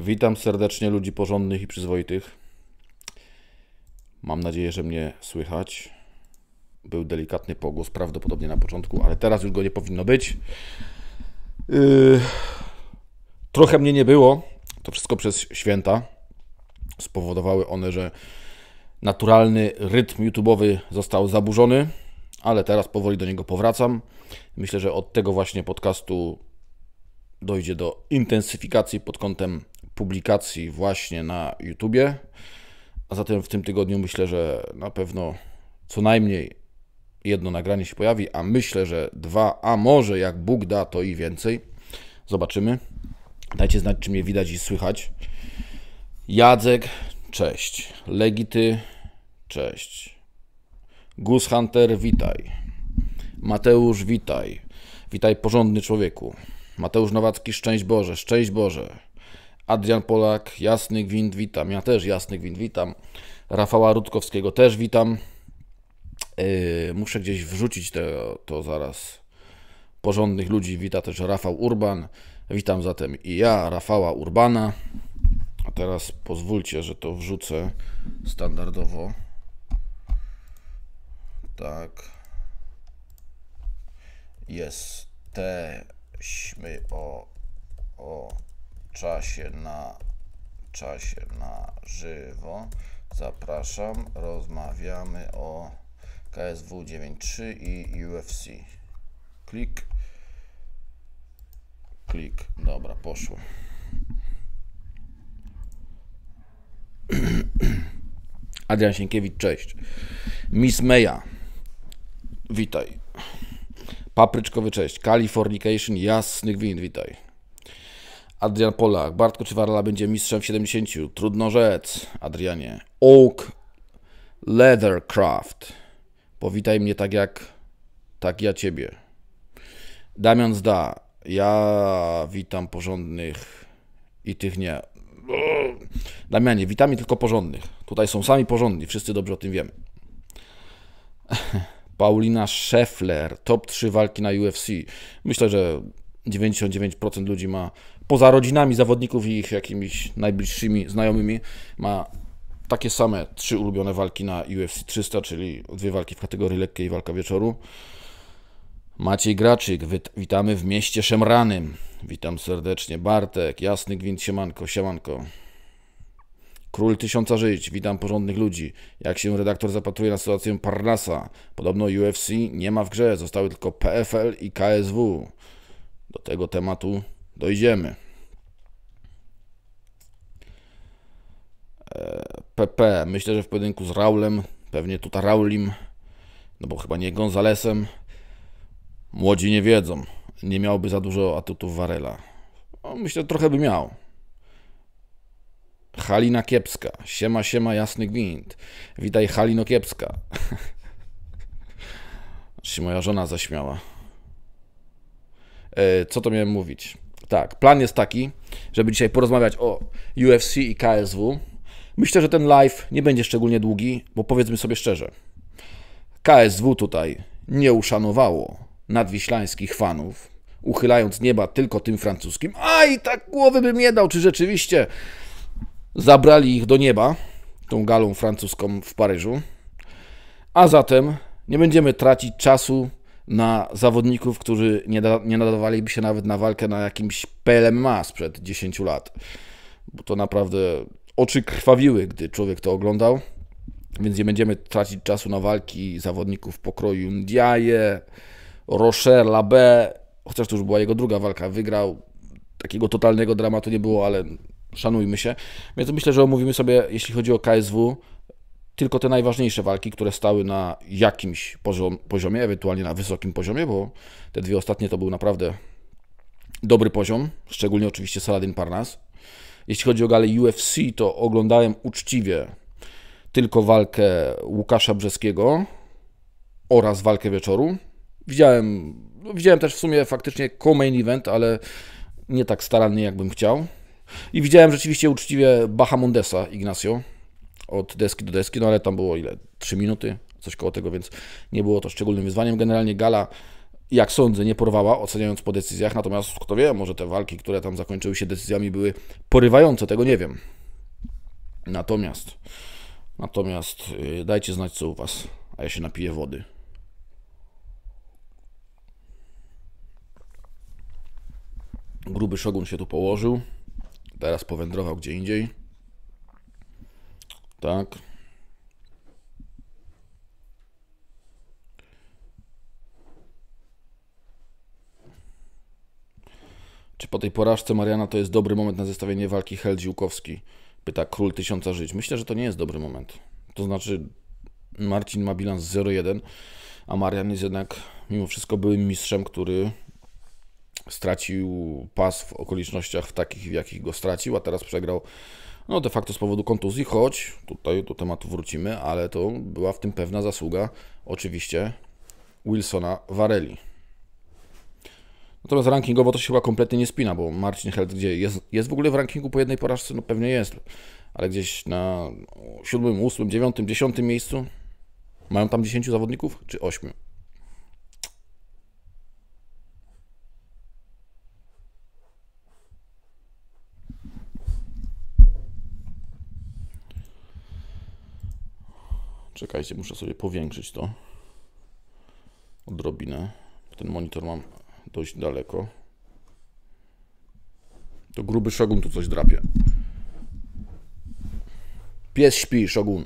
Witam serdecznie ludzi porządnych i przyzwoitych. Mam nadzieję, że mnie słychać. Był delikatny pogłos, prawdopodobnie na początku, ale teraz już go nie powinno być. Yy... Trochę mnie nie było. To wszystko przez święta. Spowodowały one, że naturalny rytm YouTube'owy został zaburzony, ale teraz powoli do niego powracam. Myślę, że od tego właśnie podcastu dojdzie do intensyfikacji pod kątem publikacji właśnie na YouTubie. A zatem w tym tygodniu myślę, że na pewno co najmniej jedno nagranie się pojawi, a myślę, że dwa, a może jak Bóg da, to i więcej. Zobaczymy. Dajcie znać, czy mnie widać i słychać. Jadzek, cześć. Legity, cześć. Gus Hunter, witaj. Mateusz, witaj. Witaj, porządny człowieku. Mateusz Nowacki, szczęść Boże, szczęść Boże. Adrian Polak, Jasny Gwint, witam. Ja też Jasny Gwint, witam. Rafała Rutkowskiego też witam. Yy, muszę gdzieś wrzucić to, to zaraz. Porządnych ludzi wita też Rafał Urban. Witam zatem i ja, Rafała Urbana. A teraz pozwólcie, że to wrzucę standardowo. Tak. Jesteśmy o, o czasie na czasie na żywo. Zapraszam, rozmawiamy o KSW 93 i UFC. Klik. Klik. Dobra, poszło. Adrian Sienkiewicz, cześć. Miss Meja, witaj. Papryczkowy, cześć. Californication, jasnych win, witaj. Adrian Polak, Bartko Czywarla będzie mistrzem w 70. Trudno rzec, Adrianie. Oak Leathercraft. Powitaj mnie tak jak, tak ja ciebie. Damian Zda, ja witam porządnych i tych nie. Damianie, witamy tylko porządnych. Tutaj są sami porządni, wszyscy dobrze o tym wiemy. Paulina Scheffler, top 3 walki na UFC. Myślę, że 99% ludzi ma, poza rodzinami zawodników i ich jakimiś najbliższymi znajomymi, ma takie same trzy ulubione walki na UFC 300, czyli dwie walki w kategorii lekkiej i walka wieczoru. Maciej Graczyk, witamy w mieście szemranym. Witam serdecznie. Bartek, Jasny Gwint, siemanko, siemanko. Król Tysiąca Żyć, witam porządnych ludzi. Jak się redaktor zapatruje na sytuację Parnasa? Podobno UFC nie ma w grze, zostały tylko PFL i KSW. Do tego tematu dojdziemy. E, PP, myślę, że w pojedynku z Raulem, pewnie tutaj Raulim, no bo chyba nie Gonzalesem, młodzi nie wiedzą. Nie miałby za dużo atutów Warela. No, myślę, że trochę by miał. Halina Kiepska. Siema, siema, jasny gwint. Witaj, Halino Kiepska. Aż się moja żona zaśmiała. E, co to miałem mówić? Tak, plan jest taki, żeby dzisiaj porozmawiać o UFC i KSW. Myślę, że ten live nie będzie szczególnie długi, bo powiedzmy sobie szczerze, KSW tutaj nie uszanowało nadwiślańskich fanów, uchylając nieba tylko tym francuskim. A i tak głowy bym nie dał, czy rzeczywiście zabrali ich do nieba tą galą francuską w Paryżu. A zatem nie będziemy tracić czasu na zawodników, którzy nie, da, nie nadawaliby się nawet na walkę na jakimś PLMA sprzed 10 lat. Bo to naprawdę oczy krwawiły, gdy człowiek to oglądał. Więc nie będziemy tracić czasu na walki zawodników pokroju Ndiaye, Rocher, Labe, chociaż to już była jego druga walka, wygrał. Takiego totalnego dramatu nie było, ale szanujmy się. Więc myślę, że omówimy sobie, jeśli chodzi o KSW, tylko te najważniejsze walki, które stały na jakimś poziomie, ewentualnie na wysokim poziomie, bo te dwie ostatnie to był naprawdę dobry poziom, szczególnie oczywiście Saladin Parnas. Jeśli chodzi o galę UFC, to oglądałem uczciwie tylko walkę Łukasza Brzeskiego oraz walkę wieczoru. Widziałem, no, widziałem też w sumie faktycznie co-main event, ale nie tak starannie, jakbym chciał. I widziałem rzeczywiście uczciwie Bahamondesa Ignacio, od deski do deski, no ale tam było ile? 3 minuty, coś koło tego, więc nie było to szczególnym wyzwaniem. Generalnie gala, jak sądzę, nie porwała, oceniając po decyzjach, natomiast kto wie, może te walki, które tam zakończyły się decyzjami, były porywające, tego nie wiem. Natomiast, natomiast y, dajcie znać, co u Was, a ja się napiję wody. Gruby szogun się tu położył, teraz powędrował gdzie indziej. Tak. Czy po tej porażce Mariana to jest dobry moment na zestawienie walki hel Pyta Król Tysiąca Żyć. Myślę, że to nie jest dobry moment. To znaczy, Marcin ma bilans 0-1, a Marian jest jednak mimo wszystko byłym mistrzem, który stracił pas w okolicznościach w takich, w jakich go stracił, a teraz przegrał no de facto z powodu kontuzji, choć tutaj do tematu wrócimy, ale to była w tym pewna zasługa oczywiście Wilsona Vareli. Natomiast rankingowo to się chyba kompletnie nie spina, bo Marcin Held gdzie jest, jest w ogóle w rankingu po jednej porażce? No pewnie jest, ale gdzieś na 7, 8, 9, 10 miejscu mają tam 10 zawodników czy 8? Czekajcie, muszę sobie powiększyć to odrobinę. Ten monitor mam dość daleko. To gruby szogun tu coś drapie. Pies śpi, szogun.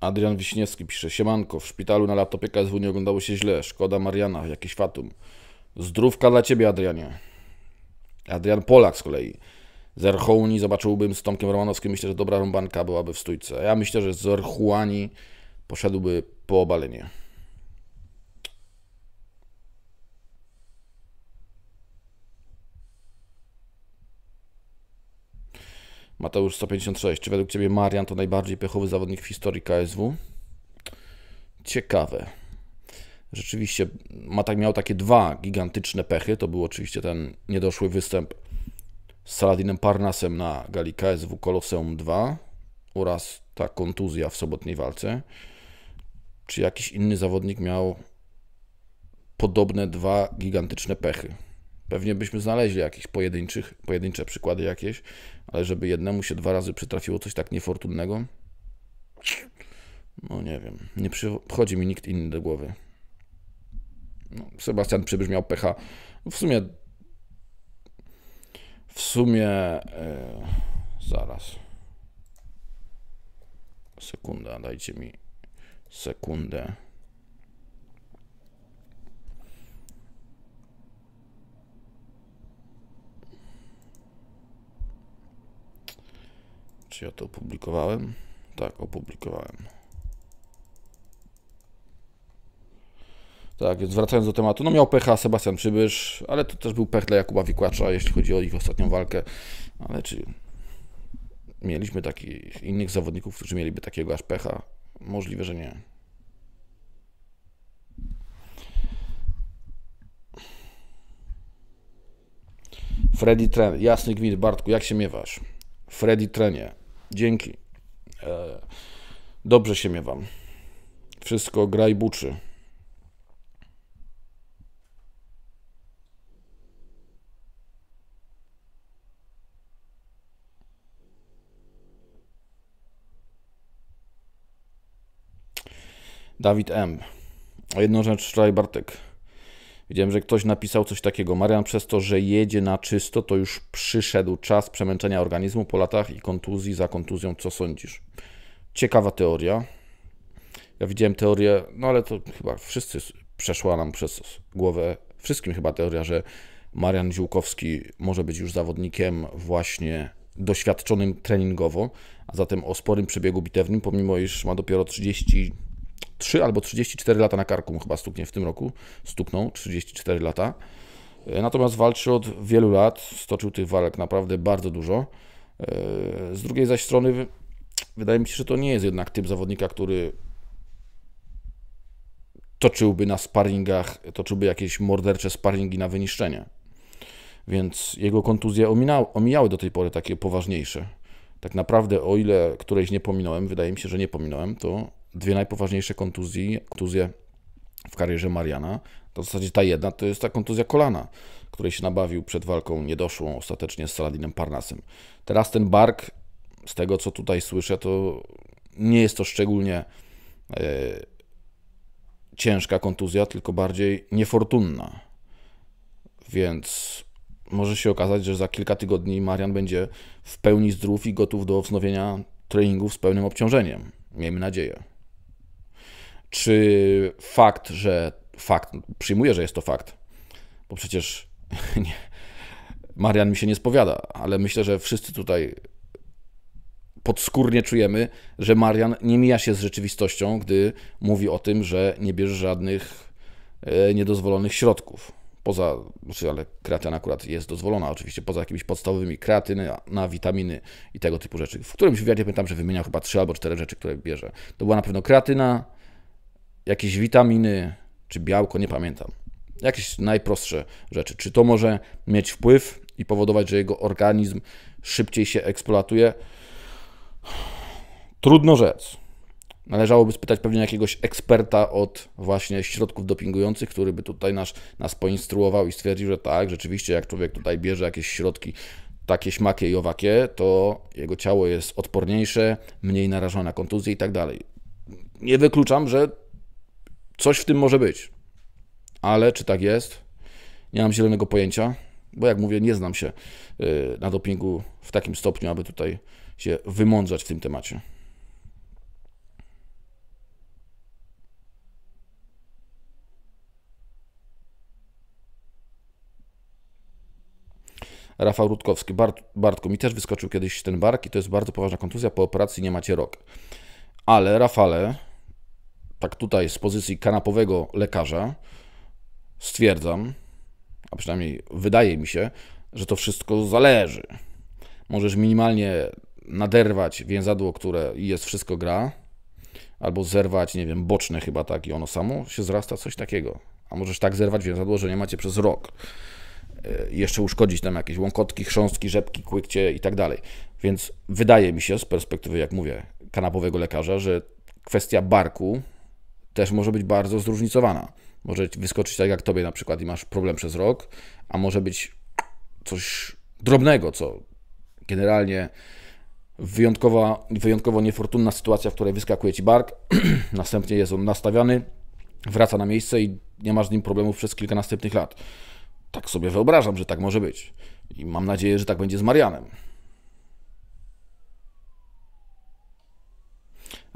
Adrian Wiśniewski pisze, siemanko, w szpitalu na laptopie KSW nie oglądało się źle, szkoda Mariana, jakiś fatum. Zdrówka dla Ciebie, Adrianie. Adrian Polak z kolei. Zerhouni zobaczyłbym z Tomkiem Romanowskim. Myślę, że dobra rąbanka byłaby w stójce. Ja myślę, że Zerhuani poszedłby po obalenie. Mateusz 156. Czy według Ciebie Marian to najbardziej pechowy zawodnik w historii KSW? Ciekawe rzeczywiście ma, tak, miał takie dwa gigantyczne pechy. To był oczywiście ten niedoszły występ z Saladinem Parnasem na gali KSW Koloseum 2 oraz ta kontuzja w sobotniej walce. Czy jakiś inny zawodnik miał podobne dwa gigantyczne pechy? Pewnie byśmy znaleźli jakieś pojedynczych, pojedyncze przykłady jakieś, ale żeby jednemu się dwa razy przytrafiło coś tak niefortunnego, no nie wiem, nie przychodzi mi nikt inny do głowy. No, Sebastian przybrzmiał pecha. W sumie. W sumie. E, zaraz. Sekunda, dajcie mi sekundę. Czy ja to opublikowałem? Tak, opublikowałem. Tak, więc wracając do tematu, no miał pecha Sebastian Przybysz, ale to też był pech dla Jakuba Wikłacza, jeśli chodzi o ich ostatnią walkę. Ale czy mieliśmy takich innych zawodników, którzy mieliby takiego aż pecha? Możliwe, że nie. Freddy Tren, jasny gwint, Bartku, jak się miewasz? Freddy Trenie, dzięki. E, dobrze się miewam. Wszystko gra i buczy. Dawid M. A jedną rzecz wczoraj Bartek. Widziałem, że ktoś napisał coś takiego. Marian przez to, że jedzie na czysto, to już przyszedł czas przemęczenia organizmu po latach i kontuzji za kontuzją. Co sądzisz? Ciekawa teoria. Ja widziałem teorię, no ale to chyba wszyscy przeszła nam przez głowę, wszystkim chyba teoria, że Marian Ziłkowski może być już zawodnikiem właśnie doświadczonym treningowo, a zatem o sporym przebiegu bitewnym, pomimo iż ma dopiero 30 3 albo 34 lata na karku mu chyba stuknie w tym roku. Stuknął 34 lata. E, natomiast walczy od wielu lat, stoczył tych walk naprawdę bardzo dużo. E, z drugiej zaś strony wydaje mi się, że to nie jest jednak typ zawodnika, który toczyłby na sparringach, toczyłby jakieś mordercze sparringi na wyniszczenie. Więc jego kontuzje ominały, omijały do tej pory takie poważniejsze. Tak naprawdę, o ile którejś nie pominąłem, wydaje mi się, że nie pominąłem, to dwie najpoważniejsze kontuzje, kontuzje w karierze Mariana. To w zasadzie ta jedna to jest ta kontuzja kolana, której się nabawił przed walką niedoszłą ostatecznie z Saladinem Parnasem. Teraz ten bark, z tego co tutaj słyszę, to nie jest to szczególnie e, ciężka kontuzja, tylko bardziej niefortunna. Więc może się okazać, że za kilka tygodni Marian będzie w pełni zdrów i gotów do wznowienia treningów z pełnym obciążeniem. Miejmy nadzieję czy fakt, że fakt, przyjmuję, że jest to fakt, bo przecież nie, Marian mi się nie spowiada, ale myślę, że wszyscy tutaj podskórnie czujemy, że Marian nie mija się z rzeczywistością, gdy mówi o tym, że nie bierze żadnych e, niedozwolonych środków. Poza, znaczy, ale kreatyna akurat jest dozwolona, oczywiście, poza jakimiś podstawowymi kreatyny, na witaminy i tego typu rzeczy. W którymś wywiadzie pamiętam, że wymieniał chyba trzy albo cztery rzeczy, które bierze. To była na pewno kreatyna, jakieś witaminy czy białko, nie pamiętam. Jakieś najprostsze rzeczy. Czy to może mieć wpływ i powodować, że jego organizm szybciej się eksploatuje? Trudno rzec. Należałoby spytać pewnie jakiegoś eksperta od właśnie środków dopingujących, który by tutaj nas, nas poinstruował i stwierdził, że tak, rzeczywiście jak człowiek tutaj bierze jakieś środki takie śmakie i owakie, to jego ciało jest odporniejsze, mniej narażone na kontuzje i tak dalej. Nie wykluczam, że Coś w tym może być. Ale czy tak jest? Nie mam zielonego pojęcia, bo jak mówię, nie znam się y, na dopingu w takim stopniu, aby tutaj się wymądrzać w tym temacie. Rafał Rutkowski. Bart, mi też wyskoczył kiedyś ten bark i to jest bardzo poważna kontuzja. Po operacji nie macie rok. Ale Rafale, tak tutaj z pozycji kanapowego lekarza, stwierdzam, a przynajmniej wydaje mi się, że to wszystko zależy. Możesz minimalnie naderwać więzadło, które jest wszystko gra, albo zerwać, nie wiem, boczne chyba tak i ono samo się zrasta, coś takiego. A możesz tak zerwać więzadło, że nie macie przez rok. E, jeszcze uszkodzić tam jakieś łąkotki, chrząstki, rzepki, kłykcie i tak dalej. Więc wydaje mi się z perspektywy, jak mówię, kanapowego lekarza, że kwestia barku też może być bardzo zróżnicowana. Może wyskoczyć tak jak tobie na przykład i masz problem przez rok, a może być coś drobnego, co generalnie wyjątkowa, wyjątkowo niefortunna sytuacja, w której wyskakuje ci bark, następnie jest on nastawiany, wraca na miejsce i nie masz z nim problemów przez kilka następnych lat. Tak sobie wyobrażam, że tak może być. I mam nadzieję, że tak będzie z Marianem.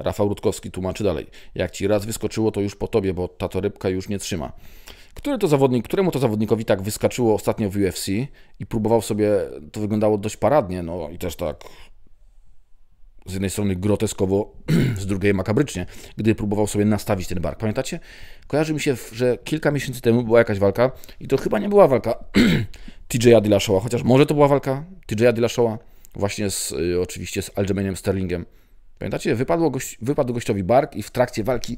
Rafał Rutkowski tłumaczy dalej. Jak ci raz wyskoczyło, to już po tobie, bo ta torebka już nie trzyma. Który to zawodnik, któremu to zawodnikowi tak wyskoczyło ostatnio w UFC i próbował sobie, to wyglądało dość paradnie, no i też tak z jednej strony groteskowo, z drugiej makabrycznie, gdy próbował sobie nastawić ten bark. Pamiętacie? Kojarzy mi się, że kilka miesięcy temu była jakaś walka i to chyba nie była walka TJ'a Dillashawa, chociaż może to była walka TJ'a Dillashawa właśnie z, y, oczywiście z Aljamainem Sterlingiem. Pamiętacie, wypadło goś, wypadł gościowi bark i w trakcie walki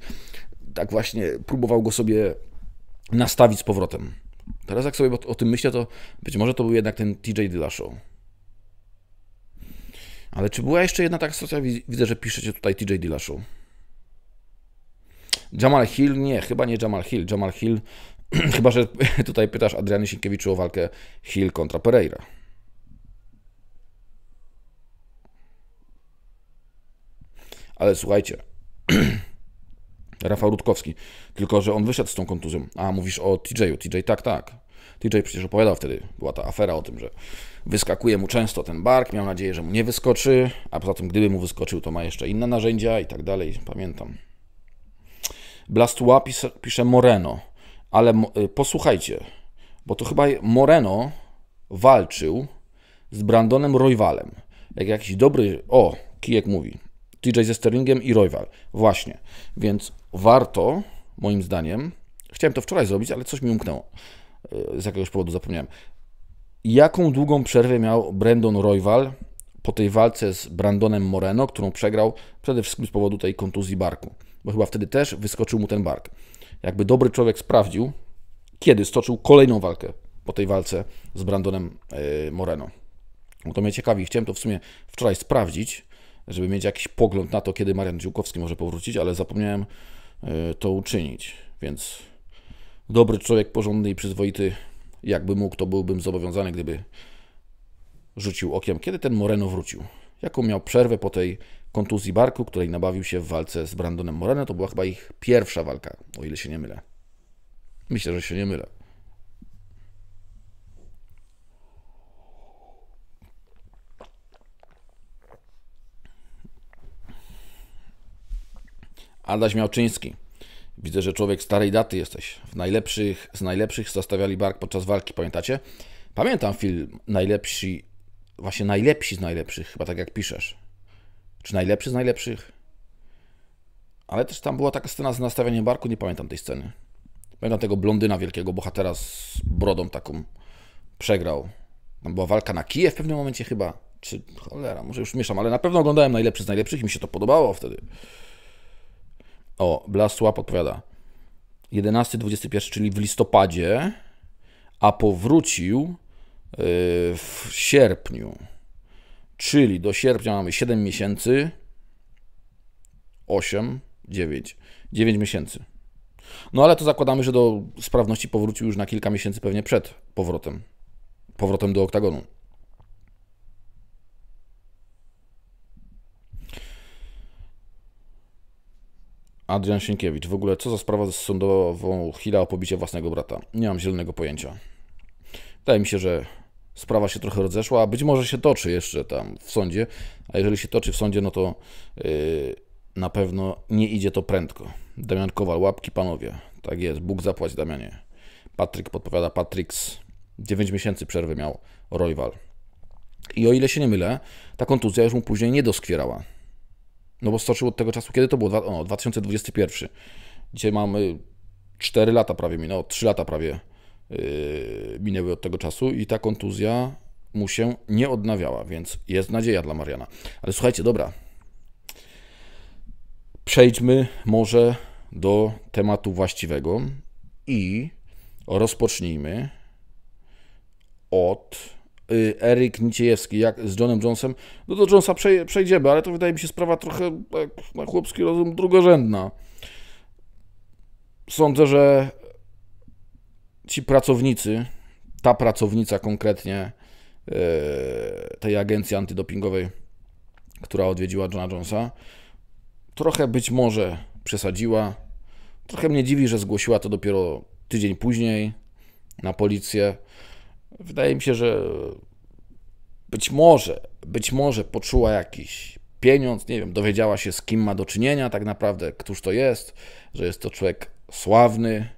tak właśnie próbował go sobie nastawić z powrotem. Teraz jak sobie o, o tym myślę, to być może to był jednak ten TJ Dillashaw. Ale czy była jeszcze jedna taka sytuacja? Widzę, że piszecie tutaj TJ Dillashaw. Jamal Hill? Nie, chyba nie Jamal Hill. Jamal Hill, chyba że tutaj pytasz Adriany Sienkiewiczu o walkę Hill kontra Pereira. Ale słuchajcie, Rafał Rutkowski, tylko że on wyszedł z tą kontuzją. A mówisz o TJ-u. TJ, tak, tak. TJ przecież opowiadał wtedy, była ta afera o tym, że wyskakuje mu często ten bark, miał nadzieję, że mu nie wyskoczy, a poza tym gdyby mu wyskoczył, to ma jeszcze inne narzędzia i tak dalej, pamiętam. Blastua pisze, pisze Moreno, ale y, posłuchajcie, bo to chyba Moreno walczył z Brandonem Royvalem. Jak jakiś dobry, o, Kijek mówi, TJ ze Sterlingiem i Royval. Właśnie. Więc warto, moim zdaniem, chciałem to wczoraj zrobić, ale coś mi umknęło. E, z jakiegoś powodu zapomniałem. Jaką długą przerwę miał Brandon Royval po tej walce z Brandonem Moreno, którą przegrał przede wszystkim z powodu tej kontuzji barku? Bo chyba wtedy też wyskoczył mu ten bark. Jakby dobry człowiek sprawdził, kiedy stoczył kolejną walkę po tej walce z Brandonem e, Moreno. No to mnie ciekawi, chciałem to w sumie wczoraj sprawdzić, żeby mieć jakiś pogląd na to, kiedy Marian Dziłkowski może powrócić, ale zapomniałem e, to uczynić, więc dobry człowiek, porządny i przyzwoity, jakby mógł, to byłbym zobowiązany, gdyby rzucił okiem, kiedy ten Moreno wrócił. Jaką miał przerwę po tej kontuzji barku, której nabawił się w walce z Brandonem Moreno. To była chyba ich pierwsza walka, o ile się nie mylę. Myślę, że się nie mylę. Adaś Miałczyński. Widzę, że człowiek starej daty jesteś. W najlepszych, z najlepszych zostawiali bark podczas walki, pamiętacie? Pamiętam film Najlepsi, właśnie najlepsi z najlepszych, chyba tak jak piszesz. Czy najlepszy z najlepszych? Ale też tam była taka scena z nastawieniem barku, nie pamiętam tej sceny. Pamiętam tego blondyna wielkiego bohatera z brodą taką. Przegrał. Tam była walka na kije w pewnym momencie chyba. Czy cholera, może już mieszam, ale na pewno oglądałem najlepszy z najlepszych i mi się to podobało wtedy. O, Swap odpowiada. 11-21, czyli w listopadzie, a powrócił y, w sierpniu. Czyli do sierpnia mamy 7 miesięcy, 8, 9, 9 miesięcy. No ale to zakładamy, że do sprawności powrócił już na kilka miesięcy pewnie przed powrotem, powrotem do oktagonu. Adrian Sienkiewicz. W ogóle co za sprawa z sądową Hila o pobicie własnego brata? Nie mam zielonego pojęcia. Wydaje mi się, że sprawa się trochę rozeszła, a być może się toczy jeszcze tam w sądzie, a jeżeli się toczy w sądzie, no to yy, na pewno nie idzie to prędko. Damian Kowal, łapki panowie. Tak jest, Bóg zapłać Damianie. Patryk podpowiada, Patryks 9 miesięcy przerwy miał Royval. I o ile się nie mylę, ta kontuzja już mu później nie doskwierała. No bo stoczył od tego czasu, kiedy to było? o, 2021. Dzisiaj mamy 4 lata prawie minęło, 3 lata prawie yy, minęły od tego czasu i ta kontuzja mu się nie odnawiała, więc jest nadzieja dla Mariana. Ale słuchajcie, dobra. Przejdźmy może do tematu właściwego i rozpocznijmy od Y, Eryk Niciejewski, jak z Johnem Jonesem. No do Jonesa przejdziemy, ale to wydaje mi się sprawa trochę jak na chłopski rozum drugorzędna. Sądzę, że ci pracownicy, ta pracownica konkretnie y, tej agencji antydopingowej, która odwiedziła Johna Jonesa, trochę być może przesadziła. Trochę mnie dziwi, że zgłosiła to dopiero tydzień później na policję. Wydaje mi się, że być może, być może poczuła jakiś pieniądz, nie wiem, dowiedziała się z kim ma do czynienia tak naprawdę, któż to jest, że jest to człowiek sławny,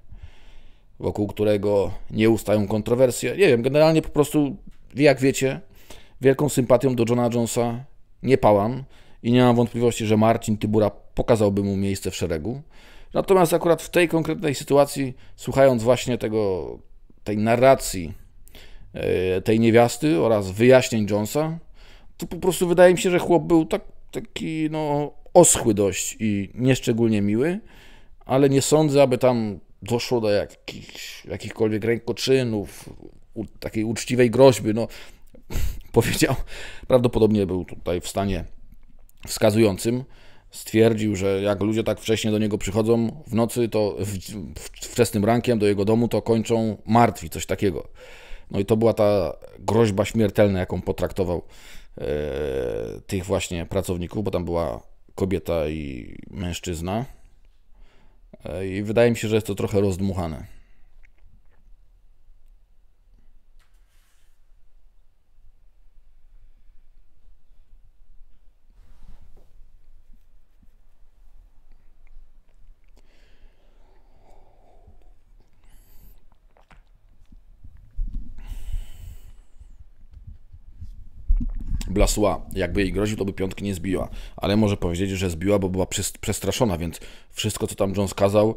wokół którego nie ustają kontrowersje. Nie wiem, generalnie po prostu, jak wiecie, wielką sympatią do Johna Jonesa nie pałam i nie mam wątpliwości, że Marcin Tybura pokazałby mu miejsce w szeregu. Natomiast akurat w tej konkretnej sytuacji, słuchając właśnie tego, tej narracji E, tej niewiasty oraz wyjaśnień Jonesa, to po prostu wydaje mi się, że chłop był tak, taki no, oschły dość i nieszczególnie miły, ale nie sądzę, aby tam doszło do jakich, jakichkolwiek rękoczynów, u, takiej uczciwej groźby. No, powiedział, prawdopodobnie był tutaj w stanie wskazującym. Stwierdził, że jak ludzie tak wcześnie do niego przychodzą w nocy, to w, w, wczesnym rankiem do jego domu, to kończą martwi, coś takiego. No i to była ta groźba śmiertelna, jaką potraktował e, tych właśnie pracowników, bo tam była kobieta i mężczyzna. E, I wydaje mi się, że jest to trochę rozdmuchane. Blasła. Jakby jej groził, to by piątki nie zbiła. Ale może powiedzieć, że zbiła, bo była przestraszona, więc wszystko, co tam Jones kazał,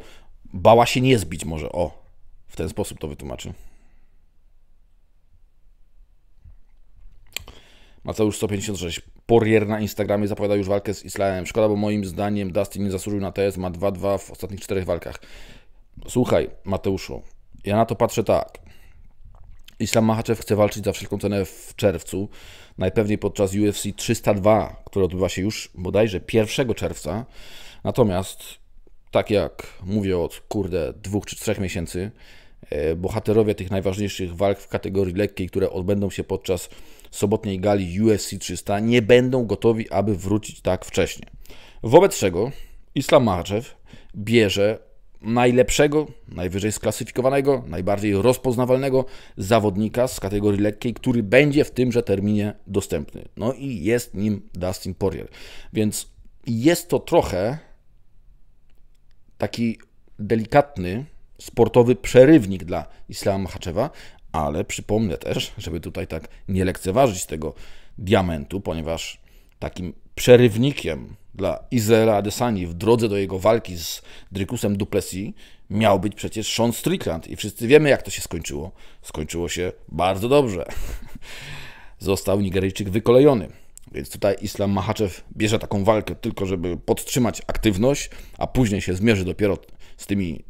bała się nie zbić może. O, w ten sposób to wytłumaczy. Mateusz 156. Porier na Instagramie zapowiada już walkę z Islamem. Szkoda, bo moim zdaniem Dustin nie zasłużył na TS. Ma 2-2 w ostatnich czterech walkach. Słuchaj, Mateuszu, ja na to patrzę tak. Islam Machachev chce walczyć za wszelką cenę w czerwcu najpewniej podczas UFC 302, które odbywa się już bodajże 1 czerwca. Natomiast, tak jak mówię od kurde dwóch czy trzech miesięcy, e, bohaterowie tych najważniejszych walk w kategorii lekkiej, które odbędą się podczas sobotniej gali UFC 300, nie będą gotowi, aby wrócić tak wcześnie. Wobec czego Islam Maczew bierze najlepszego, najwyżej sklasyfikowanego, najbardziej rozpoznawalnego zawodnika z kategorii lekkiej, który będzie w tymże terminie dostępny. No i jest nim Dustin Poirier. Więc jest to trochę taki delikatny, sportowy przerywnik dla Islama Haczewa, ale przypomnę też, żeby tutaj tak nie lekceważyć tego diamentu, ponieważ takim przerywnikiem dla Izera Adesani w drodze do jego walki z Drykusem Duplessis miał być przecież Sean Strickland i wszyscy wiemy jak to się skończyło. Skończyło się bardzo dobrze. Został Nigeryjczyk wykolejony. Więc tutaj Islam Mahaczew bierze taką walkę tylko, żeby podtrzymać aktywność, a później się zmierzy dopiero z tymi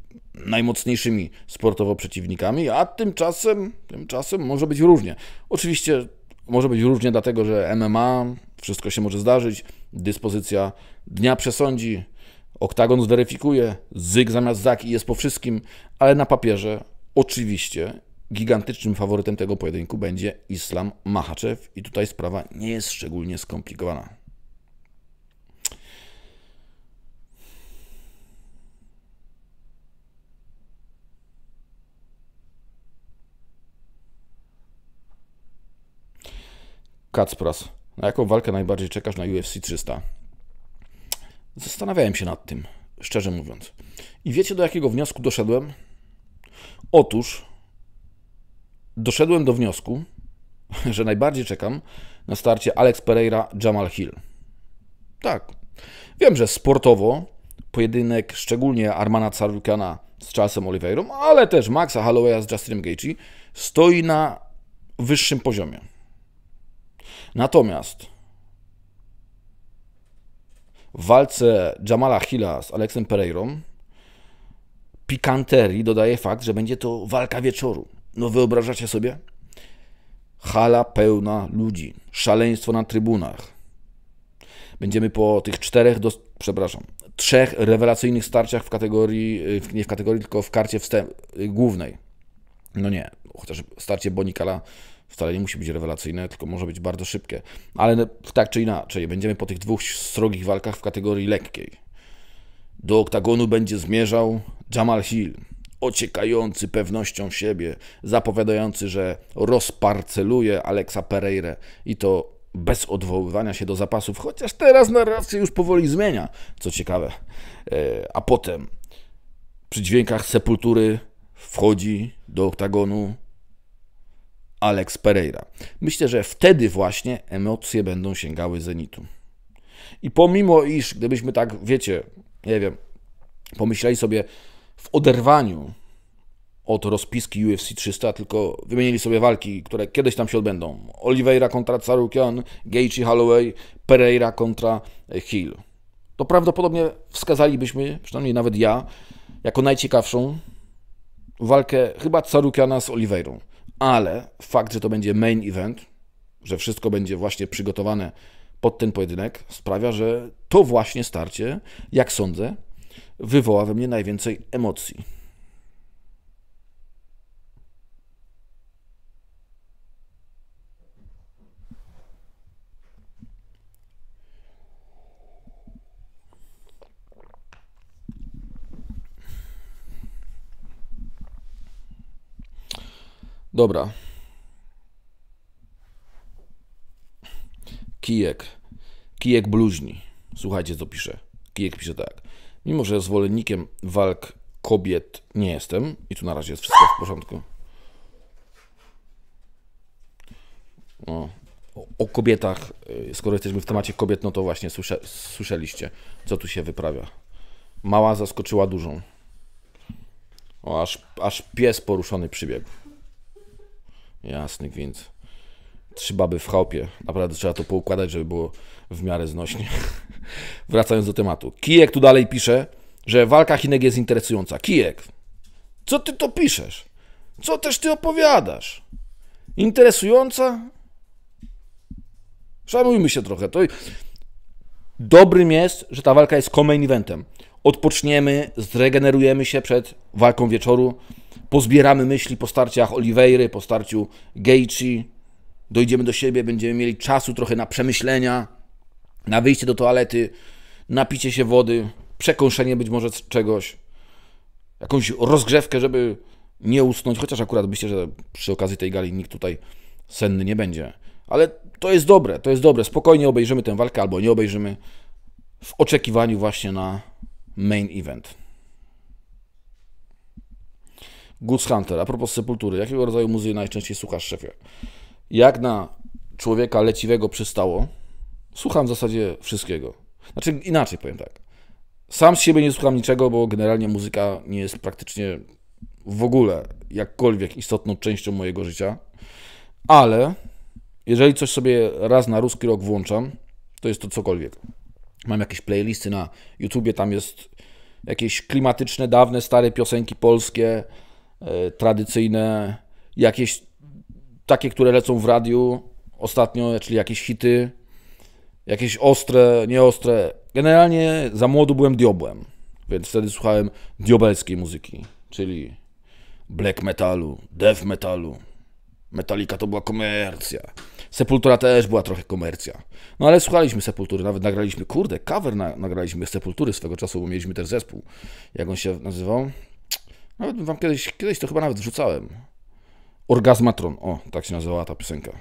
najmocniejszymi sportowo przeciwnikami, a tymczasem, tymczasem może być różnie. Oczywiście może być różnie dlatego, że MMA wszystko się może zdarzyć, dyspozycja dnia przesądzi, oktagon zweryfikuje, zyg zamiast zaki jest po wszystkim, ale na papierze oczywiście gigantycznym faworytem tego pojedynku będzie Islam Machaczew i tutaj sprawa nie jest szczególnie skomplikowana. Kacpras. Na jaką walkę najbardziej czekasz na UFC 300? Zastanawiałem się nad tym, szczerze mówiąc. I wiecie do jakiego wniosku doszedłem? Otóż doszedłem do wniosku, że najbardziej czekam na starcie Alex Pereira Jamal Hill. Tak. Wiem, że sportowo pojedynek szczególnie Armana Tsarukana z Charlesem Oliveirą, ale też Maxa Hollowaya z Justinem Gaethje stoi na wyższym poziomie. Natomiast w walce Jamala Hilla z Aleksem Pereirą pikanterii dodaje fakt, że będzie to walka wieczoru. No wyobrażacie sobie? Hala pełna ludzi, szaleństwo na trybunach. Będziemy po tych czterech, do, przepraszam, trzech rewelacyjnych starciach w kategorii, y, nie w kategorii, tylko w karcie wstęp, y, głównej. No nie, chociaż starcie Bonikala Wcale nie musi być rewelacyjne, tylko może być bardzo szybkie. Ale tak czy inaczej, będziemy po tych dwóch srogich walkach w kategorii lekkiej. Do oktagonu będzie zmierzał Jamal Hill, ociekający pewnością siebie, zapowiadający, że rozparceluje Alexa Pereira i to bez odwoływania się do zapasów, chociaż teraz narracja już powoli zmienia, co ciekawe. E, a potem przy dźwiękach sepultury wchodzi do oktagonu Alex Pereira. Myślę, że wtedy właśnie emocje będą sięgały zenitu. I pomimo iż, gdybyśmy tak, wiecie, nie wiem, pomyśleli sobie w oderwaniu od rozpiski UFC 300, tylko wymienili sobie walki, które kiedyś tam się odbędą. Oliveira kontra Carukian, Gaethje Holloway, Pereira kontra Hill. To prawdopodobnie wskazalibyśmy, przynajmniej nawet ja, jako najciekawszą walkę chyba Carukiana z Oliveirą ale fakt, że to będzie main event, że wszystko będzie właśnie przygotowane pod ten pojedynek, sprawia, że to właśnie starcie, jak sądzę, wywoła we mnie najwięcej emocji. Dobra. Kijek. Kijek bluźni. Słuchajcie, co pisze. Kijek pisze tak. Mimo, że zwolennikiem walk kobiet nie jestem, i tu na razie jest wszystko w porządku. No, o, o kobietach, y, skoro jesteśmy w temacie kobiet, no to właśnie słysza, słyszeliście, co tu się wyprawia. Mała zaskoczyła dużą. O, aż, aż pies poruszony przybiegł. Jasny gwint. Trzy baby w chałupie. Naprawdę trzeba to poukładać, żeby było w miarę znośnie. Wracając do tematu. Kijek tu dalej pisze, że walka Chinek jest interesująca. Kijek, co ty to piszesz? Co też ty opowiadasz? Interesująca? Szanujmy się trochę. To dobrym jest, że ta walka jest co-main eventem. Odpoczniemy, zregenerujemy się przed walką wieczoru pozbieramy myśli po starciach Oliveiry, po starciu Geici, dojdziemy do siebie, będziemy mieli czasu trochę na przemyślenia, na wyjście do toalety, napicie się wody, przekąszenie być może czegoś, jakąś rozgrzewkę, żeby nie usnąć, chociaż akurat myślę, że przy okazji tej gali nikt tutaj senny nie będzie. Ale to jest dobre, to jest dobre. Spokojnie obejrzymy tę walkę albo nie obejrzymy w oczekiwaniu właśnie na main event. Gus Hunter, a propos Sepultury, jakiego rodzaju muzyki najczęściej słuchasz, szefie? Jak na człowieka leciwego przystało, słucham w zasadzie wszystkiego. Znaczy inaczej powiem tak. Sam z siebie nie słucham niczego, bo generalnie muzyka nie jest praktycznie w ogóle jakkolwiek istotną częścią mojego życia. Ale jeżeli coś sobie raz na ruski rok włączam, to jest to cokolwiek. Mam jakieś playlisty na YouTubie, tam jest jakieś klimatyczne, dawne, stare piosenki polskie, E, tradycyjne, jakieś takie, które lecą w radiu ostatnio, czyli jakieś hity, jakieś ostre, nieostre. Generalnie za młodu byłem diobłem, więc wtedy słuchałem diobelskiej muzyki, czyli black metalu, death metalu. Metallica to była komercja. Sepultura też była trochę komercja. No ale słuchaliśmy Sepultury, nawet nagraliśmy, kurde, cover na, nagraliśmy Sepultury swego czasu, bo mieliśmy też zespół. Jak on się nazywał? Nawet wam kiedyś, kiedyś to chyba nawet wrzucałem. Orgazmatron, o, tak się nazywała ta piosenka.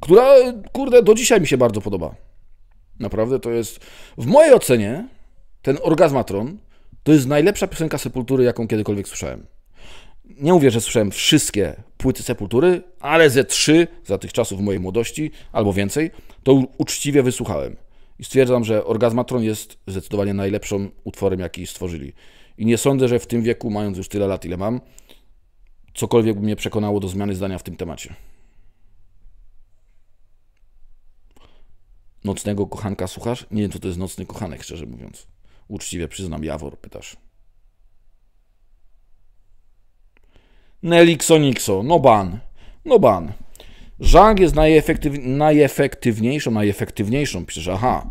Która, kurde, do dzisiaj mi się bardzo podoba. Naprawdę to jest, w mojej ocenie, ten Orgazmatron to jest najlepsza piosenka Sepultury, jaką kiedykolwiek słyszałem. Nie mówię, że słyszałem wszystkie płyty Sepultury, ale ze trzy za tych czasów mojej młodości, albo więcej, to uczciwie wysłuchałem. I stwierdzam, że Orgazmatron jest zdecydowanie najlepszym utworem, jaki stworzyli. I nie sądzę, że w tym wieku, mając już tyle lat, ile mam, cokolwiek by mnie przekonało do zmiany zdania w tym temacie. Nocnego kochanka słuchasz? Nie wiem, co to jest nocny kochanek, szczerze mówiąc. Uczciwie przyznam, Jawor, pytasz. Nelixonixo, no ban, no ban. Żang jest najefektyw... najefektywniejszą, najefektywniejszą, piszesz, aha.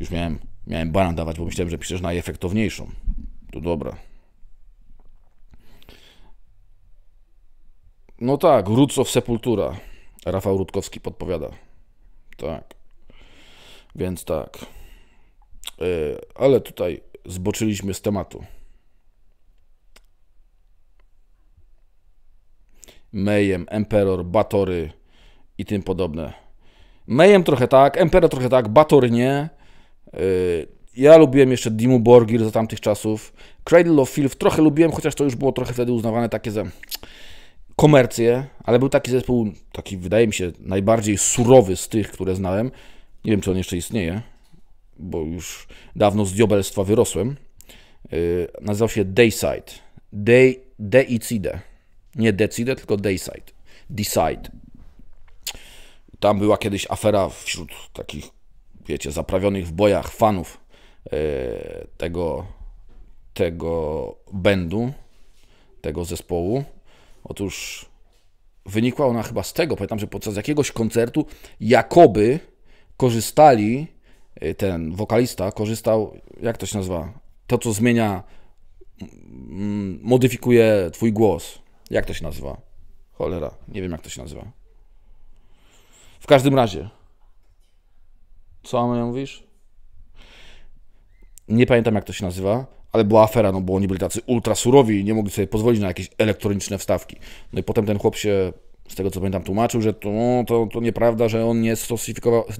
Już miałem, miałem banan dawać, bo myślałem, że piszesz najefektowniejszą to dobra. No tak, Roots w Sepultura. Rafał Rutkowski podpowiada. Tak. Więc tak. Yy, ale tutaj zboczyliśmy z tematu. Mejem, Emperor, Batory i tym podobne. Mejem trochę tak, Emperor trochę tak, Batory nie. Yy, ja lubiłem jeszcze Dimu Borgir za tamtych czasów. Cradle of Filth trochę lubiłem, chociaż to już było trochę wtedy uznawane takie za komercję, ale był taki zespół, taki wydaje mi się najbardziej surowy z tych, które znałem. Nie wiem, czy on jeszcze istnieje, bo już dawno z diobelstwa wyrosłem. Yy, nazywał się Dayside. Day, Deicide. Nie Decide, tylko Dayside. Decide. Tam była kiedyś afera wśród takich, wiecie, zaprawionych w bojach fanów E, tego, tego będu, tego zespołu. Otóż wynikła ona chyba z tego, pamiętam, że podczas jakiegoś koncertu jakoby korzystali, e, ten wokalista korzystał, jak to się nazywa, to co zmienia, mm, modyfikuje twój głos. Jak to się nazywa? Cholera, nie wiem jak to się nazywa. W każdym razie, co mamy mówisz? nie pamiętam jak to się nazywa, ale była afera, no bo oni byli tacy ultra surowi i nie mogli sobie pozwolić na jakieś elektroniczne wstawki. No i potem ten chłop się, z tego co pamiętam, tłumaczył, że to, no, to, to nieprawda, że on nie,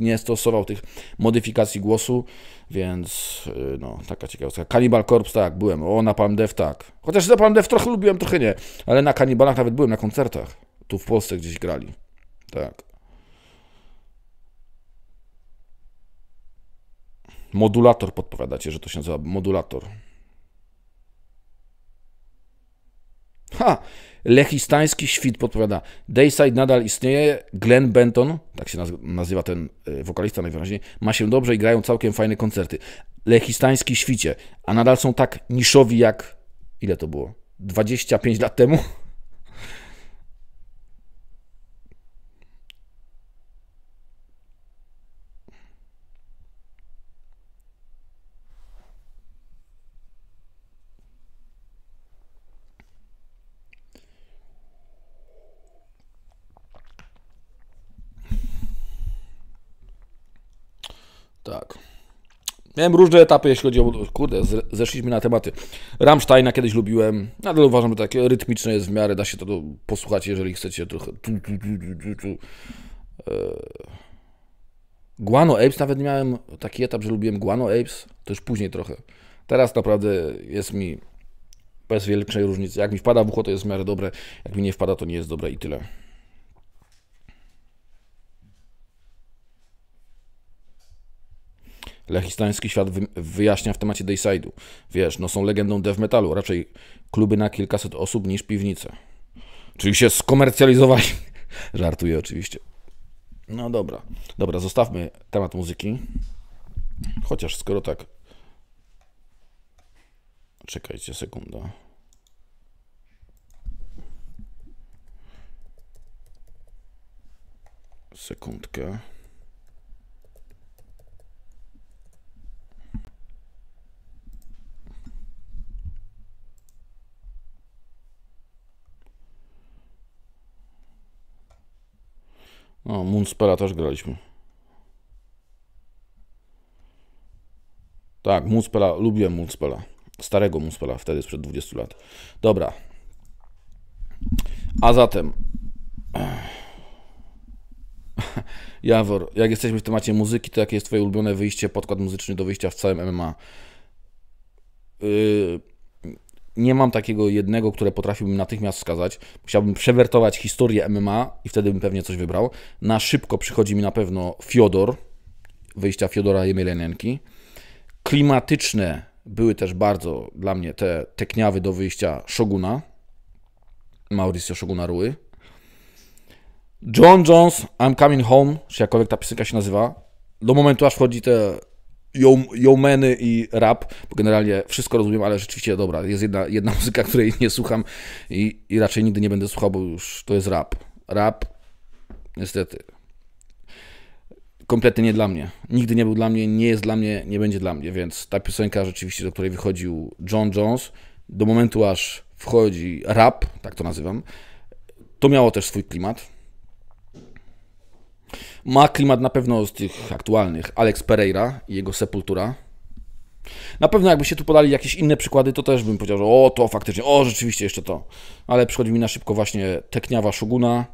nie stosował tych modyfikacji głosu, więc y, no, taka ciekawostka. Cannibal Corpse, tak, byłem. O, na Palm Dev, tak. Chociaż na Palm Def trochę lubiłem, trochę nie, ale na Cannibalach nawet byłem na koncertach. Tu w Polsce gdzieś grali. Tak. Modulator podpowiadacie, że to się nazywa modulator. Ha! Lechistański świt podpowiada. Dayside nadal istnieje. Glenn Benton, tak się nazywa ten y, wokalista najwyraźniej, ma się dobrze i grają całkiem fajne koncerty. Lechistański świcie, a nadal są tak niszowi jak. Ile to było? 25 lat temu? Tak. Miałem różne etapy, jeśli chodzi o... Kurde, zeszliśmy na tematy. Ramsteina kiedyś lubiłem. Nadal uważam, że takie rytmiczne jest w miarę. Da się to posłuchać, jeżeli chcecie trochę... E, Guano Apes nawet miałem taki etap, że lubiłem Guano Apes. To już później trochę. Teraz naprawdę jest mi bez wielkiej różnicy. Jak mi wpada w ucho, to jest w miarę dobre. Jak mi nie wpada, to nie jest dobre i tyle. Lechistański świat wyjaśnia w temacie Dayside'u. Wiesz, no są legendą death metalu, raczej kluby na kilkaset osób niż piwnice. Czyli się skomercjalizowali. Żartuję oczywiście. No dobra, dobra, zostawmy temat muzyki. Chociaż skoro tak. Czekajcie sekunda. Sekundkę. No, Moonspella też graliśmy. Tak, Moonspella, lubiłem Moonspella. Starego Moonspella, wtedy sprzed 20 lat. Dobra. A zatem... Jawor, jak jesteśmy w temacie muzyki, to jakie jest Twoje ulubione wyjście, podkład muzyczny do wyjścia w całym MMA? Yy nie mam takiego jednego, które potrafiłbym natychmiast wskazać. Musiałbym przewertować historię MMA i wtedy bym pewnie coś wybrał. Na szybko przychodzi mi na pewno Fiodor, wyjścia Fiodora Jemielenienki. Klimatyczne były też bardzo dla mnie te tekniawy do wyjścia Shoguna, Mauricio Shoguna Rui. John Jones, I'm Coming Home, czy jakkolwiek ta piosenka się nazywa. Do momentu, aż wchodzi te Yomeny i rap, bo generalnie wszystko rozumiem, ale rzeczywiście dobra, jest jedna, jedna muzyka, której nie słucham i, i raczej nigdy nie będę słuchał, bo już to jest rap. Rap, niestety, kompletnie nie dla mnie. Nigdy nie był dla mnie, nie jest dla mnie, nie będzie dla mnie, więc ta piosenka rzeczywiście, do której wychodził John Jones, do momentu aż wchodzi rap, tak to nazywam, to miało też swój klimat ma klimat na pewno z tych aktualnych. Alex Pereira i jego Sepultura. Na pewno jakby się tu podali jakieś inne przykłady, to też bym powiedział, że o, to faktycznie, o, rzeczywiście jeszcze to. Ale przychodzi mi na szybko właśnie Tekniawa Szuguna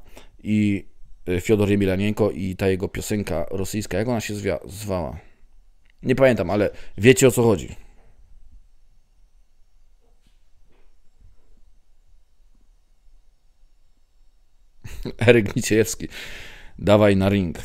i y, Fiodor Emilanienko i ta jego piosenka rosyjska, jak ona się zwała? Nie pamiętam, ale wiecie o co chodzi. Eryk Niciejewski. Dawaj na ring.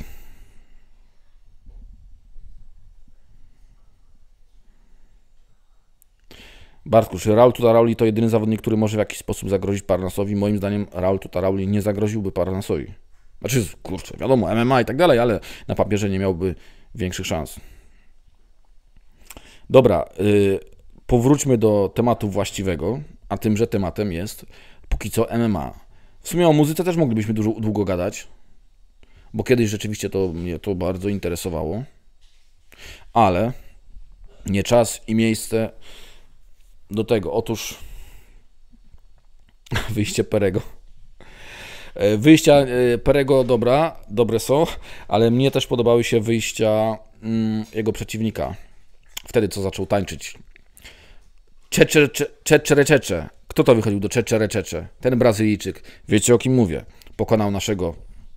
Bartku, czy Raul Tutarauli to jedyny zawodnik, który może w jakiś sposób zagrozić Parnasowi? Moim zdaniem Raul Tutarauli nie zagroziłby Parnasowi. Znaczy, kurczę, wiadomo, MMA i tak dalej, ale na papierze nie miałby większych szans. Dobra, yy, powróćmy do tematu właściwego, a tymże tematem jest póki co MMA. W sumie o muzyce też moglibyśmy dużo, długo gadać, bo kiedyś rzeczywiście to mnie to bardzo interesowało, ale nie czas i miejsce do tego. Otóż wyjście Perego. E, wyjścia e, Perego dobra, dobre są, ale mnie też podobały się wyjścia mm, jego przeciwnika. Wtedy co zaczął tańczyć. Czeczereczeczecze. Kto to wychodził do Czeczereczeczecze? Ten Brazylijczyk. Wiecie o kim mówię. Pokonał naszego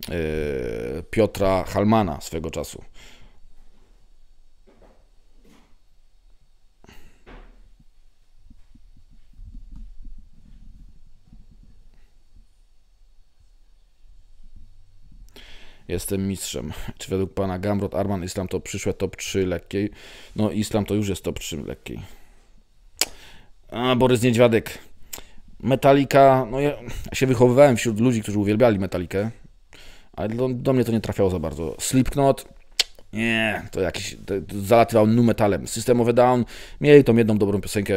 Y, Piotra Halmana swego czasu. Jestem mistrzem. Czy według pana Gamrot Arman Islam to przyszłe top 3 lekkiej? No Islam to już jest top 3 lekkiej. A, Borys Niedźwiadek. Metalika, no ja się wychowywałem wśród ludzi, którzy uwielbiali Metalikę ale do, do, mnie to nie trafiało za bardzo. Slipknot, nie, to jakiś, to, to zalatywał nu metalem. System of Down, mieli tą jedną dobrą piosenkę,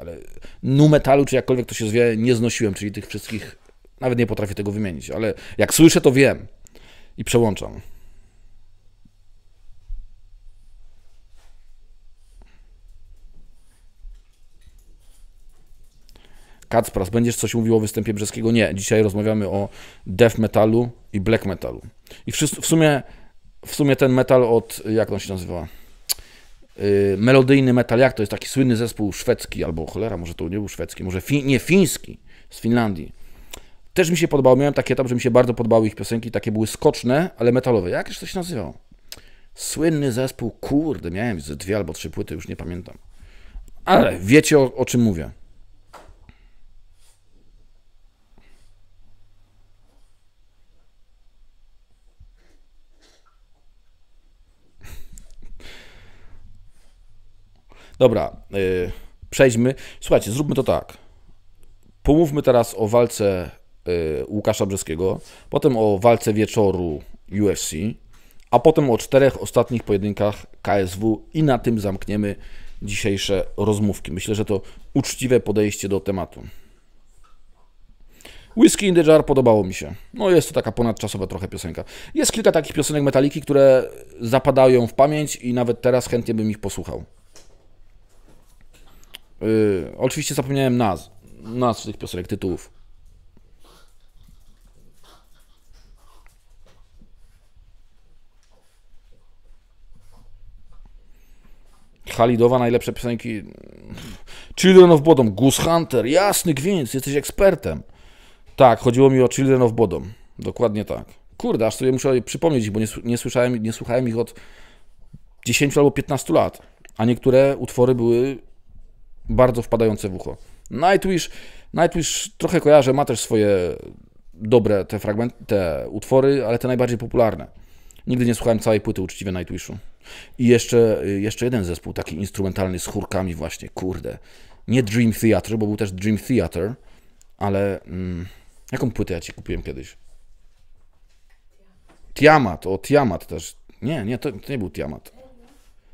ale nu metalu, czy jakkolwiek to się zwie, nie znosiłem, czyli tych wszystkich, nawet nie potrafię tego wymienić, ale jak słyszę, to wiem i przełączam. Kacpras, będziesz coś mówił o występie Brzeskiego? Nie, dzisiaj rozmawiamy o death metalu i black metalu. I w, w sumie, w sumie ten metal od, jak on się nazywa? Y, melodyjny metal, jak to jest taki słynny zespół szwedzki, albo cholera, może to nie był szwedzki, może fi nie fiński, z Finlandii. Też mi się podobało, miałem taki etap, że mi się bardzo podobały ich piosenki, takie były skoczne, ale metalowe. Jak to się nazywał? Słynny zespół, kurde, miałem dwie albo trzy płyty, już nie pamiętam. Ale wiecie o, o czym mówię. Dobra, yy, przejdźmy. Słuchajcie, zróbmy to tak. Pomówmy teraz o walce yy, Łukasza Brzeskiego, potem o walce wieczoru UFC, a potem o czterech ostatnich pojedynkach KSW i na tym zamkniemy dzisiejsze rozmówki. Myślę, że to uczciwe podejście do tematu. Whiskey in the Jar podobało mi się. No jest to taka ponadczasowa trochę piosenka. Jest kilka takich piosenek Metaliki, które zapadają w pamięć i nawet teraz chętnie bym ich posłuchał. Y, oczywiście zapomniałem nazw, nazw tych piosenek, tytułów. Halidowa, najlepsze piosenki. Children of Bodom, Goose Hunter, jasny gwint, jesteś ekspertem. Tak, chodziło mi o Children of Bodom. Dokładnie tak. Kurde, aż sobie muszę przypomnieć, bo nie, nie, słyszałem, nie słuchałem ich od 10 albo 15 lat, a niektóre utwory były bardzo wpadające w ucho. Nightwish, Nightwish trochę kojarzę, ma też swoje dobre te fragmenty, te utwory, ale te najbardziej popularne. Nigdy nie słuchałem całej płyty uczciwie Nightwishu. I jeszcze, jeszcze jeden zespół, taki instrumentalny z chórkami właśnie, kurde. Nie Dream Theater, bo był też Dream Theater, ale mm, jaką płytę ja ci kupiłem kiedyś? Tiamat, o Tiamat też. Nie, nie, to, to nie był Tiamat.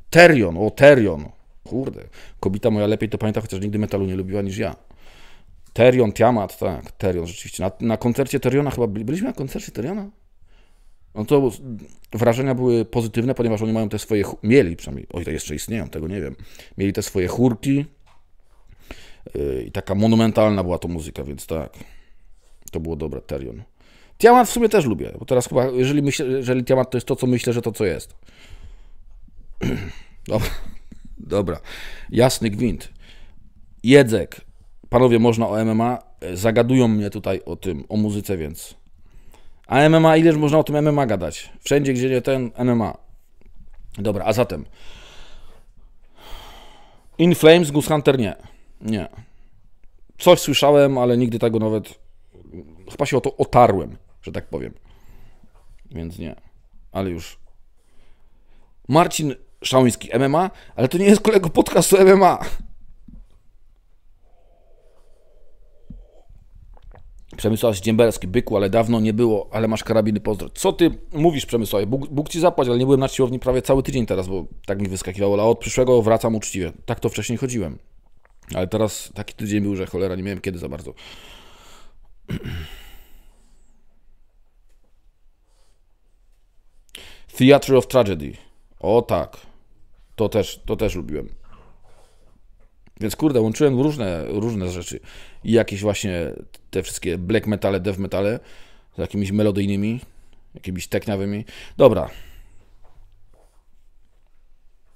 Terion, o Terion. Kurde, kobita moja lepiej to pamięta, chociaż nigdy metalu nie lubiła niż ja. Terion, Tiamat, tak, Terion rzeczywiście. Na, na koncercie Teriona chyba byli, byliśmy na koncercie Teriona? No to wrażenia były pozytywne, ponieważ oni mają te swoje, mieli przynajmniej, oj to jeszcze istnieją, tego nie wiem, mieli te swoje chórki yy, i taka monumentalna była to muzyka, więc tak, to było dobre, Terion. Tiamat w sumie też lubię, bo teraz chyba, jeżeli, jeżeli Tiamat to jest to, co myślę, że to co jest. Dobra. Dobra. Jasny gwint. Jedzek. Panowie, można o MMA. E, zagadują mnie tutaj o tym, o muzyce, więc. A MMA, ileż można o tym MMA gadać? Wszędzie, gdzie nie ten MMA. Dobra, a zatem. In Flames, Goose Hunter nie. Nie. Coś słyszałem, ale nigdy tego nawet. Chyba się o to otarłem, że tak powiem. Więc nie. Ale już. Marcin Szałoński MMA, ale to nie jest kolego podcastu MMA. Przemysław Dziemberski, byku, ale dawno nie było, ale masz karabiny, pozdro. Co ty mówisz, Przemysławie? Bóg, Bóg ci zapłać, ale nie byłem na siłowni prawie cały tydzień teraz, bo tak mi wyskakiwało, ale od przyszłego wracam uczciwie. Tak to wcześniej chodziłem. Ale teraz taki tydzień był, że cholera, nie miałem kiedy za bardzo. Theatre of Tragedy. O tak. To też, to też lubiłem. Więc kurde, łączyłem różne, różne rzeczy. I jakieś właśnie te wszystkie black metale, death metale z jakimiś melodyjnymi, jakimiś tekniawymi. Dobra.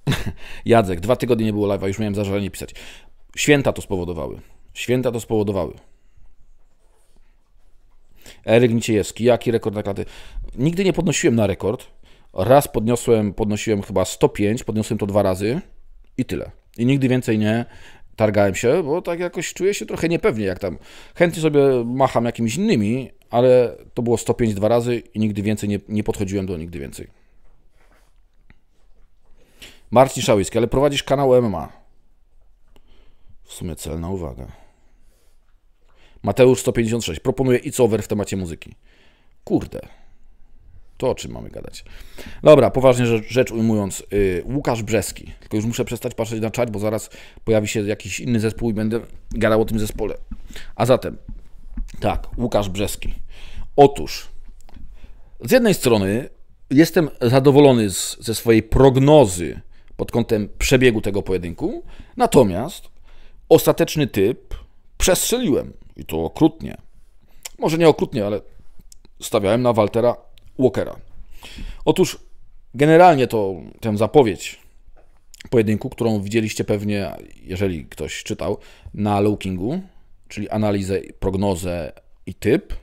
Jadzek, dwa tygodnie nie było live'a, już miałem zażalenie pisać. Święta to spowodowały. Święta to spowodowały. Eryk Niciejewski, jaki rekord na klatę? Nigdy nie podnosiłem na rekord, Raz podniosłem, podnosiłem chyba 105, podniosłem to dwa razy i tyle. I nigdy więcej nie targałem się, bo tak jakoś czuję się trochę niepewnie, jak tam chętnie sobie macham jakimiś innymi, ale to było 105 dwa razy i nigdy więcej nie, nie podchodziłem do nigdy więcej. Marcin Szałyski, ale prowadzisz kanał MMA. W sumie celna uwaga. Mateusz 156, proponuję i over w temacie muzyki. Kurde. To o czym mamy gadać? Dobra, poważnie rzecz, rzecz ujmując, yy, Łukasz Brzeski. Tylko już muszę przestać patrzeć na czat, bo zaraz pojawi się jakiś inny zespół i będę gadał o tym zespole. A zatem, tak, Łukasz Brzeski. Otóż, z jednej strony jestem zadowolony z, ze swojej prognozy pod kątem przebiegu tego pojedynku, natomiast ostateczny typ przestrzeliłem i to okrutnie. Może nie okrutnie, ale stawiałem na Waltera Walkera. Otóż generalnie to tę zapowiedź pojedynku, którą widzieliście pewnie, jeżeli ktoś czytał, na Lookingu, czyli analizę, prognozę i typ,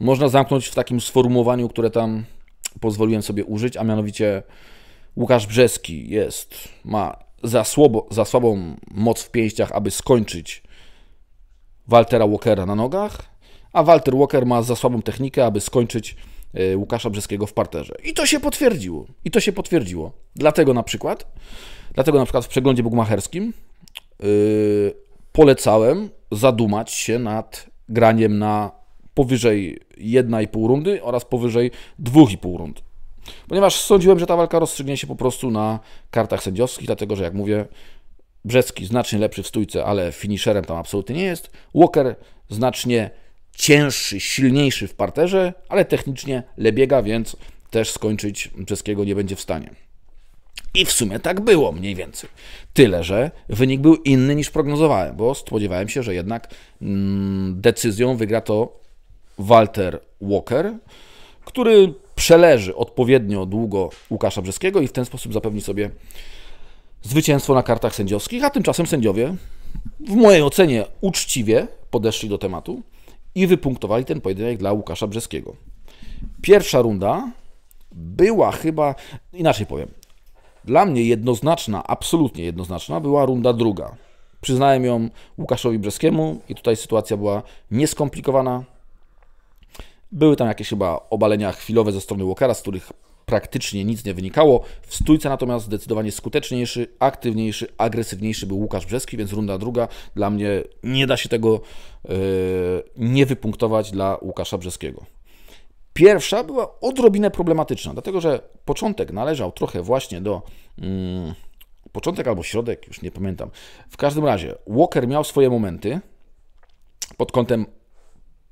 można zamknąć w takim sformułowaniu, które tam pozwoliłem sobie użyć, a mianowicie Łukasz Brzeski jest, ma za, słabo, za słabą moc w pięściach, aby skończyć Waltera Walkera na nogach, a Walter Walker ma za słabą technikę, aby skończyć Y, Łukasza Brzeskiego w parterze. I to się potwierdziło. I to się potwierdziło. Dlatego na przykład, dlatego na przykład w przeglądzie bugmacherskim yy, polecałem zadumać się nad graniem na powyżej 1,5 rundy oraz powyżej 2,5 rund. Ponieważ sądziłem, że ta walka rozstrzygnie się po prostu na kartach sędziowskich, dlatego że jak mówię, Brzeski znacznie lepszy w stójce, ale finisherem tam absolutnie nie jest. Walker znacznie cięższy, silniejszy w parterze, ale technicznie lebiega, więc też skończyć Brzeskiego nie będzie w stanie. I w sumie tak było mniej więcej. Tyle, że wynik był inny niż prognozowałem, bo spodziewałem się, że jednak mm, decyzją wygra to Walter Walker, który przeleży odpowiednio długo Łukasza Brzeskiego i w ten sposób zapewni sobie zwycięstwo na kartach sędziowskich, a tymczasem sędziowie, w mojej ocenie uczciwie, podeszli do tematu i wypunktowali ten pojedynek dla Łukasza Brzeskiego. Pierwsza runda była chyba, inaczej powiem, dla mnie jednoznaczna, absolutnie jednoznaczna była runda druga. Przyznałem ją Łukaszowi Brzeskiemu i tutaj sytuacja była nieskomplikowana. Były tam jakieś chyba obalenia chwilowe ze strony Walkera, z których praktycznie nic nie wynikało. W stójce natomiast zdecydowanie skuteczniejszy, aktywniejszy, agresywniejszy był Łukasz Brzeski, więc runda druga dla mnie nie da się tego yy, nie wypunktować dla Łukasza Brzeskiego. Pierwsza była odrobinę problematyczna, dlatego że początek należał trochę właśnie do. Yy, początek albo środek, już nie pamiętam. W każdym razie, Walker miał swoje momenty pod kątem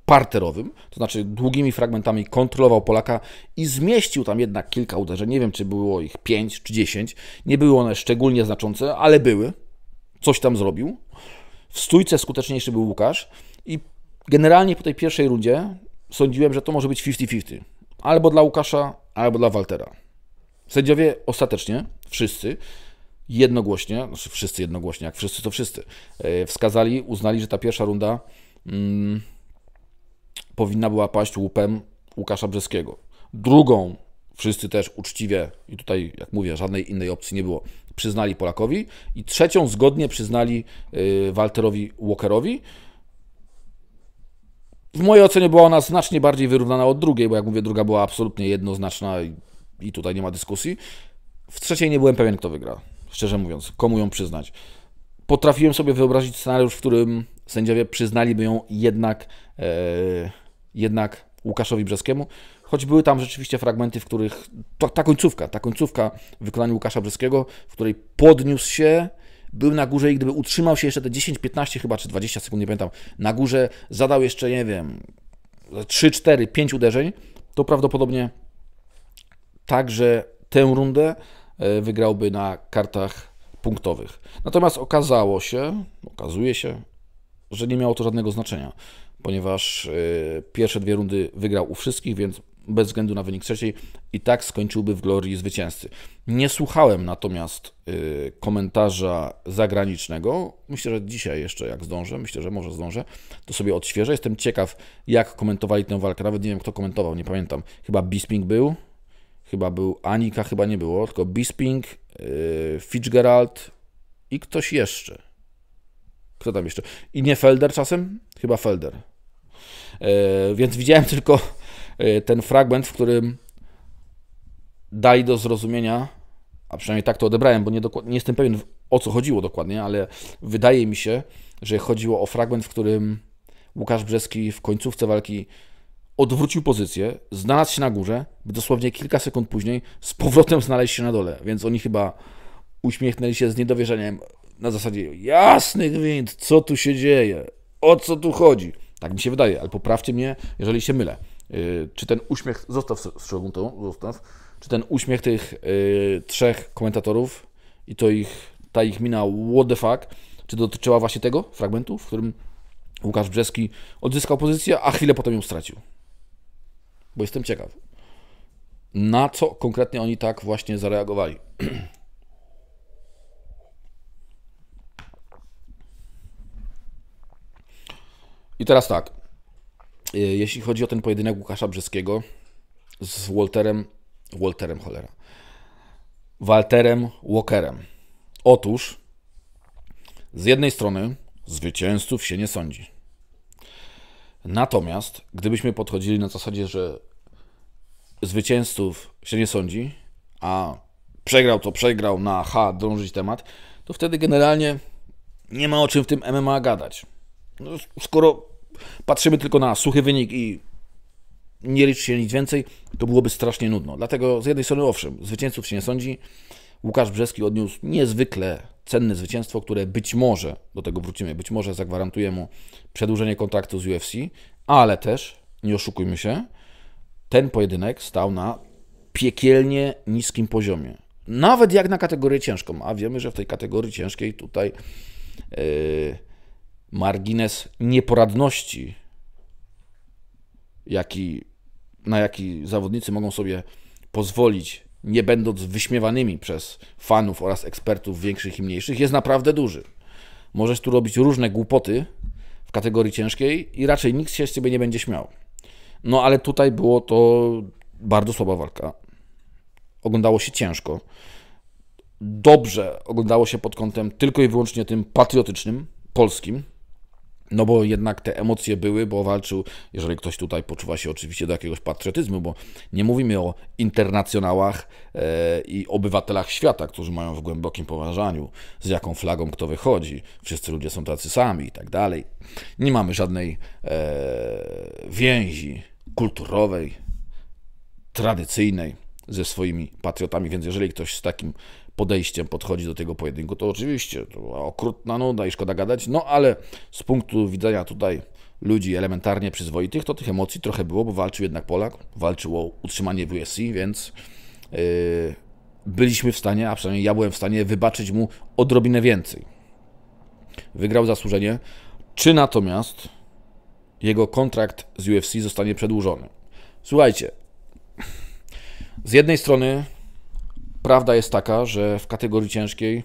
parterowym, to znaczy długimi fragmentami kontrolował Polaka i zmieścił tam jednak kilka uderzeń. Nie wiem, czy było ich 5 czy 10. Nie były one szczególnie znaczące, ale były. Coś tam zrobił. W stójce skuteczniejszy był Łukasz i generalnie po tej pierwszej rundzie sądziłem, że to może być 50-50. Albo dla Łukasza, albo dla Waltera. Sędziowie ostatecznie, wszyscy, jednogłośnie, znaczy wszyscy jednogłośnie, jak wszyscy to wszyscy, e, wskazali, uznali, że ta pierwsza runda... Mm, powinna była paść łupem Łukasza Brzeskiego. Drugą wszyscy też uczciwie, i tutaj, jak mówię, żadnej innej opcji nie było, przyznali Polakowi. I trzecią zgodnie przyznali y, Walterowi Walkerowi. W mojej ocenie była ona znacznie bardziej wyrównana od drugiej, bo jak mówię, druga była absolutnie jednoznaczna i tutaj nie ma dyskusji. W trzeciej nie byłem pewien, kto wygra, szczerze mówiąc, komu ją przyznać. Potrafiłem sobie wyobrazić scenariusz, w którym sędziowie przyznaliby ją jednak e, jednak Łukaszowi Brzeskiemu, choć były tam rzeczywiście fragmenty, w których to, ta końcówka, ta końcówka w wykonaniu Łukasza Brzeskiego, w której podniósł się, był na górze i gdyby utrzymał się jeszcze te 10, 15 chyba, czy 20 sekund, nie pamiętam, na górze, zadał jeszcze, nie wiem, 3, 4, 5 uderzeń, to prawdopodobnie także tę rundę e, wygrałby na kartach punktowych. Natomiast okazało się, okazuje się, że nie miało to żadnego znaczenia ponieważ y, pierwsze dwie rundy wygrał u wszystkich, więc bez względu na wynik trzeciej i tak skończyłby w glorii zwycięzcy. Nie słuchałem natomiast y, komentarza zagranicznego. Myślę, że dzisiaj jeszcze jak zdążę, myślę, że może zdążę, to sobie odświeżę. Jestem ciekaw, jak komentowali tę walkę. Nawet nie wiem, kto komentował, nie pamiętam. Chyba Bisping był, chyba był Anika, chyba nie było, tylko Bisping, y, Fitzgerald i ktoś jeszcze. Kto tam jeszcze? I nie Felder czasem? Chyba Felder. E, więc widziałem tylko e, ten fragment, w którym dali do zrozumienia, a przynajmniej tak to odebrałem, bo nie, nie jestem pewien o co chodziło dokładnie, ale wydaje mi się, że chodziło o fragment, w którym Łukasz Brzeski w końcówce walki odwrócił pozycję, znalazł się na górze, by dosłownie kilka sekund później z powrotem znaleźć się na dole. Więc oni chyba uśmiechnęli się z niedowierzaniem na zasadzie jasnych wind, co tu się dzieje, o co tu chodzi. Tak mi się wydaje, ale poprawcie mnie, jeżeli się mylę. Y, czy ten uśmiech, zostaw strzelbą zostaw, czy ten uśmiech tych y, trzech komentatorów i to ich, ta ich mina what the fuck, czy dotyczyła właśnie tego fragmentu, w którym Łukasz Brzeski odzyskał pozycję, a chwilę potem ją stracił? Bo jestem ciekaw, na co konkretnie oni tak właśnie zareagowali. I teraz tak. Y, jeśli chodzi o ten pojedynek Łukasza Brzeskiego z Walterem, Walterem cholera, Walterem Walkerem. Otóż z jednej strony zwycięzców się nie sądzi. Natomiast gdybyśmy podchodzili na zasadzie, że zwycięzców się nie sądzi, a przegrał to przegrał na H drążyć temat, to wtedy generalnie nie ma o czym w tym MMA gadać. No, skoro patrzymy tylko na suchy wynik i nie liczy się nic więcej, to byłoby strasznie nudno. Dlatego z jednej strony owszem, zwycięzców się nie sądzi. Łukasz Brzeski odniósł niezwykle cenne zwycięstwo, które być może, do tego wrócimy, być może zagwarantuje mu przedłużenie kontraktu z UFC, ale też, nie oszukujmy się, ten pojedynek stał na piekielnie niskim poziomie. Nawet jak na kategorię ciężką, a wiemy, że w tej kategorii ciężkiej tutaj yy, margines nieporadności, jaki, na jaki zawodnicy mogą sobie pozwolić, nie będąc wyśmiewanymi przez fanów oraz ekspertów większych i mniejszych, jest naprawdę duży. Możesz tu robić różne głupoty w kategorii ciężkiej i raczej nikt się z ciebie nie będzie śmiał. No ale tutaj było to bardzo słaba walka. Oglądało się ciężko. Dobrze oglądało się pod kątem tylko i wyłącznie tym patriotycznym, polskim, no bo jednak te emocje były, bo walczył, jeżeli ktoś tutaj poczuwa się oczywiście do jakiegoś patriotyzmu, bo nie mówimy o internacjonałach e, i obywatelach świata, którzy mają w głębokim poważaniu, z jaką flagą kto wychodzi, wszyscy ludzie są tacy sami i tak dalej. Nie mamy żadnej e, więzi kulturowej, tradycyjnej ze swoimi patriotami, więc jeżeli ktoś z takim podejściem podchodzi do tego pojedynku, to oczywiście to była okrutna nuda i szkoda gadać, no ale z punktu widzenia tutaj ludzi elementarnie przyzwoitych, to tych emocji trochę było, bo walczył jednak Polak, walczył o utrzymanie w USC, więc yy, byliśmy w stanie, a przynajmniej ja byłem w stanie wybaczyć mu odrobinę więcej. Wygrał zasłużenie, czy natomiast jego kontrakt z UFC zostanie przedłużony. Słuchajcie, z jednej strony Prawda jest taka, że w kategorii ciężkiej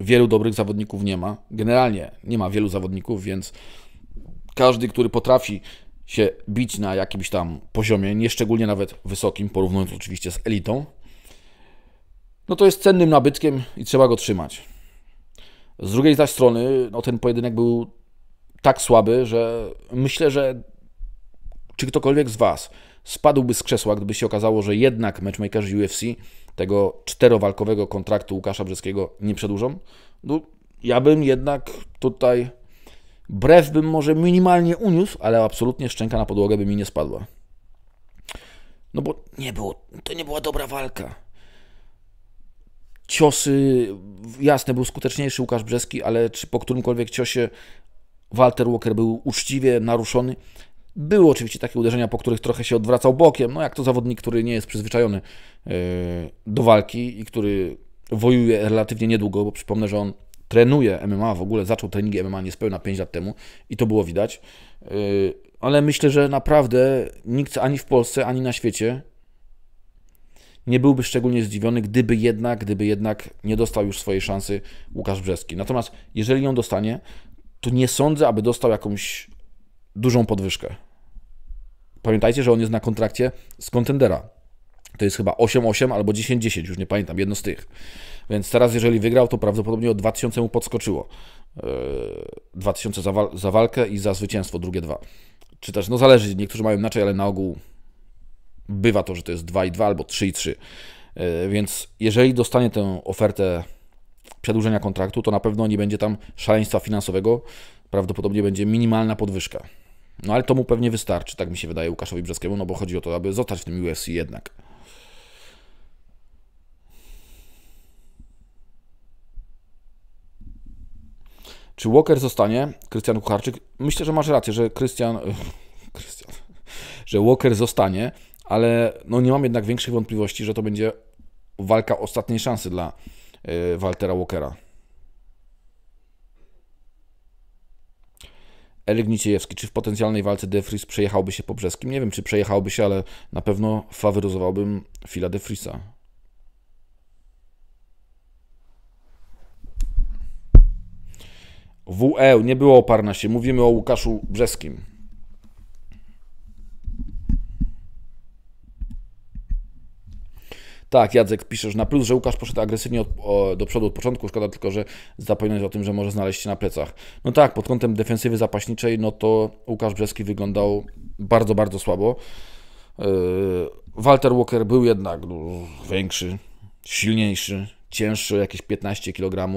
wielu dobrych zawodników nie ma. Generalnie nie ma wielu zawodników, więc każdy, który potrafi się bić na jakimś tam poziomie, nieszczególnie nawet wysokim, porównując oczywiście z elitą, no to jest cennym nabytkiem i trzeba go trzymać. Z drugiej zaś strony, no ten pojedynek był tak słaby, że myślę, że czy ktokolwiek z Was spadłby z krzesła, gdyby się okazało, że jednak matchmakerzy UFC tego czterowalkowego kontraktu Łukasza Brzeskiego nie przedłużą. No, ja bym jednak tutaj brew bym może minimalnie uniósł, ale absolutnie szczęka na podłogę by mi nie spadła. No bo nie było, to nie była dobra walka. Ciosy, jasne, był skuteczniejszy Łukasz Brzeski, ale czy po którymkolwiek ciosie Walter Walker był uczciwie naruszony? Były oczywiście takie uderzenia, po których trochę się odwracał bokiem, no jak to zawodnik, który nie jest przyzwyczajony e, do walki i który wojuje relatywnie niedługo, bo przypomnę, że on trenuje MMA, w ogóle zaczął treningi MMA niespełna 5 lat temu i to było widać. E, ale myślę, że naprawdę nikt ani w Polsce, ani na świecie nie byłby szczególnie zdziwiony, gdyby jednak, gdyby jednak nie dostał już swojej szansy Łukasz Brzeski. Natomiast jeżeli ją dostanie, to nie sądzę, aby dostał jakąś dużą podwyżkę. Pamiętajcie, że on jest na kontrakcie z kontendera. To jest chyba 8-8 albo 10-10, już nie pamiętam, jedno z tych. Więc teraz, jeżeli wygrał, to prawdopodobnie o 2000 mu podskoczyło. 2000 yy, za, za walkę i za zwycięstwo, drugie dwa. Czy też, no zależy, niektórzy mają inaczej, ale na ogół bywa to, że to jest 2 i 2 albo 3 i 3. Yy, więc jeżeli dostanie tę ofertę przedłużenia kontraktu, to na pewno nie będzie tam szaleństwa finansowego. Prawdopodobnie będzie minimalna podwyżka. No ale to mu pewnie wystarczy, tak mi się wydaje Łukaszowi Brzeskiemu, no bo chodzi o to, aby zostać w tym UFC jednak. Czy Walker zostanie? Krystian Kucharczyk? Myślę, że masz rację, że Krystian... Krystian... że Walker zostanie, ale no nie mam jednak większych wątpliwości, że to będzie walka ostatniej szansy dla e, Waltera Walkera. Erik Niciejewski, czy w potencjalnej walce Defries przejechałby się po Brzeskim? Nie wiem, czy przejechałby się, ale na pewno faworyzowałbym Fila De WL e nie było oparna się. Mówimy o Łukaszu Brzeskim. Tak, Jadzek piszesz na plus, że Łukasz poszedł agresywnie od, o, do przodu od początku. Szkoda tylko, że zapominać o tym, że może znaleźć się na plecach. No tak, pod kątem defensywy zapaśniczej, no to Łukasz Brzeski wyglądał bardzo, bardzo słabo. Yy, Walter Walker był jednak no, większy, silniejszy, cięższy, jakieś 15 kg.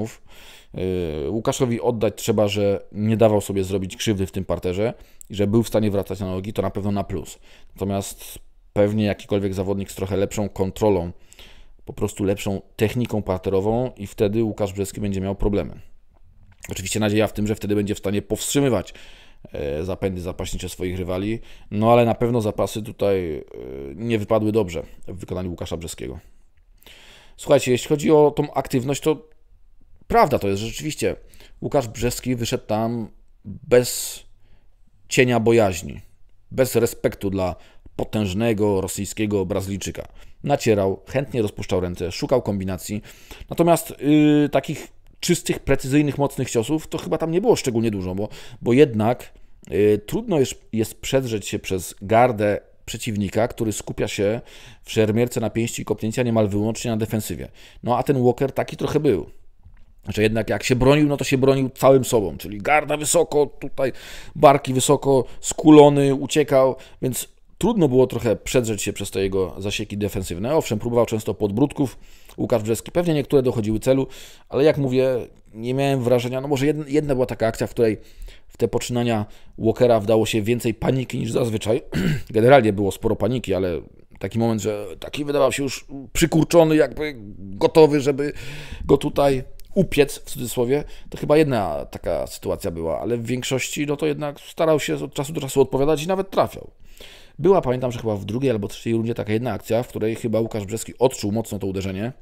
Yy, Łukaszowi oddać trzeba, że nie dawał sobie zrobić krzywdy w tym parterze i że był w stanie wracać na nogi, to na pewno na plus. Natomiast pewnie jakikolwiek zawodnik z trochę lepszą kontrolą po prostu lepszą techniką parterową i wtedy Łukasz Brzeski będzie miał problemy. Oczywiście nadzieja w tym, że wtedy będzie w stanie powstrzymywać e, zapędy zapaśnicze swoich rywali, no ale na pewno zapasy tutaj e, nie wypadły dobrze w wykonaniu Łukasza Brzeskiego. Słuchajcie, jeśli chodzi o tą aktywność, to prawda to jest rzeczywiście. Łukasz Brzeski wyszedł tam bez cienia bojaźni, bez respektu dla potężnego rosyjskiego Brazylijczyka. Nacierał, chętnie rozpuszczał ręce, szukał kombinacji. Natomiast yy, takich czystych, precyzyjnych, mocnych ciosów to chyba tam nie było szczególnie dużo, bo, bo jednak yy, trudno jest, jest przedrzeć się przez gardę przeciwnika, który skupia się w szermierce na pięści i kopnięcia niemal wyłącznie na defensywie. No a ten Walker taki trochę był. że jednak jak się bronił, no to się bronił całym sobą, czyli garda wysoko, tutaj barki wysoko, skulony, uciekał, więc Trudno było trochę przedrzeć się przez te jego zasieki defensywne. Owszem, próbował często podbródków Łukasz Brzeski. Pewnie niektóre dochodziły celu, ale jak mówię, nie miałem wrażenia, no może jedna, jedna była taka akcja, w której w te poczynania Walkera wdało się więcej paniki niż zazwyczaj. Generalnie było sporo paniki, ale taki moment, że taki wydawał się już przykurczony, jakby gotowy, żeby go tutaj upiec, w cudzysłowie, to chyba jedna taka sytuacja była, ale w większości no to jednak starał się od czasu do czasu odpowiadać i nawet trafiał. Była, pamiętam, że chyba w drugiej albo trzeciej rundzie taka jedna akcja, w której chyba Łukasz Brzeski odczuł mocno to uderzenie.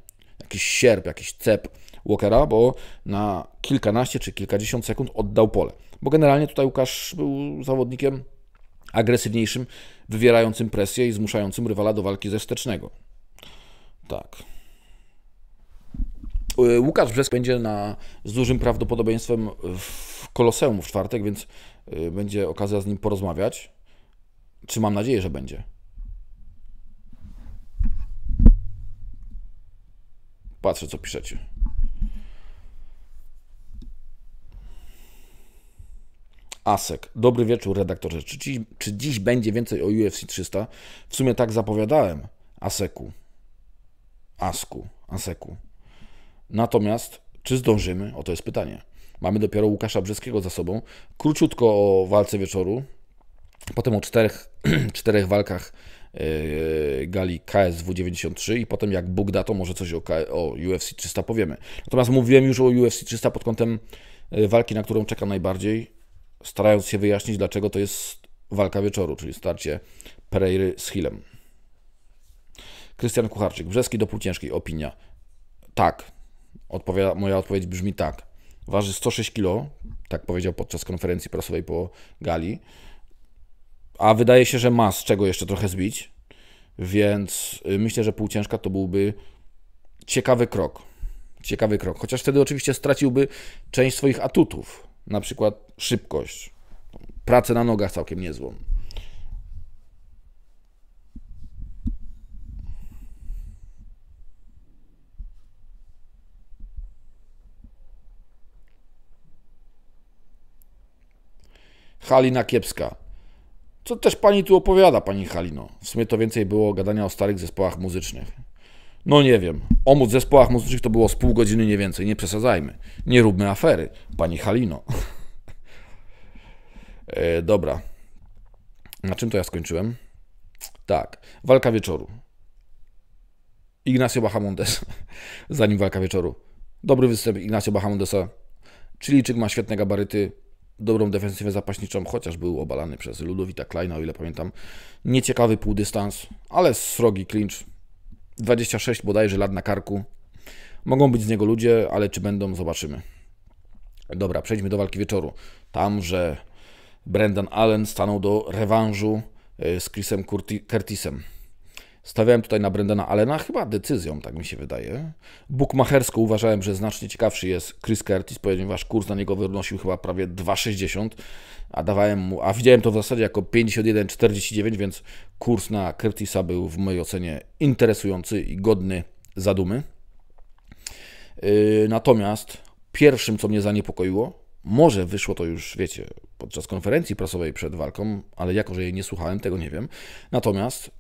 Jakiś sierp, jakiś cep Walkera, bo na kilkanaście czy kilkadziesiąt sekund oddał pole. Bo generalnie tutaj Łukasz był zawodnikiem agresywniejszym, wywierającym presję i zmuszającym rywala do walki ze wstecznego. Tak. Y, Łukasz Brzesk będzie na, z dużym prawdopodobieństwem w Koloseum w czwartek, więc y, będzie okazja z nim porozmawiać. Czy mam nadzieję, że będzie? Patrzę, co piszecie. Asek. Dobry wieczór, redaktorze. Czy, ci, czy dziś będzie więcej o UFC 300? W sumie tak zapowiadałem. Aseku. Asku. Aseku. Natomiast, czy zdążymy? Oto jest pytanie. Mamy dopiero Łukasza Brzeskiego za sobą. Króciutko o walce wieczoru. Potem o czterech, czterech walkach yy, gali KSW 93 i potem jak Bóg da, to może coś o, o, UFC 300 powiemy. Natomiast mówiłem już o UFC 300 pod kątem yy, walki, na którą czekam najbardziej, starając się wyjaśnić, dlaczego to jest walka wieczoru, czyli starcie Pereiry z Hillem. Krystian Kucharczyk, Brzeski do półciężkiej, opinia. Tak. Odpowiada, moja odpowiedź brzmi tak. Waży 106 kg, tak powiedział podczas konferencji prasowej po gali a wydaje się, że ma z czego jeszcze trochę zbić, więc y, myślę, że półciężka to byłby ciekawy krok. Ciekawy krok. Chociaż wtedy oczywiście straciłby część swoich atutów, na przykład szybkość, pracę na nogach całkiem niezłą. Halina Kiepska. Co też pani tu opowiada, pani Halino? W sumie to więcej było gadania o starych zespołach muzycznych. No nie wiem. O móc zespołach muzycznych to było z pół godziny, nie więcej. Nie przesadzajmy. Nie róbmy afery, pani Halino. e, dobra. Na czym to ja skończyłem? Tak. Walka wieczoru. Ignacio Bahamondes. Zanim walka wieczoru. Dobry występ Ignacio Bahamondesa. Chilijczyk ma świetne gabaryty, dobrą defensywę zapaśniczą, chociaż był obalany przez Ludowita Kleina, o ile pamiętam. Nieciekawy półdystans, ale srogi clinch. 26 bodajże lat na karku. Mogą być z niego ludzie, ale czy będą, zobaczymy. Dobra, przejdźmy do walki wieczoru. Tam, że Brendan Allen stanął do rewanżu e, z Chrisem Curtisem. Stawiałem tutaj na Brendana Allena, chyba decyzją, tak mi się wydaje. Bukmachersko uważałem, że znacznie ciekawszy jest Chris Curtis, ponieważ kurs na niego wynosił chyba prawie 2,60, a dawałem mu, a widziałem to w zasadzie jako 51,49, więc kurs na Curtisa był w mojej ocenie interesujący i godny zadumy. Yy, natomiast pierwszym, co mnie zaniepokoiło, może wyszło to już, wiecie, podczas konferencji prasowej przed walką, ale jako, że jej nie słuchałem, tego nie wiem. Natomiast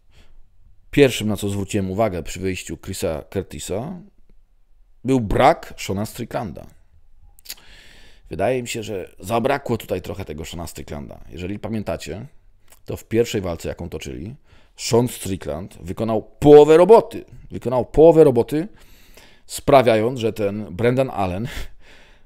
Pierwszym, na co zwróciłem uwagę przy wyjściu Chrisa Curtisa, był brak Shona Stricklanda. Wydaje mi się, że zabrakło tutaj trochę tego Shona Stricklanda. Jeżeli pamiętacie, to w pierwszej walce, jaką toczyli, Sean Strickland wykonał połowę roboty. Wykonał połowę roboty, sprawiając, że ten Brendan Allen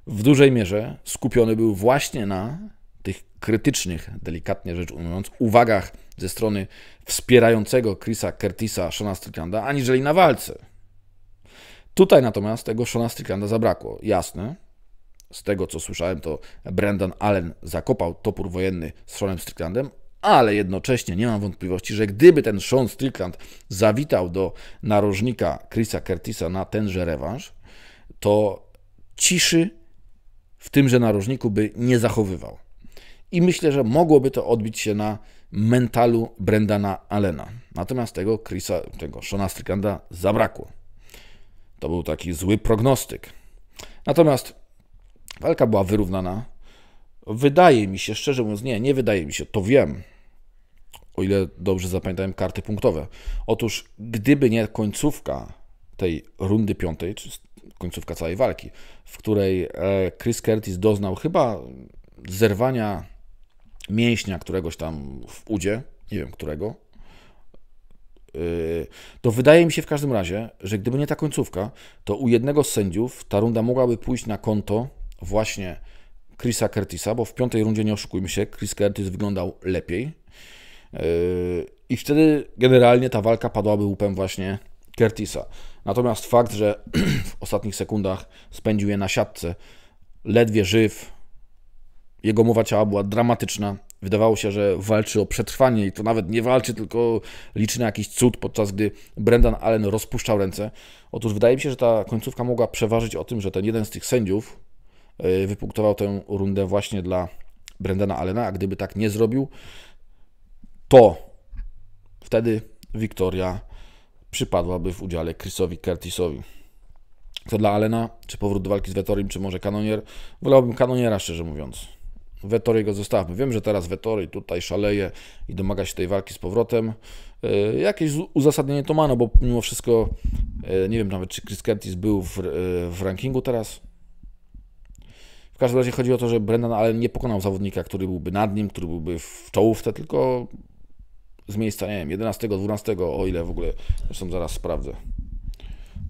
w dużej mierze skupiony był właśnie na tych krytycznych, delikatnie rzecz ujmując, uwagach ze strony wspierającego Chrisa Curtisa Shona Stricklanda, aniżeli na walce. Tutaj natomiast tego Shona Stricklanda zabrakło. Jasne, z tego co słyszałem, to Brendan Allen zakopał topór wojenny z Seanem Stricklandem, ale jednocześnie nie mam wątpliwości, że gdyby ten Sean Strickland zawitał do narożnika Chrisa Curtisa na tenże rewanż, to ciszy w tymże narożniku by nie zachowywał. I myślę, że mogłoby to odbić się na mentalu Brendana Allena. Natomiast tego Chrisa, tego Shona Strickanda zabrakło. To był taki zły prognostyk. Natomiast walka była wyrównana. Wydaje mi się, szczerze mówiąc, nie, nie wydaje mi się, to wiem, o ile dobrze zapamiętałem karty punktowe. Otóż, gdyby nie końcówka tej rundy piątej, czy końcówka całej walki, w której e, Chris Curtis doznał chyba zerwania mięśnia któregoś tam w udzie, nie wiem którego, y, to wydaje mi się w każdym razie, że gdyby nie ta końcówka, to u jednego z sędziów ta runda mogłaby pójść na konto właśnie Chrisa Curtisa, bo w piątej rundzie nie oszukujmy się, Chris Curtis wyglądał lepiej. Y, I wtedy generalnie ta walka padłaby łupem właśnie Curtisa. Natomiast fakt, że w ostatnich sekundach spędził je na siatce, ledwie żyw, jego mowa ciała była dramatyczna. Wydawało się, że walczy o przetrwanie i to nawet nie walczy, tylko liczy na jakiś cud, podczas gdy Brendan Allen rozpuszczał ręce. Otóż wydaje mi się, że ta końcówka mogła przeważyć o tym, że ten jeden z tych sędziów e, wypunktował tę rundę właśnie dla Brendana Allena, a gdyby tak nie zrobił, to wtedy Wiktoria przypadłaby w udziale Chrisowi Curtisowi. To dla Alena, czy powrót do walki z Wetorim, czy może Kanonier? Wolałbym Kanoniera, szczerze mówiąc. Wetory go zostawmy. Wiem, że teraz Wetory tutaj szaleje i domaga się tej walki z powrotem. E, jakieś uzasadnienie to ma, no bo mimo wszystko e, nie wiem nawet, czy Chris Curtis był w, e, w rankingu teraz. W każdym razie chodzi o to, że Brendan Allen nie pokonał zawodnika, który byłby nad nim, który byłby w czołówce, tylko z miejsca, nie wiem, 11, 12, o ile w ogóle, zresztą zaraz sprawdzę,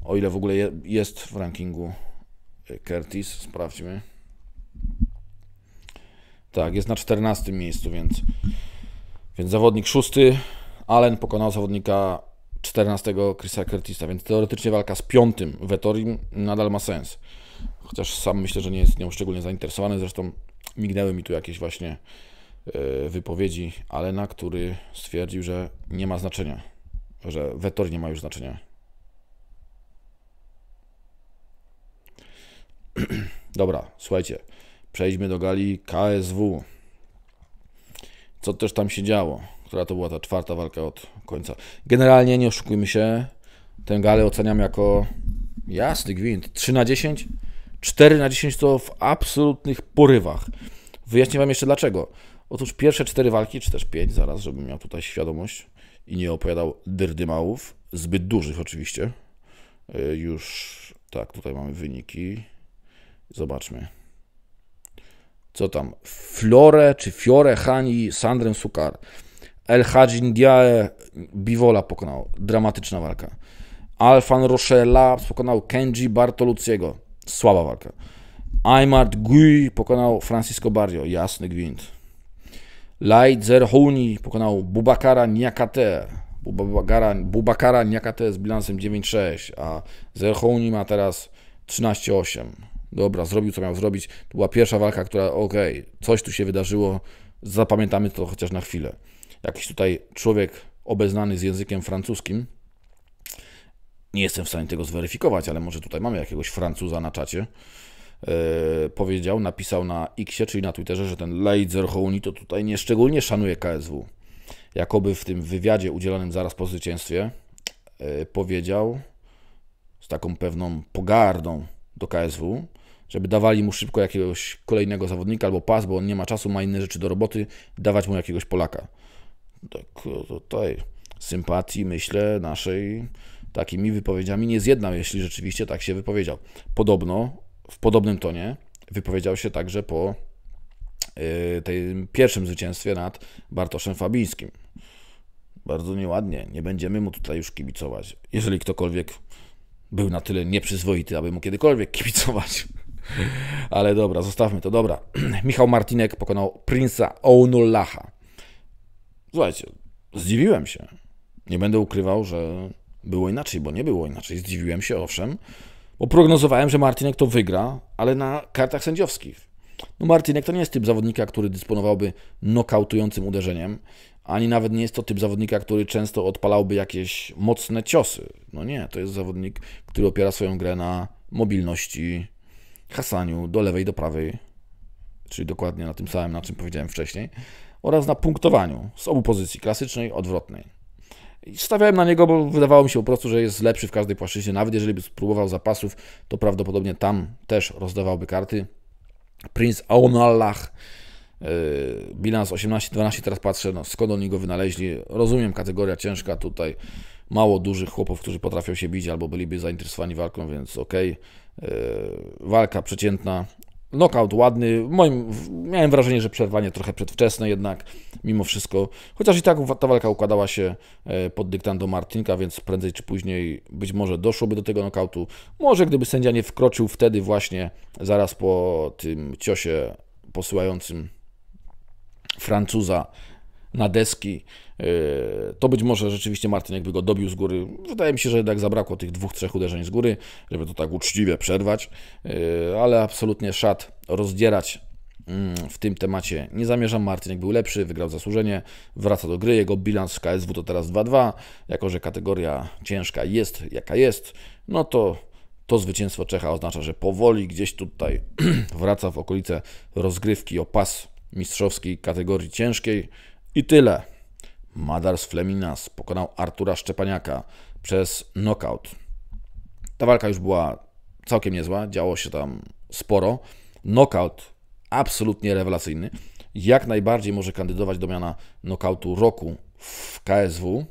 o ile w ogóle jest w rankingu Curtis, sprawdźmy. Tak, jest na 14 miejscu, więc, więc zawodnik szósty. Allen pokonał zawodnika 14 Chrisa Curtisa, więc teoretycznie walka z piątym Wetorim nadal ma sens. Chociaż sam myślę, że nie jest nią szczególnie zainteresowany. Zresztą mignęły mi tu jakieś właśnie e, wypowiedzi Alena, który stwierdził, że nie ma znaczenia, że Wetor nie ma już znaczenia. Dobra, słuchajcie. Przejdźmy do gali KSW. Co też tam się działo? Która to była ta czwarta walka od końca. Generalnie nie oszukujmy się, tę galę oceniam jako jasny gwint. 3 na 10, 4 na 10 to w absolutnych porywach. Wyjaśnię Wam jeszcze dlaczego. Otóż pierwsze cztery walki, czy też pięć, zaraz, żebym miał tutaj świadomość i nie opowiadał dyrdymałów, zbyt dużych oczywiście. E, już, tak, tutaj mamy wyniki. Zobaczmy co tam, Flore czy Fiore Hani Sandrem Sukar. El Hadji Ndiaye pokonał. Dramatyczna walka. Alfan Rochella pokonał Kenji Bartoluciego. Słaba walka. Aymar Gui pokonał Francisco Barrio. Jasny gwint. Light Zerhouni pokonał Bubakara Niakate. Bubakara, Bubakara Niakate z bilansem 9-6, a Zerhouni ma teraz 13-8 dobra, zrobił co miał zrobić. To była pierwsza walka, która, okej, okay, coś tu się wydarzyło, zapamiętamy to chociaż na chwilę. Jakiś tutaj człowiek obeznany z językiem francuskim, nie jestem w stanie tego zweryfikować, ale może tutaj mamy jakiegoś Francuza na czacie, Yy, powiedział, napisał na X, czyli na Twitterze, że ten Leitzer Hołni to tutaj nieszczególnie szanuje KSW. Jakoby w tym wywiadzie udzielonym zaraz po zwycięstwie yy, powiedział z taką pewną pogardą do KSW, żeby dawali mu szybko jakiegoś kolejnego zawodnika albo pas, bo on nie ma czasu, ma inne rzeczy do roboty, dawać mu jakiegoś Polaka. Tak tutaj sympatii, myślę, naszej takimi wypowiedziami nie zjednał, jeśli rzeczywiście tak się wypowiedział. Podobno, w podobnym tonie wypowiedział się także po yy, e, tym pierwszym zwycięstwie nad Bartoszem Fabińskim. Bardzo nieładnie, nie będziemy mu tutaj już kibicować. Jeżeli ktokolwiek był na tyle nieprzyzwoity, aby mu kiedykolwiek kibicować. Ale dobra, zostawmy to, dobra. Michał Martinek pokonał Prince'a Ounullaha. Słuchajcie, zdziwiłem się. Nie będę ukrywał, że było inaczej, bo nie było inaczej. Zdziwiłem się, owszem, bo prognozowałem, że Martinek to wygra, ale na kartach sędziowskich. No Martinek to nie jest typ zawodnika, który dysponowałby nokautującym uderzeniem, ani nawet nie jest to typ zawodnika, który często odpalałby jakieś mocne ciosy. No nie, to jest zawodnik, który opiera swoją grę na mobilności hasaniu do lewej, do prawej, czyli dokładnie na tym samym, na czym powiedziałem wcześniej, oraz na punktowaniu z obu pozycji, klasycznej, odwrotnej. I stawiałem na niego, bo wydawało mi się po prostu, że jest lepszy w każdej płaszczyźnie. Nawet jeżeli by spróbował zapasów, to prawdopodobnie tam też rozdawałby karty. Prince Aonallah, yy, bilans 18-12, teraz patrzę, no, skąd oni go wynaleźli. Rozumiem, kategoria ciężka tutaj mało dużych chłopów, którzy potrafią się bić albo byliby zainteresowani walką, więc okej. Okay. E, walka przeciętna. Knockout ładny. Moim, miałem wrażenie, że przerwanie trochę przedwczesne jednak, mimo wszystko. Chociaż i tak ta walka układała się e, pod dyktando Martinka, więc prędzej czy później być może doszłoby do tego knockoutu. Może gdyby sędzia nie wkroczył wtedy właśnie, zaraz po tym ciosie posyłającym Francuza na deski, e, to być może rzeczywiście Martin jakby go dobił z góry. Wydaje mi się, że jednak zabrakło tych dwóch, trzech uderzeń z góry, żeby to tak uczciwie przerwać, e, ale absolutnie szat rozdzierać mm, w tym temacie nie zamierzam. Martin był lepszy, wygrał zasłużenie, wraca do gry. Jego bilans w KSW to teraz 2-2. Jako, że kategoria ciężka jest jaka jest, no to to zwycięstwo Czecha oznacza, że powoli gdzieś tutaj wraca w okolice rozgrywki o pas mistrzowskiej kategorii ciężkiej. I tyle. Madars Fleminas pokonał Artura Szczepaniaka przez knockout. Ta walka już była całkiem niezła, działo się tam sporo. Knockout absolutnie rewelacyjny. Jak najbardziej może kandydować do miana knockoutu roku w KSW.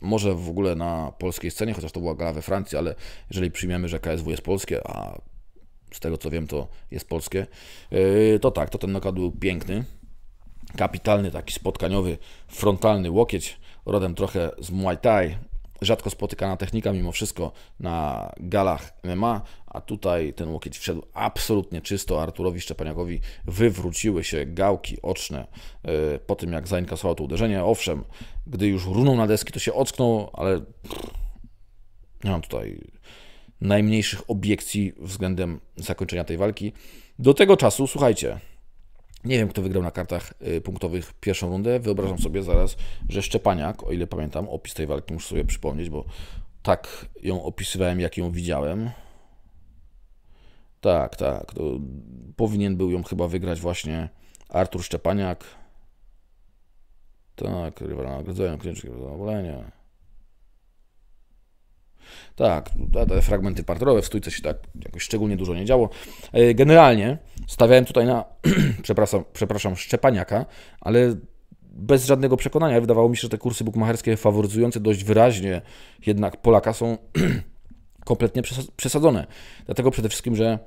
Może w ogóle na polskiej scenie, chociaż to była gala we Francji, ale jeżeli przyjmiemy, że KSW jest polskie, a z tego co wiem to jest polskie, yy, to tak, to ten knockout był piękny. Kapitalny, taki spotkaniowy, frontalny łokieć, rodem trochę z Muay Thai, rzadko spotykana technika mimo wszystko na galach MMA, a tutaj ten łokieć wszedł absolutnie czysto. Arturowi Szczepaniakowi wywróciły się gałki oczne e, po tym, jak zainkasował to uderzenie. Owszem, gdy już runął na deski, to się ocknął, ale nie mam tutaj najmniejszych obiekcji względem zakończenia tej walki. Do tego czasu, słuchajcie, nie wiem, kto wygrał na kartach punktowych pierwszą rundę. Wyobrażam sobie zaraz, że Szczepaniak, o ile pamiętam, opis tej walki muszę sobie przypomnieć, bo tak ją opisywałem, jak ją widziałem. Tak, tak. powinien był ją chyba wygrać właśnie Artur Szczepaniak. Tak, rywal nagrodzają, kliniczki zadowolenie. Tak, te fragmenty parterowe w stójce się tak jakoś szczególnie dużo nie działo. E, generalnie stawiałem tutaj na, przepraszam, przepraszam, Szczepaniaka, ale bez żadnego przekonania. Wydawało mi się, że te kursy bukmacherskie faworyzujące dość wyraźnie jednak Polaka są kompletnie przesadzone. Dlatego przede wszystkim, że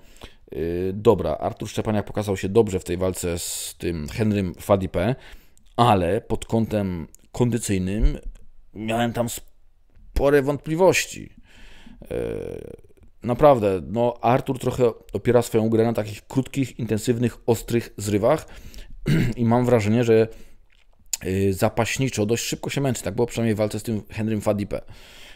yy, dobra, Artur Szczepaniak pokazał się dobrze w tej walce z tym Henrym Fadipe, ale pod kątem kondycyjnym miałem tam spore wątpliwości. E, naprawdę, no Artur trochę opiera swoją grę na takich krótkich, intensywnych, ostrych zrywach i mam wrażenie, że e, zapaśniczo dość szybko się męczy, tak było przynajmniej w walce z tym Henrym Fadipe.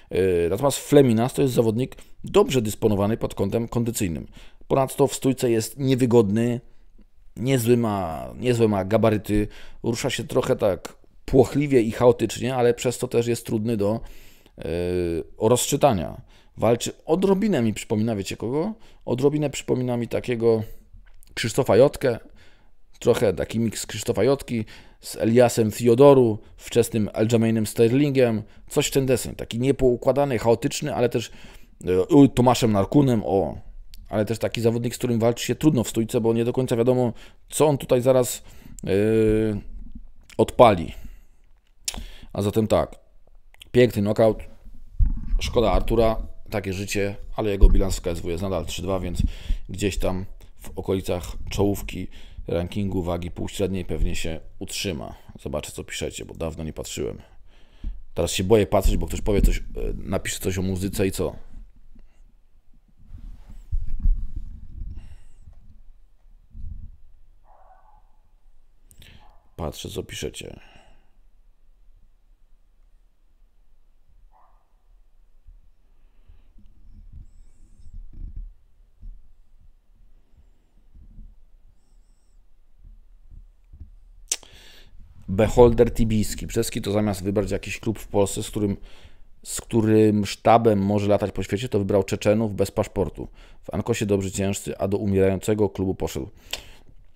E, natomiast Fleminas to jest zawodnik dobrze dysponowany pod kątem kondycyjnym. Ponadto w stójce jest niewygodny, niezły ma, niezły ma gabaryty, rusza się trochę tak płochliwie i chaotycznie, ale przez to też jest trudny do yy, rozczytania walczy. Odrobinę mi przypomina, wiecie kogo? Odrobinę przypomina mi takiego Krzysztofa Jotkę, trochę taki miks Krzysztofa Jotki z Eliasem Theodoru, wczesnym Aljamainem Sterlingiem, coś w ten deseń, taki niepoukładany, chaotyczny, ale też y, Tomaszem Narkunem, o, ale też taki zawodnik, z którym walczy się trudno w stójce, bo nie do końca wiadomo, co on tutaj zaraz y, odpali. A zatem tak, piękny knockout, szkoda Artura, takie życie, ale jego bilans w KSW jest nadal 3-2, więc gdzieś tam w okolicach czołówki rankingu wagi półśredniej pewnie się utrzyma. Zobaczę, co piszecie, bo dawno nie patrzyłem. Teraz się boję patrzeć, bo ktoś powie coś, e, napisze coś o muzyce i co? Patrzę, co piszecie. Beholder Tibijski. Przez to zamiast wybrać jakiś klub w Polsce, z którym, z którym sztabem może latać po świecie, to wybrał Czeczenów bez paszportu. W Ankosie dobrzy ciężcy, a do umierającego klubu poszedł.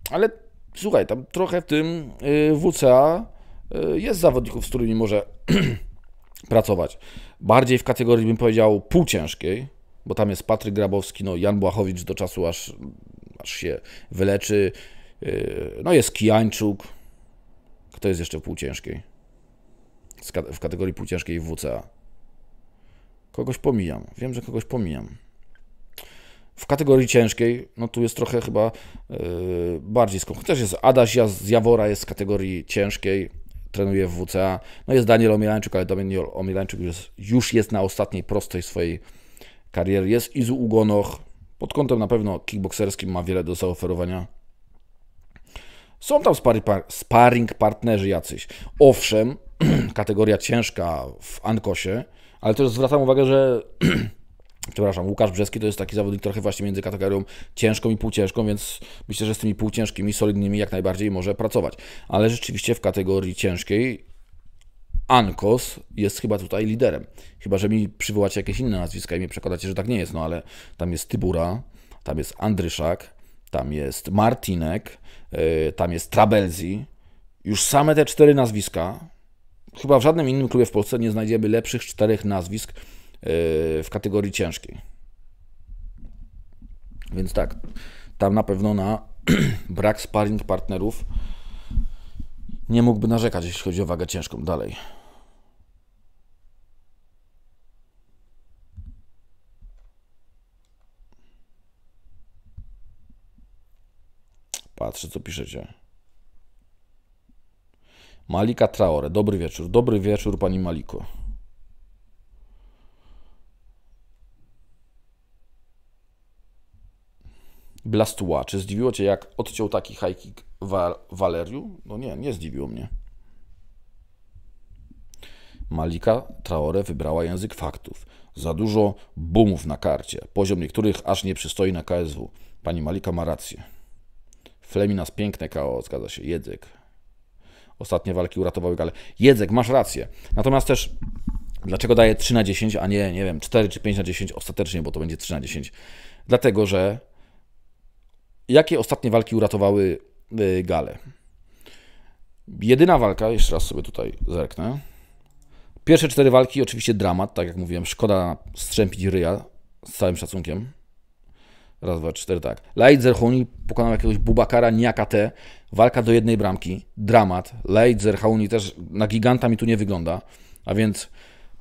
Ale słuchaj, tam trochę w tym y, WCA y, jest zawodników, z którymi może pracować. Bardziej w kategorii, bym powiedział, półciężkiej, bo tam jest Patryk Grabowski, no Jan Błachowicz do czasu, aż, aż się wyleczy. Y, no jest Kijańczuk, kto jest jeszcze w półciężkiej? W kategorii półciężkiej w WCA. Kogoś pomijam. Wiem, że kogoś pomijam. W kategorii ciężkiej, no tu jest trochę chyba yy, bardziej skąd. Też jest Adaś z Jawora, jest z kategorii ciężkiej, trenuje w WCA. No jest Daniel Omielańczyk, ale Daniel Omielańczyk już jest, już jest na ostatniej prostej swojej kariery. Jest Izu Ugonoch. Pod kątem na pewno kickbokserskim ma wiele do zaoferowania. Są tam sparring partnerzy jacyś. Owszem, kategoria ciężka w Ankosie, ale też zwracam uwagę, że przepraszam, Łukasz Brzeski to jest taki zawodnik trochę właśnie między kategorią ciężką i półciężką, więc myślę, że z tymi półciężkimi, solidnymi jak najbardziej może pracować. Ale rzeczywiście w kategorii ciężkiej Ankos jest chyba tutaj liderem. Chyba, że mi przywołacie jakieś inne nazwiska i mnie przekonacie, że tak nie jest, no ale tam jest Tybura, tam jest Andryszak, tam jest Martinek, Y, tam jest Trabelzi. Już same te cztery nazwiska, chyba w żadnym innym klubie w Polsce nie znajdziemy lepszych czterech nazwisk y, w kategorii ciężkiej. Więc tak, tam na pewno na brak sparring partnerów nie mógłby narzekać, jeśli chodzi o wagę ciężką. Dalej. Patrzę, co piszecie. Malika Traore, dobry wieczór. Dobry wieczór, pani Maliko. Blastua, czy zdziwiło Cię, jak odciął taki high kick Wal Valeriu? No nie, nie zdziwiło mnie. Malika Traore wybrała język faktów. Za dużo boomów na karcie. Poziom niektórych aż nie przystoi na KSW. Pani Malika ma rację. Fleminas, piękne KO, zgadza się, Jedzek. Ostatnie walki uratowały Gale. Jedzek, masz rację. Natomiast też dlaczego daję 3 na 10, a nie, nie wiem, 4 czy 5 na 10 ostatecznie, bo to będzie 3 na 10. Dlatego, że jakie ostatnie walki uratowały y, Gale? Jedyna walka, jeszcze raz sobie tutaj zerknę. Pierwsze cztery walki, oczywiście dramat, tak jak mówiłem, szkoda strzępić ryja, z całym szacunkiem. Raz, dwa, cztery, tak. Leidzer Zerhouni pokonał jakiegoś Bubakara Niaka T. Walka do jednej bramki. Dramat. Leidzer Zerhouni też na giganta mi tu nie wygląda. A więc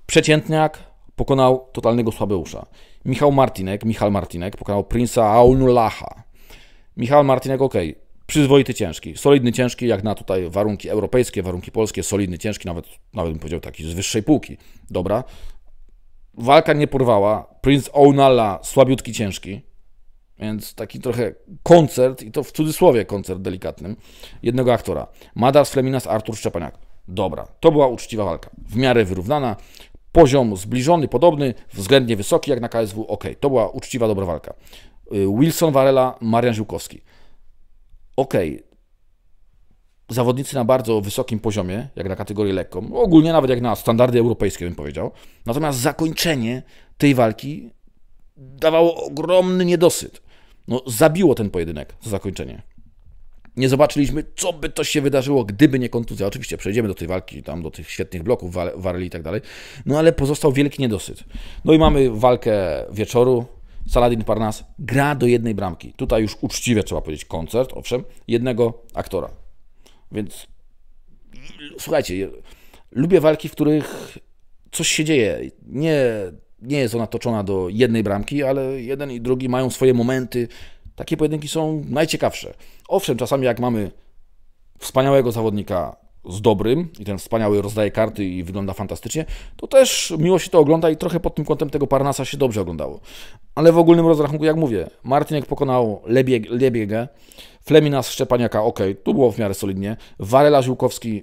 przeciętniak pokonał totalnego słabeusza. Michał Martinek, Michał Martinek pokonał Prince'a Aulnulaha. Michał Martinek, ok, przyzwoity ciężki, solidny ciężki, jak na tutaj warunki europejskie, warunki polskie, solidny ciężki, nawet, nawet bym powiedział taki z wyższej półki. Dobra. Walka nie porwała, Prince Ounala słabiutki ciężki, więc taki trochę koncert, i to w cudzysłowie koncert delikatnym, jednego aktora. Madas Fleminas, Artur Szczepaniak. Dobra, to była uczciwa walka. W miarę wyrównana, poziom zbliżony, podobny, względnie wysoki jak na KSW. Ok, to była uczciwa, dobra walka. Y, Wilson Varela, Marian Ziłkowski. Ok, zawodnicy na bardzo wysokim poziomie, jak na kategorię lekką, ogólnie nawet jak na standardy europejskie bym powiedział. Natomiast zakończenie tej walki dawało ogromny niedosyt no, zabiło ten pojedynek, to zakończenie. Nie zobaczyliśmy, co by to się wydarzyło, gdyby nie kontuzja. Oczywiście przejdziemy do tej walki, tam do tych świetnych bloków, warli i tak dalej. No ale pozostał wielki niedosyt. No i mamy walkę wieczoru. Saladin Parnas gra do jednej bramki. Tutaj już uczciwie trzeba powiedzieć koncert, owszem, jednego aktora. Więc słuchajcie, lubię walki, w których coś się dzieje. Nie nie jest ona toczona do jednej bramki, ale jeden i drugi mają swoje momenty. Takie pojedynki są najciekawsze. Owszem, czasami jak mamy wspaniałego zawodnika z dobrym i ten wspaniały rozdaje karty i wygląda fantastycznie, to też miło się to ogląda i trochę pod tym kątem tego Parnasa się dobrze oglądało. Ale w ogólnym rozrachunku, jak mówię, Martinek pokonał Lebieg, Lebiegę, Flemina z Szczepaniaka, ok, tu było w miarę solidnie, Warela Ziłkowski,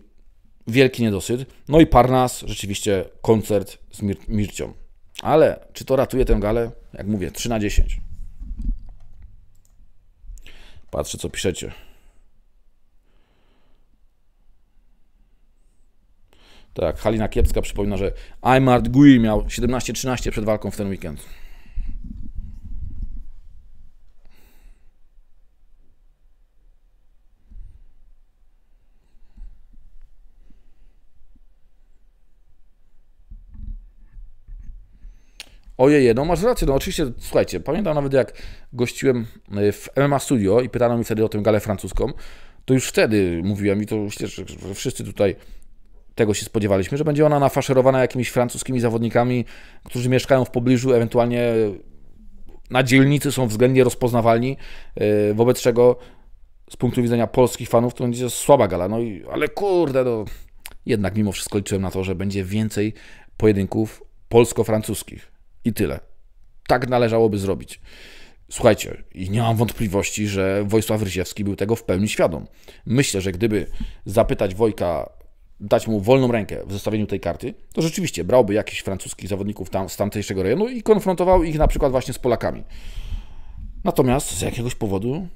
wielki niedosyt, no i Parnas, rzeczywiście koncert z Mir Mircią. Ale czy to ratuje tę galę? Jak mówię, 3 na 10. Patrzę, co piszecie. Tak, Halina Kiepska przypomina, że Aymar Gui miał 17-13 przed walką w ten weekend. Ojej, no masz rację, no oczywiście, słuchajcie, pamiętam nawet jak gościłem e, w MMA Studio i pytano mi wtedy o tę galę francuską, to już wtedy mówiłem i to że wszyscy tutaj tego się spodziewaliśmy, że będzie ona nafaszerowana jakimiś francuskimi zawodnikami, którzy mieszkają w pobliżu, ewentualnie na dzielnicy są względnie rozpoznawalni, e, wobec czego z punktu widzenia polskich fanów to będzie słaba gala. No i, ale kurde, no, jednak mimo wszystko liczyłem na to, że będzie więcej pojedynków polsko-francuskich. I tyle. Tak należałoby zrobić. Słuchajcie, i nie mam wątpliwości, że Wojsław Rysiewski był tego w pełni świadom. Myślę, że gdyby zapytać Wojka, dać mu wolną rękę w zestawieniu tej karty, to rzeczywiście brałby jakichś francuskich zawodników tam, z tamtejszego rejonu i konfrontował ich na przykład właśnie z Polakami. Natomiast z jakiegoś powodu,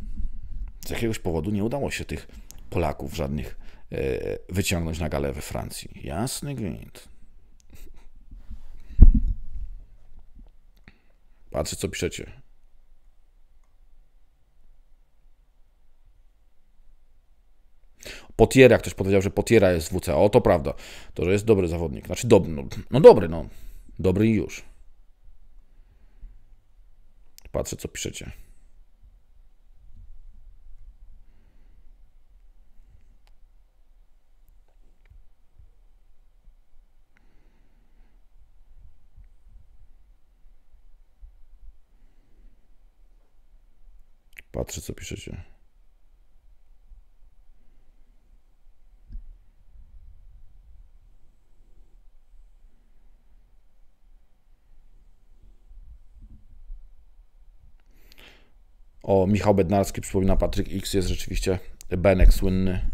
z jakiegoś powodu nie udało się tych Polaków żadnych e, wyciągnąć na galę we Francji. Jasny gwint. Patrzę, co piszecie. Potiera, ktoś powiedział, że Potiera jest WC. O, to prawda. To, że jest dobry zawodnik. Znaczy, no, no dobry, no. Dobry i już. Patrzę, co piszecie. Patrzę, co piszecie. O, Michał Bednarski przypomina, Patryk X jest rzeczywiście Benek słynny.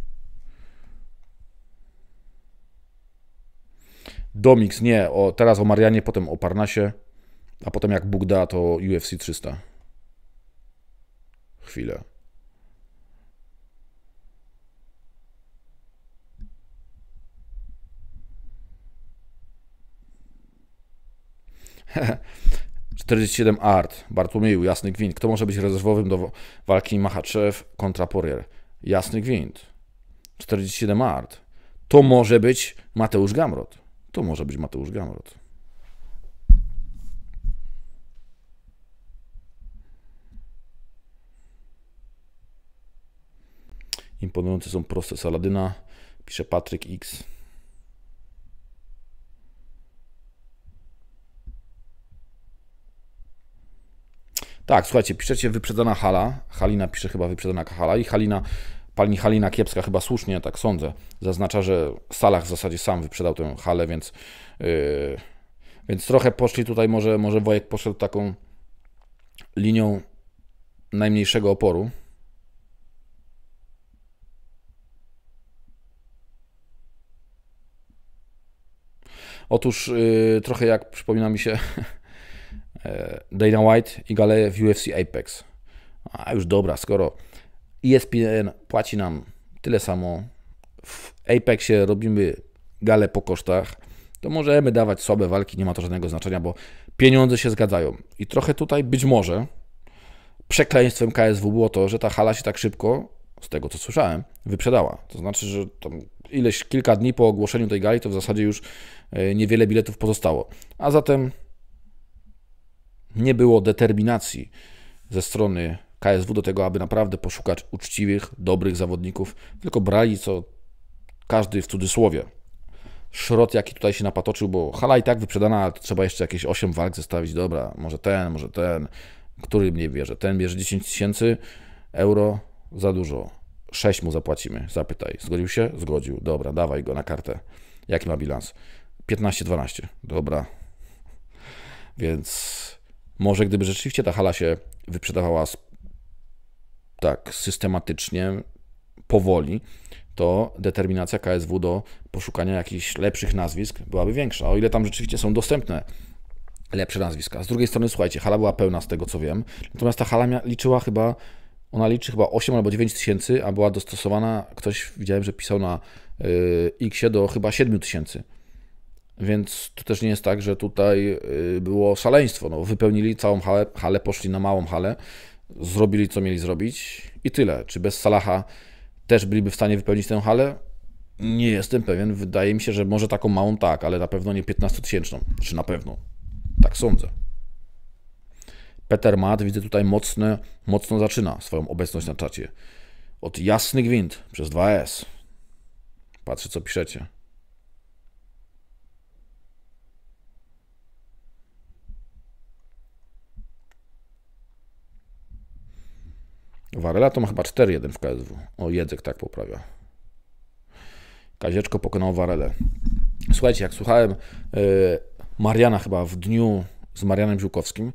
Domix, nie, o, teraz o Marianie, potem o Parnasie, a potem jak Bóg da, to UFC 300 chwilę. Hehe. 47 Art, Bartłomieju, Jasny Gwint. Kto może być rezerwowym do walki Machaczew kontra Poirier? Jasny Gwint. 47 Art. To może być Mateusz Gamrot. To może być Mateusz Gamrot. Imponujące są proste Saladyna, pisze Patryk X. Tak, słuchajcie, piszecie wyprzedzana hala. Halina pisze chyba wyprzedzana hala i Halina, pani Halina Kiepska chyba słusznie, tak sądzę, zaznacza, że Salach w zasadzie sam wyprzedał tę halę, więc, yy, więc trochę poszli tutaj, może, może Wojek poszedł taką linią najmniejszego oporu. Otóż yy, trochę jak przypomina mi się e, Dana White i galeje w UFC Apex. A już dobra, skoro ESPN płaci nam tyle samo, w Apexie robimy Gale po kosztach, to możemy dawać słabe walki, nie ma to żadnego znaczenia, bo pieniądze się zgadzają. I trochę tutaj być może przekleństwem KSW było to, że ta hala się tak szybko, z tego co słyszałem, wyprzedała. To znaczy, że tam ileś kilka dni po ogłoszeniu tej gali, to w zasadzie już e, niewiele biletów pozostało. A zatem nie było determinacji ze strony KSW do tego, aby naprawdę poszukać uczciwych, dobrych zawodników, tylko brali co każdy w cudzysłowie. Szrot, jaki tutaj się napatoczył, bo hala i tak wyprzedana, ale trzeba jeszcze jakieś 8 walk zestawić. Dobra, może ten, może ten, który mnie bierze. Ten bierze 10 tysięcy euro za dużo. 6 mu zapłacimy, zapytaj. Zgodził się? Zgodził. Dobra, dawaj go na kartę. Jaki ma bilans? 15-12. Dobra. Więc może gdyby rzeczywiście ta hala się wyprzedawała tak systematycznie, powoli, to determinacja KSW do poszukania jakichś lepszych nazwisk byłaby większa, o ile tam rzeczywiście są dostępne lepsze nazwiska. Z drugiej strony, słuchajcie, hala była pełna z tego co wiem, natomiast ta hala liczyła chyba ona liczy chyba 8 albo 9 tysięcy, a była dostosowana, ktoś widziałem, że pisał na y, X do chyba 7 tysięcy. Więc to też nie jest tak, że tutaj y, było szaleństwo. No, wypełnili całą halę, halę, poszli na małą halę, zrobili co mieli zrobić i tyle. Czy bez Salaha też byliby w stanie wypełnić tę halę? Nie jestem pewien. Wydaje mi się, że może taką małą tak, ale na pewno nie 15-tysięczną. Czy na pewno? Tak sądzę. Peter Mat, widzę tutaj mocno, mocno zaczyna swoją obecność na czacie. Od jasnych wind przez 2S. Patrzę, co piszecie. Varela to ma chyba 4-1 w KSW. O, Jedzek tak poprawia. Kazieczko pokonał Warelę. Słuchajcie, jak słuchałem e, Mariana chyba w dniu z Marianem Ziłkowskim,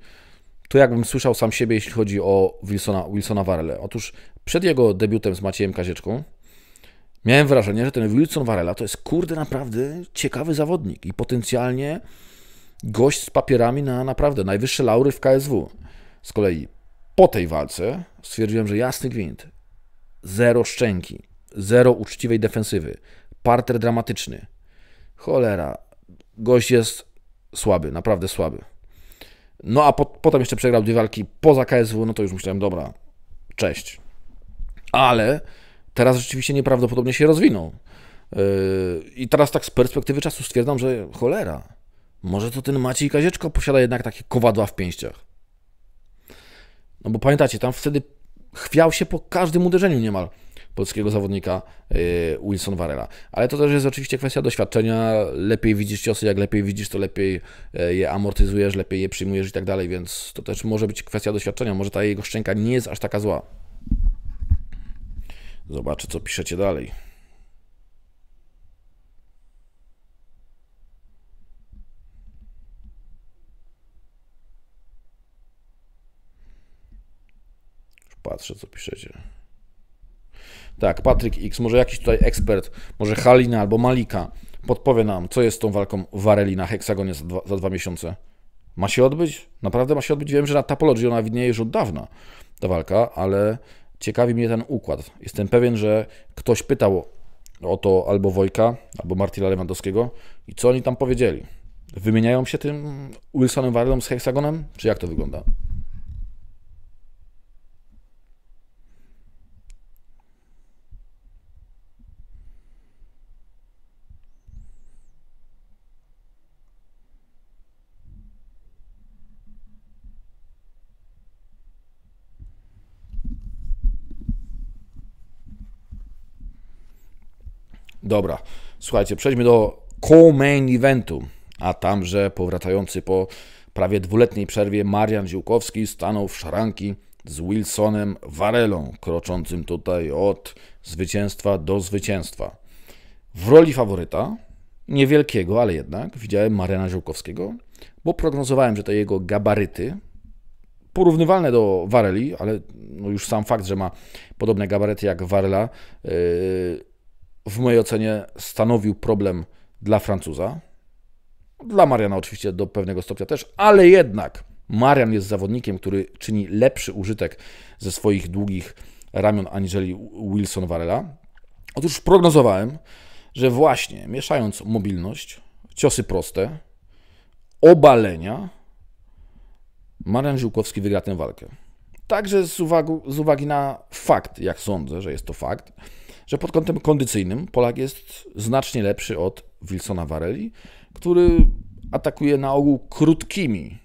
to jakbym słyszał sam siebie, jeśli chodzi o Wilsona, Wilsona Varela. Otóż przed jego debiutem z Maciejem Kazieczką miałem wrażenie, że ten Wilson Varela to jest kurde naprawdę ciekawy zawodnik i potencjalnie gość z papierami na naprawdę najwyższe laury w KSW. Z kolei po tej walce stwierdziłem, że jasny gwint, zero szczęki, zero uczciwej defensywy, parter dramatyczny. Cholera, gość jest słaby, naprawdę słaby. No a po, potem jeszcze przegrał dwie walki poza KSW, no to już myślałem, dobra, cześć. Ale teraz rzeczywiście nieprawdopodobnie się rozwinął. Yy, I teraz tak z perspektywy czasu stwierdzam, że cholera, może to ten Maciej Kazieczko posiada jednak takie kowadła w pięściach. No bo pamiętacie, tam wtedy chwiał się po każdym uderzeniu niemal polskiego zawodnika y, Wilson Varela. Ale to też jest oczywiście kwestia doświadczenia. Lepiej widzisz ciosy, jak lepiej widzisz, to lepiej e, je amortyzujesz, lepiej je przyjmujesz i tak dalej, więc to też może być kwestia doświadczenia. Może ta jego szczęka nie jest aż taka zła. Zobaczę, co piszecie dalej. patrzę, co piszecie. Tak, Patryk X, może jakiś tutaj ekspert, może Halina albo Malika podpowie nam, co jest z tą walką Wareli na heksagonie za dwa, za dwa miesiące. Ma się odbyć? Naprawdę ma się odbyć? Wiem, że na Tapology ona widnieje już od dawna, ta walka, ale ciekawi mnie ten układ. Jestem pewien, że ktoś pytał o to albo Wojka, albo Martina Lewandowskiego i co oni tam powiedzieli. Wymieniają się tym Wilsonem Warelą z heksagonem? Czy jak to wygląda? Dobra, słuchajcie, przejdźmy do co-main eventu, a tamże powracający po prawie dwuletniej przerwie Marian Ziłkowski stanął w szaranki z Wilsonem Varelą, kroczącym tutaj od zwycięstwa do zwycięstwa. W roli faworyta, niewielkiego, ale jednak, widziałem Mariana Ziłkowskiego, bo prognozowałem, że te jego gabaryty, porównywalne do Vareli, ale no już sam fakt, że ma podobne gabaryty jak Varela, yy, w mojej ocenie stanowił problem dla Francuza. Dla Mariana oczywiście do pewnego stopnia też, ale jednak Marian jest zawodnikiem, który czyni lepszy użytek ze swoich długich ramion aniżeli Wilson Varela. Otóż prognozowałem, że właśnie mieszając mobilność, ciosy proste, obalenia, Marian Ziłkowski wygra tę walkę. Także z z uwagi na fakt, jak sądzę, że jest to fakt, że pod kątem kondycyjnym Polak jest znacznie lepszy od Wilsona Varelli, który atakuje na ogół krótkimi,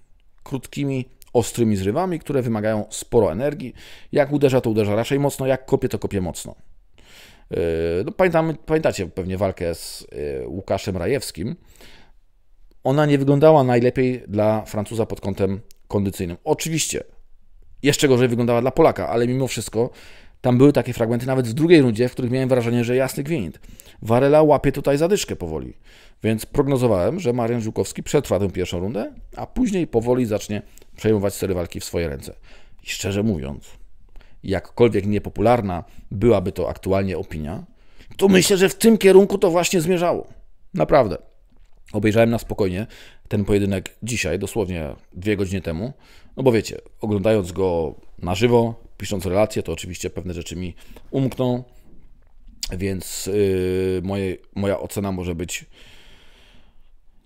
krótkimi, ostrymi zrywami, które wymagają sporo energii. Jak uderza, to uderza raczej mocno, jak kopie, to kopie mocno. E, no, pamiętamy, pamiętacie pewnie walkę z e, Łukaszem Rajewskim. Ona nie wyglądała najlepiej dla Francuza pod kątem kondycyjnym. Oczywiście, jeszcze gorzej wyglądała dla Polaka, ale mimo wszystko tam były takie fragmenty nawet w drugiej rundzie, w których miałem wrażenie, że jasny gwint. Warela łapie tutaj zadyszkę powoli. Więc prognozowałem, że Marian Żukowski przetrwa tę pierwszą rundę, a później powoli zacznie przejmować stery walki w swoje ręce. I szczerze mówiąc, jakkolwiek niepopularna byłaby to aktualnie opinia, to myślę, że w tym kierunku to właśnie zmierzało. Naprawdę. Obejrzałem na spokojnie ten pojedynek dzisiaj, dosłownie dwie godziny temu. No bo wiecie, oglądając go na żywo, pisząc relacje, to oczywiście pewne rzeczy mi umkną, więc y, moje, moja ocena może być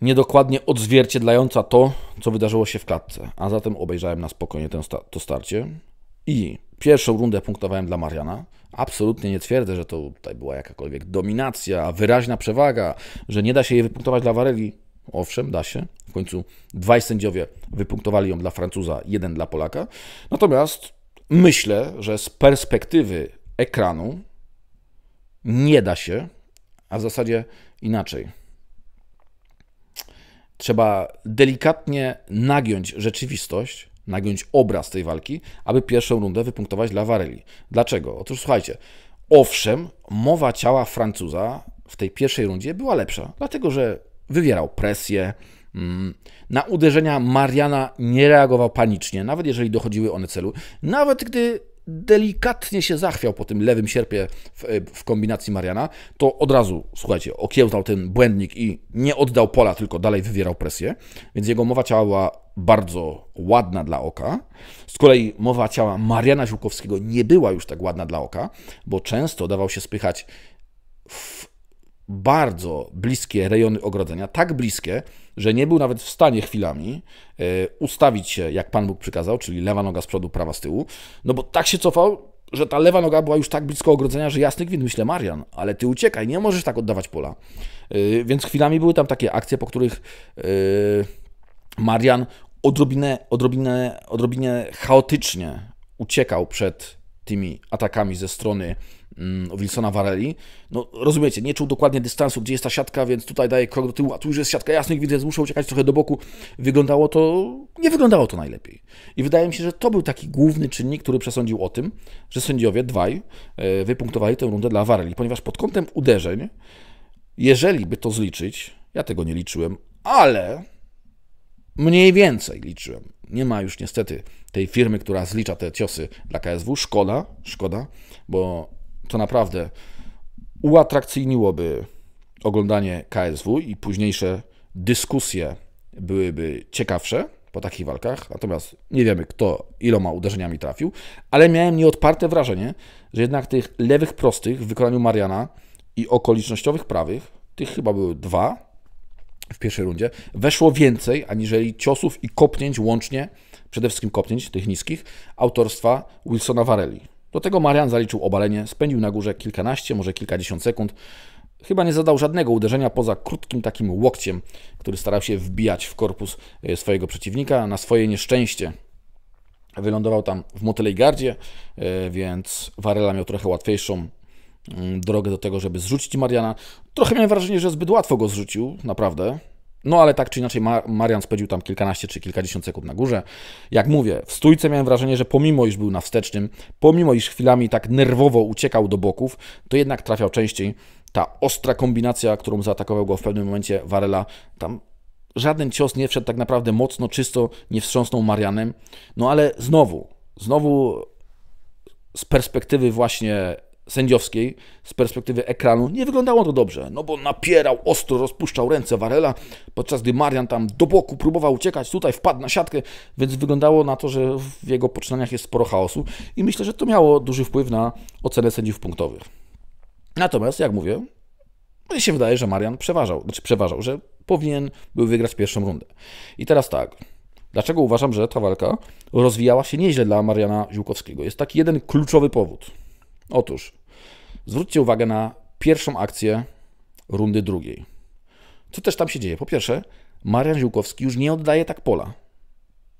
niedokładnie odzwierciedlająca to, co wydarzyło się w klatce. A zatem obejrzałem na spokojnie ten to starcie i pierwszą rundę punktowałem dla Mariana. Absolutnie nie twierdzę, że to tutaj była jakakolwiek dominacja, wyraźna przewaga, że nie da się jej wypunktować dla Wareli. Owszem, da się. W końcu dwaj sędziowie wypunktowali ją dla Francuza, jeden dla Polaka. Natomiast Myślę, że z perspektywy ekranu nie da się, a w zasadzie inaczej. Trzeba delikatnie nagiąć rzeczywistość, nagiąć obraz tej walki, aby pierwszą rundę wypunktować dla Wareli. Dlaczego? Otóż słuchajcie, owszem, mowa ciała Francuza w tej pierwszej rundzie była lepsza, dlatego że wywierał presję, Mm. Na uderzenia Mariana nie reagował panicznie, nawet jeżeli dochodziły one celu. Nawet gdy delikatnie się zachwiał po tym lewym sierpie w, e, w, kombinacji Mariana, to od razu, słuchajcie, okiełtał ten błędnik i nie oddał pola, tylko dalej wywierał presję, więc jego mowa ciała była bardzo ładna dla oka. Z kolei mowa ciała Mariana Ziółkowskiego nie była już tak ładna dla oka, bo często dawał się spychać w bardzo bliskie rejony ogrodzenia, tak bliskie, że nie był nawet w stanie chwilami e, ustawić się, jak Pan Bóg przykazał, czyli lewa noga z przodu, prawa z tyłu, no bo tak się cofał, że ta lewa noga była już tak blisko ogrodzenia, że jasny gwint, myślę, Marian, ale ty uciekaj, nie możesz tak oddawać pola. E, więc chwilami były tam takie akcje, po których e, Marian odrobinę, odrobinę, odrobinę chaotycznie uciekał przed tymi atakami ze strony Mm, Wilsona Vareli. No, rozumiecie, nie czuł dokładnie dystansu, gdzie jest ta siatka, więc tutaj daje krok do tyłu, a tu już jest siatka jasnych, więc muszę uciekać trochę do boku. Wyglądało to, nie wyglądało to najlepiej. I wydaje mi się, że to był taki główny czynnik, który przesądził o tym, że sędziowie dwaj e, wypunktowali tę rundę dla Vareli, ponieważ pod kątem uderzeń, jeżeli by to zliczyć, ja tego nie liczyłem, ale mniej więcej liczyłem. Nie ma już niestety tej firmy, która zlicza te ciosy dla KSW. Szkoda, szkoda, bo to naprawdę uatrakcyjniłoby oglądanie KSW i późniejsze dyskusje byłyby ciekawsze po takich walkach. Natomiast nie wiemy, kto iloma uderzeniami trafił, ale miałem nieodparte wrażenie, że jednak tych lewych prostych w wykonaniu Mariana i okolicznościowych prawych, tych chyba były dwa w pierwszej rundzie, weszło więcej aniżeli ciosów i kopnięć łącznie, przede wszystkim kopnięć tych niskich, autorstwa Wilsona Varelli. Do tego Marian zaliczył obalenie, spędził na górze kilkanaście, może kilkadziesiąt sekund. Chyba nie zadał żadnego uderzenia poza krótkim takim łokciem, który starał się wbijać w korpus e, swojego przeciwnika. Na swoje nieszczęście wylądował tam w motylej gardzie, e, więc Varela miał trochę łatwiejszą mm, drogę do tego, żeby zrzucić Mariana. Trochę miałem wrażenie, że zbyt łatwo go zrzucił, naprawdę. No ale tak czy inaczej Marian spędził tam kilkanaście czy kilkadziesiąt sekund na górze. Jak mówię, w stójce miałem wrażenie, że pomimo iż był na wstecznym, pomimo iż chwilami tak nerwowo uciekał do boków, to jednak trafiał częściej. Ta ostra kombinacja, którą zaatakował go w pewnym momencie Varela, tam żaden cios nie wszedł tak naprawdę mocno, czysto, nie wstrząsnął Marianem. No ale znowu, znowu z perspektywy właśnie sędziowskiej z perspektywy ekranu nie wyglądało to dobrze, no bo napierał ostro, rozpuszczał ręce Warela, podczas gdy Marian tam do boku próbował uciekać, tutaj wpadł na siatkę, więc wyglądało na to, że w jego poczynaniach jest sporo chaosu i myślę, że to miało duży wpływ na ocenę sędziów punktowych. Natomiast, jak mówię, mnie no się wydaje, że Marian przeważał, znaczy przeważał, że powinien był wygrać pierwszą rundę. I teraz tak, dlaczego uważam, że ta walka rozwijała się nieźle dla Mariana Ziłkowskiego? Jest taki jeden kluczowy powód. Otóż Zwróćcie uwagę na pierwszą akcję rundy drugiej. Co też tam się dzieje? Po pierwsze, Marian Ziłkowski już nie oddaje tak pola.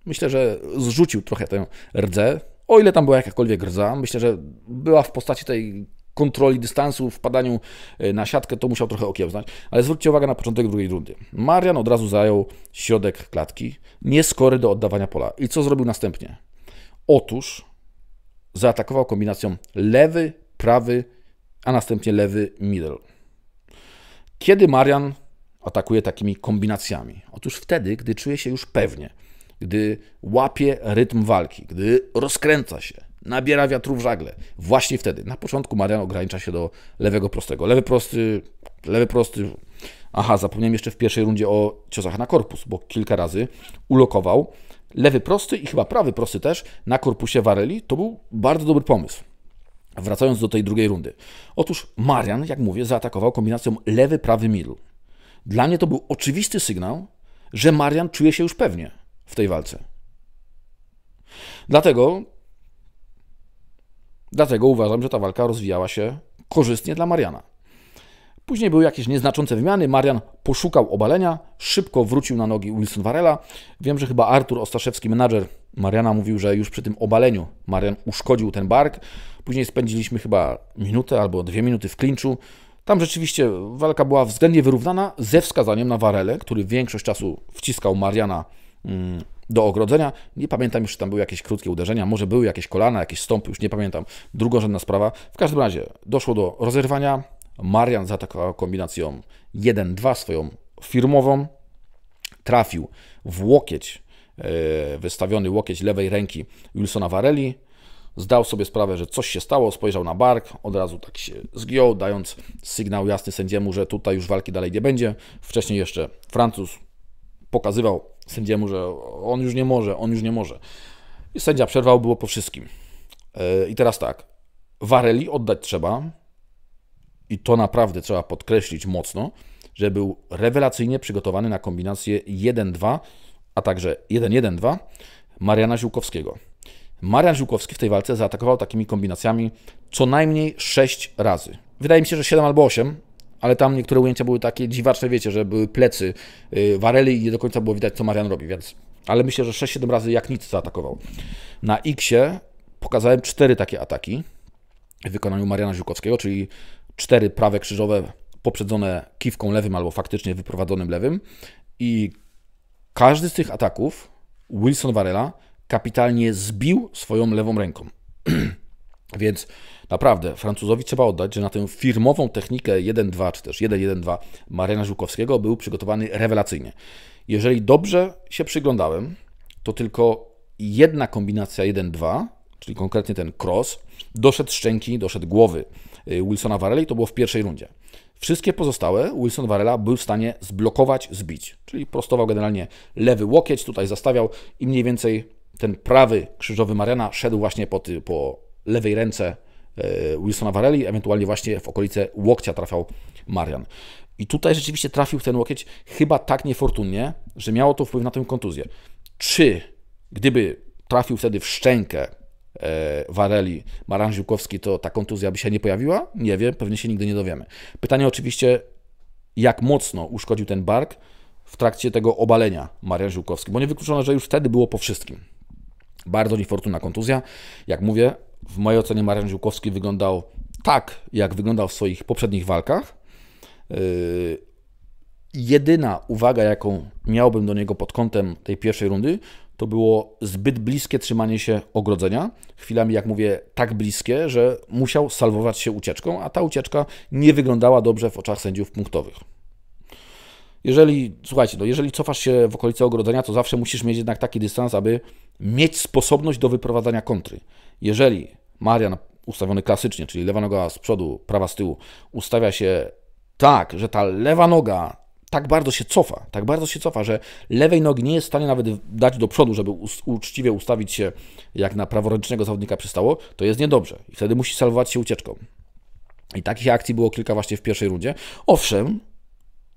Myślę, że zrzucił trochę tę rdzę, o ile tam była jakakolwiek rdza. Myślę, że była w postaci tej kontroli dystansu, wpadaniu e, na siatkę, to musiał trochę okiełznać. Ale zwróćcie uwagę na początek drugiej rundy. Marian od razu zajął środek klatki, nieskory do oddawania pola. I co zrobił następnie? Otóż zaatakował kombinacją lewy, prawy, a następnie lewy middle. Kiedy Marian atakuje takimi kombinacjami? Otóż wtedy, gdy czuje się już pewnie, gdy łapie rytm walki, gdy rozkręca się, nabiera wiatru w żagle. Właśnie wtedy. Na początku Marian ogranicza się do lewego prostego. Lewy prosty, lewy prosty. Aha, zapomniałem jeszcze w pierwszej rundzie o ciosach na korpus, bo kilka razy ulokował. Lewy prosty i chyba prawy prosty też na korpusie Vareli. To był bardzo dobry pomysł. Wracając do tej drugiej rundy. Otóż Marian, jak mówię, zaatakował kombinacją lewy-prawy middle. Dla mnie to był oczywisty sygnał, że Marian czuje się już pewnie w tej walce. Dlatego, dlatego uważam, że ta walka rozwijała się korzystnie dla Mariana. Później były jakieś nieznaczące wymiany. Marian poszukał obalenia, szybko wrócił na nogi Wilson Varela. Wiem, że chyba Artur Ostaszewski, menadżer Mariana mówił, że już przy tym obaleniu Marian uszkodził ten bark. Później spędziliśmy chyba minutę albo dwie minuty w klinczu. Tam rzeczywiście walka była względnie wyrównana, ze wskazaniem na Warele, który większość czasu wciskał Mariana mm, do ogrodzenia. Nie pamiętam już, czy tam były jakieś krótkie uderzenia, może były jakieś kolana, jakieś stąpy, już nie pamiętam. Drugorzędna sprawa. W każdym razie doszło do rozerwania. Marian zaatakował kombinacją 1-2 swoją firmową. Trafił w łokieć E, wystawiony łokieć lewej ręki Wilsona Varelli Zdał sobie sprawę, że coś się stało, spojrzał na bark, od razu tak się zgiął, dając sygnał jasny sędziemu, że tutaj już walki dalej nie będzie. Wcześniej jeszcze Francuz pokazywał sędziemu, że on już nie może, on już nie może. I sędzia przerwał, było po wszystkim. E, I teraz tak, Varelli oddać trzeba, i to naprawdę trzeba podkreślić mocno, że był rewelacyjnie przygotowany na kombinację 1-2 a także 1-1-2 Mariana Ziłkowskiego. Marian Ziłkowski w tej walce zaatakował takimi kombinacjami co najmniej 6 razy. Wydaje mi się, że 7 albo 8, ale tam niektóre ujęcia były takie dziwaczne, wiecie, że były plecy y, Wareli i nie do końca było widać, co Marian robi, więc... Ale myślę, że 6-7 razy jak nic zaatakował. Na x pokazałem 4 takie ataki w wykonaniu Mariana Ziłkowskiego, czyli 4 prawe krzyżowe poprzedzone kiwką lewym albo faktycznie wyprowadzonym lewym i każdy z tych ataków Wilson Varela kapitalnie zbił swoją lewą ręką. Więc naprawdę Francuzowi trzeba oddać, że na tę firmową technikę 1-2 czy też 1-1-2 Mariana Żukowskiego był przygotowany rewelacyjnie. Jeżeli dobrze się przyglądałem, to tylko jedna kombinacja 1-2, czyli konkretnie ten cross, doszedł szczęki, doszedł głowy y, Wilsona i to było w pierwszej rundzie. Wszystkie pozostałe Wilson Varela był w stanie zblokować, zbić. Czyli prostował generalnie lewy łokieć, tutaj zastawiał i mniej więcej ten prawy krzyżowy Mariana szedł właśnie po, ty, po lewej ręce e, Wilsona Vareli, ewentualnie właśnie w okolice łokcia trafiał Marian. I tutaj rzeczywiście trafił ten łokieć chyba tak niefortunnie, że miało to wpływ na tę kontuzję. Czy gdyby trafił wtedy w szczękę, E, Wareli, Maran Ziłkowski, to ta kontuzja by się nie pojawiła? Nie wiem, pewnie się nigdy nie dowiemy. Pytanie oczywiście, jak mocno uszkodził ten bark w trakcie tego obalenia Marian Ziłkowski, bo wykluczono, że już wtedy było po wszystkim. Bardzo niefortunna kontuzja. Jak mówię, w mojej ocenie Marian Ziłkowski wyglądał tak, jak wyglądał w swoich poprzednich walkach. E, jedyna uwaga, jaką miałbym do niego pod kątem tej pierwszej rundy, to było zbyt bliskie trzymanie się ogrodzenia. Chwilami, jak mówię, tak bliskie, że musiał salwować się ucieczką, a ta ucieczka nie wyglądała dobrze w oczach sędziów punktowych. Jeżeli, słuchajcie, no jeżeli cofasz się w okolice ogrodzenia, to zawsze musisz mieć jednak taki dystans, aby mieć sposobność do wyprowadzania kontry. Jeżeli Marian ustawiony klasycznie, czyli lewa noga z przodu, prawa z tyłu, ustawia się tak, że ta lewa noga tak bardzo się cofa, tak bardzo się cofa, że lewej nogi nie jest w stanie nawet dać do przodu, żeby uczciwie ustawić się, jak na praworęcznego zawodnika przystało, to jest niedobrze i wtedy musi salwować się ucieczką. I takich akcji było kilka właśnie w pierwszej rundzie. Owszem,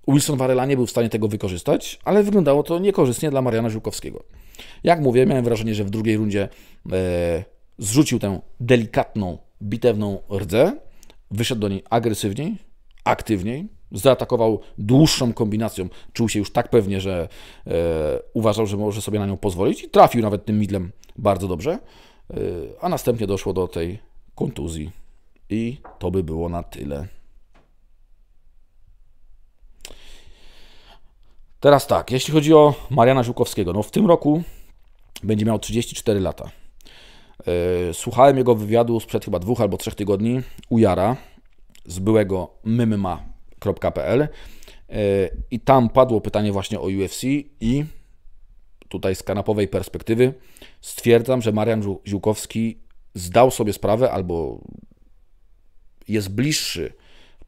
Wilson Varela nie był w stanie tego wykorzystać, ale wyglądało to niekorzystnie dla Mariana Żółkowskiego. Jak mówię, miałem wrażenie, że w drugiej rundzie e, zrzucił tę delikatną, bitewną rdzę, wyszedł do niej agresywniej, aktywniej, zaatakował dłuższą kombinacją. Czuł się już tak pewnie, że e, uważał, że może sobie na nią pozwolić i trafił nawet tym midlem bardzo dobrze. E, a następnie doszło do tej kontuzji. I to by było na tyle. Teraz tak, jeśli chodzi o Mariana Żukowskiego, no w tym roku będzie miał 34 lata. E, słuchałem jego wywiadu sprzed chyba dwóch albo trzech tygodni u Jara z byłego MMA www.ufc.pl e, i tam padło pytanie właśnie o UFC i tutaj z kanapowej perspektywy stwierdzam, że Marian Ziłkowski zdał sobie sprawę albo jest bliższy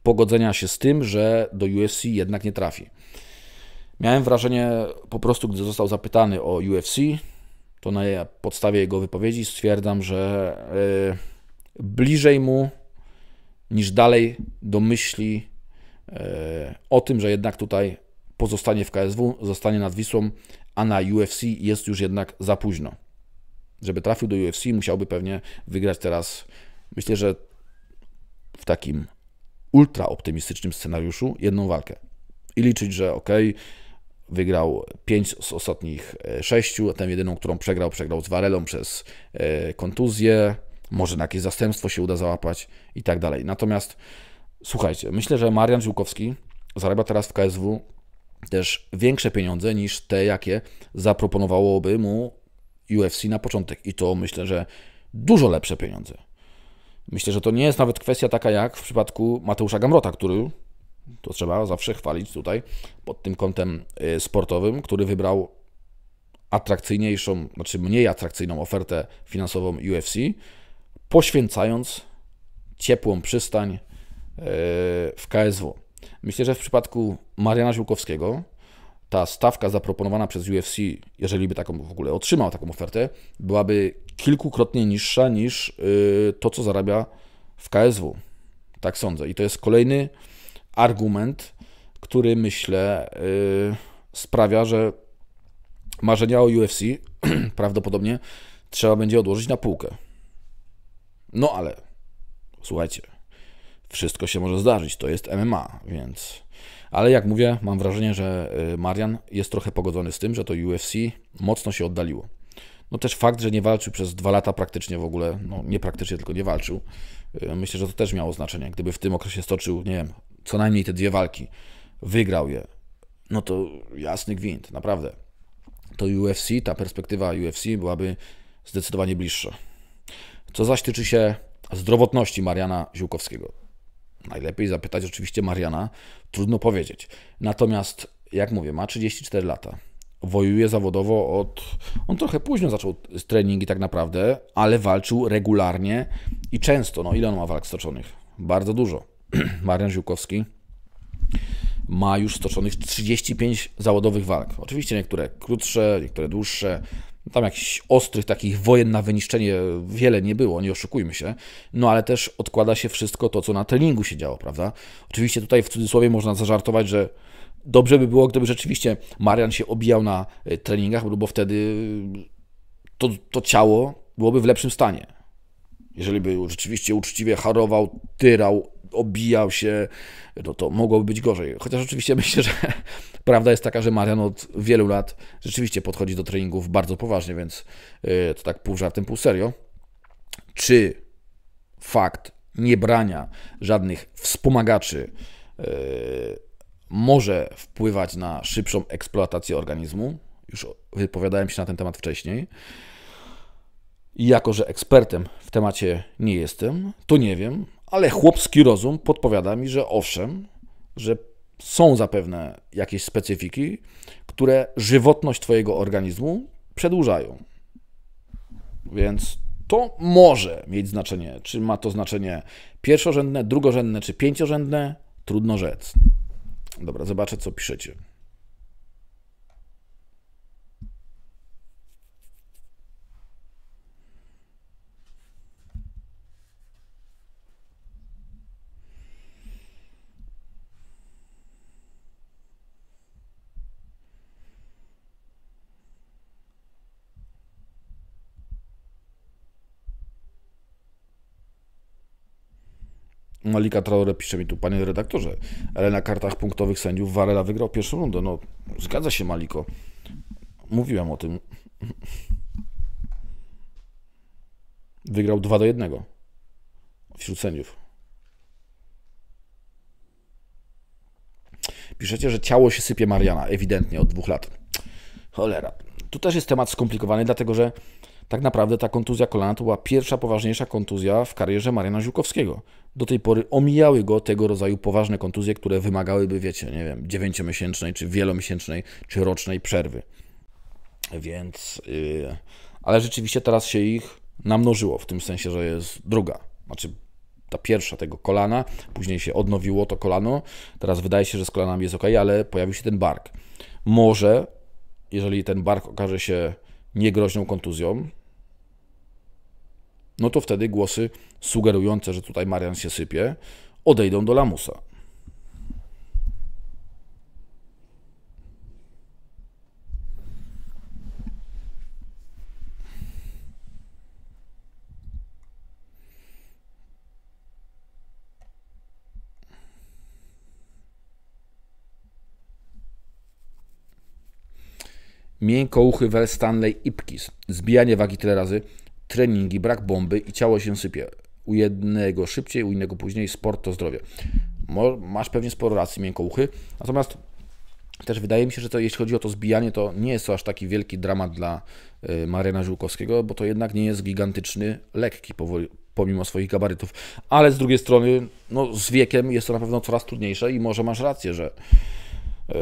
pogodzenia się z tym, że do UFC jednak nie trafi. Miałem wrażenie po prostu, gdy został zapytany o UFC, to na podstawie jego wypowiedzi stwierdzam, że e, bliżej mu niż dalej do myśli E, o tym, że jednak tutaj pozostanie w KSW, zostanie nad Wisłą, a na UFC jest już jednak za późno. Żeby trafił do UFC, musiałby pewnie wygrać teraz, myślę, że w takim ultra optymistycznym scenariuszu, jedną walkę. I liczyć, że ok, wygrał 5 z ostatnich 6, e, a tę jedyną, którą przegrał, przegrał z Warelą przez e, kontuzję, może na jakieś zastępstwo się uda załapać i tak dalej. Natomiast Słuchajcie, myślę, że Marian Ziółkowski zarabia teraz w KSW też większe pieniądze niż te, jakie zaproponowałoby mu UFC na początek. I to myślę, że dużo lepsze pieniądze. Myślę, że to nie jest nawet kwestia taka jak w przypadku Mateusza Gamrota, który to trzeba zawsze chwalić tutaj pod tym kątem y, sportowym, który wybrał atrakcyjniejszą, znaczy mniej atrakcyjną ofertę finansową UFC, poświęcając ciepłą przystań w KSW. Myślę, że w przypadku Mariana Ziłkowskiego ta stawka zaproponowana przez UFC, jeżeli by taką w ogóle otrzymał taką ofertę, byłaby kilkukrotnie niższa niż y, to, co zarabia w KSW. Tak sądzę. I to jest kolejny argument, który myślę y, sprawia, że marzenia o UFC prawdopodobnie trzeba będzie odłożyć na półkę. No ale słuchajcie, wszystko się może zdarzyć. To jest MMA, więc. Ale jak mówię, mam wrażenie, że y, Marian jest trochę pogodzony z tym, że to UFC mocno się oddaliło. No też fakt, że nie walczył przez dwa lata praktycznie w ogóle, no nie praktycznie, tylko nie walczył. Y, myślę, że to też miało znaczenie. Gdyby w tym okresie stoczył, nie wiem, co najmniej te dwie walki, wygrał je, no to jasny gwint, naprawdę. To UFC, ta perspektywa UFC byłaby zdecydowanie bliższa. Co zaś tyczy się zdrowotności Mariana Ziłkowskiego. Najlepiej zapytać oczywiście Mariana, trudno powiedzieć. Natomiast, jak mówię, ma 34 lata. Wojuje zawodowo od. On trochę późno zaczął treningi, tak naprawdę, ale walczył regularnie i często. No, ile on ma walk stoczonych? Bardzo dużo. Marian Ziłkowski ma już stoczonych 35 zawodowych walk. Oczywiście niektóre krótsze, niektóre dłuższe, tam jakichś ostrych takich wojen na wyniszczenie wiele nie było, nie oszukujmy się. No ale też odkłada się wszystko to, co na treningu się działo, prawda? Oczywiście tutaj w cudzysłowie można zażartować, że dobrze by było, gdyby rzeczywiście Marian się obijał na e, treningach, bo wtedy to, to ciało byłoby w lepszym stanie. Jeżeli by rzeczywiście uczciwie harował, tyrał, obijał się, no to mogłoby być gorzej. Chociaż oczywiście myślę, że Prawda jest taka, że Marian od wielu lat rzeczywiście podchodzi do treningów bardzo poważnie, więc e, to tak pół żartem, pół serio. Czy fakt niebrania żadnych wspomagaczy e, może wpływać na szybszą eksploatację organizmu? Już wypowiadałem się na ten temat wcześniej. I jako, że ekspertem w temacie nie jestem, to nie wiem, ale chłopski rozum podpowiada mi, że owszem, że są zapewne jakieś specyfiki, które żywotność Twojego organizmu przedłużają. Więc to może mieć znaczenie. Czy ma to znaczenie pierwszorzędne, drugorzędne czy pięciorzędne? Trudno rzec. Dobra, zobaczę, co piszecie. Malika Traore pisze mi tu, panie redaktorze, ale na kartach punktowych sędziów Varela wygrał pierwszą rundę. No, zgadza się Maliko. Mówiłem o tym. Wygrał 2 do 1 wśród sędziów. Piszecie, że ciało się sypie Mariana, ewidentnie od dwóch lat. Cholera. Tu też jest temat skomplikowany, dlatego że tak naprawdę ta kontuzja kolana to była pierwsza poważniejsza kontuzja w karierze Mariana Ziłkowskiego. Do tej pory omijały go tego rodzaju poważne kontuzje, które wymagałyby, wiecie, nie wiem, dziewięciomiesięcznej, czy wielomiesięcznej, czy rocznej przerwy. Więc, yy, ale rzeczywiście teraz się ich namnożyło, w tym sensie, że jest druga. Znaczy, ta pierwsza tego kolana, później się odnowiło to kolano. Teraz wydaje się, że z kolanami jest ok, ale pojawił się ten bark. Może, jeżeli ten bark okaże się niegroźną kontuzją, no to wtedy głosy sugerujące, że tutaj Marian się sypie, odejdą do lamusa. Miękko uchy Stanley Ipkis. Zbijanie wagi tyle razy, treningi, brak bomby i ciało się sypie. U jednego szybciej, u innego później. Sport to zdrowie. Masz pewnie sporo racji, miękouchy. Natomiast też wydaje mi się, że to jeśli chodzi o to zbijanie, to nie jest to aż taki wielki dramat dla y, Mariana Żółkowskiego, bo to jednak nie jest gigantyczny, lekki powoli, pomimo swoich gabarytów. Ale z drugiej strony, no, z wiekiem jest to na pewno coraz trudniejsze i może masz rację, że yy,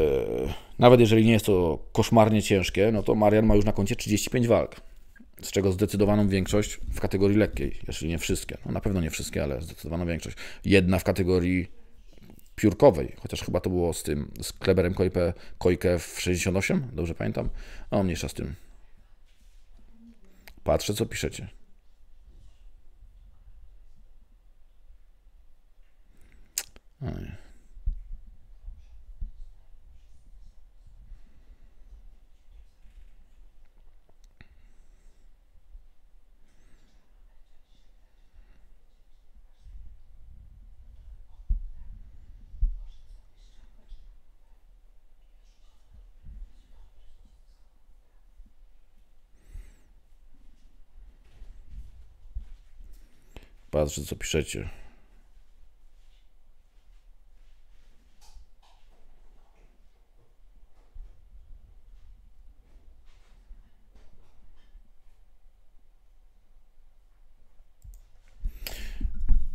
nawet jeżeli nie jest to koszmarnie ciężkie, no to Marian ma już na koncie 35 walk z czego zdecydowaną większość w kategorii lekkiej, jeśli nie wszystkie. No na pewno nie wszystkie, ale zdecydowaną większość. Jedna w kategorii piórkowej, chociaż chyba to było z tym, z Kleberem Kojpe, Kojkę w 68, dobrze pamiętam? No mniejsza z tym. Patrzę, co piszecie. Oj. Patrzę, co piszecie.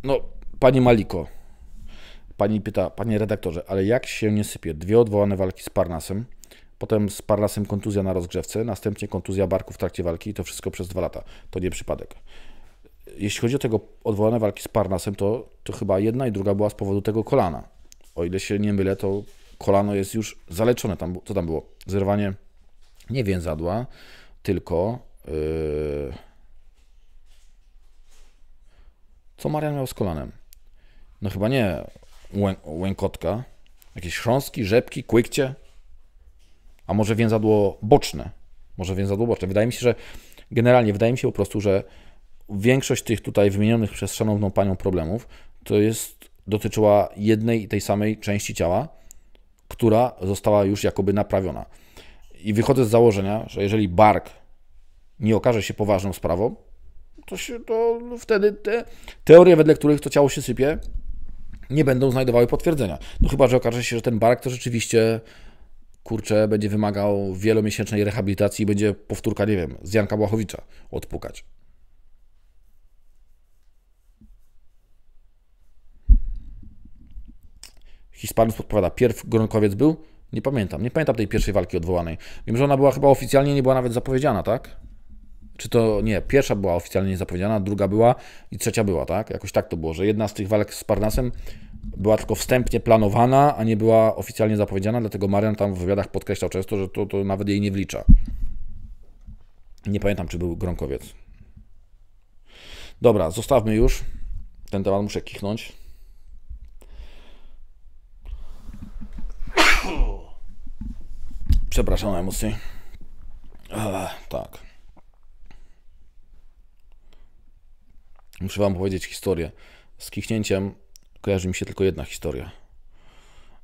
No, pani Maliko. Pani pyta, panie redaktorze, ale jak się nie sypie? Dwie odwołane walki z Parnasem, potem z Parnasem kontuzja na rozgrzewce, następnie kontuzja barku w trakcie walki i to wszystko przez dwa lata. To nie przypadek jeśli chodzi o tego odwołane walki z Parnasem, to, to chyba jedna i druga była z powodu tego kolana. O ile się nie mylę, to kolano jest już zaleczone. Tam, co tam było? Zerwanie nie więzadła, tylko. Yy... Co Marian miał z kolanem? No chyba nie łę, łękotka. Jakieś chrząstki, rzepki, kłykcie. A może więzadło boczne? Może więzadło boczne. Wydaje mi się, że generalnie wydaje mi się po prostu, że większość tych tutaj wymienionych przez szanowną panią problemów to jest, dotyczyła jednej i tej samej części ciała, która została już jakoby naprawiona. I wychodzę z założenia, że jeżeli bark nie okaże się poważną sprawą, to, się, to wtedy te teorie, wedle których to ciało się sypie, nie będą znajdowały potwierdzenia. No chyba, że okaże się, że ten bark to rzeczywiście kurczę, będzie wymagał wielomiesięcznej rehabilitacji i będzie powtórka, nie wiem, z Janka Błachowicza odpukać. Hiszpanów podpowiada. Pierw Gronkowiec był? Nie pamiętam. Nie pamiętam tej pierwszej walki odwołanej. Wiem, że ona była chyba oficjalnie, nie była nawet zapowiedziana, tak? Czy to nie, pierwsza była oficjalnie zapowiedziana, druga była i trzecia była, tak? Jakoś tak to było, że jedna z tych walk z Parnasem była tylko wstępnie planowana, a nie była oficjalnie zapowiedziana, dlatego Marian tam w wywiadach podkreślał często, że to, to nawet jej nie wlicza. Nie pamiętam, czy był Gronkowiec. Dobra, zostawmy już. Ten temat muszę kichnąć. Przepraszam emocje. Eee, Ech, tak. Muszę Wam powiedzieć historię. Z kichnięciem kojarzy mi się tylko jedna historia.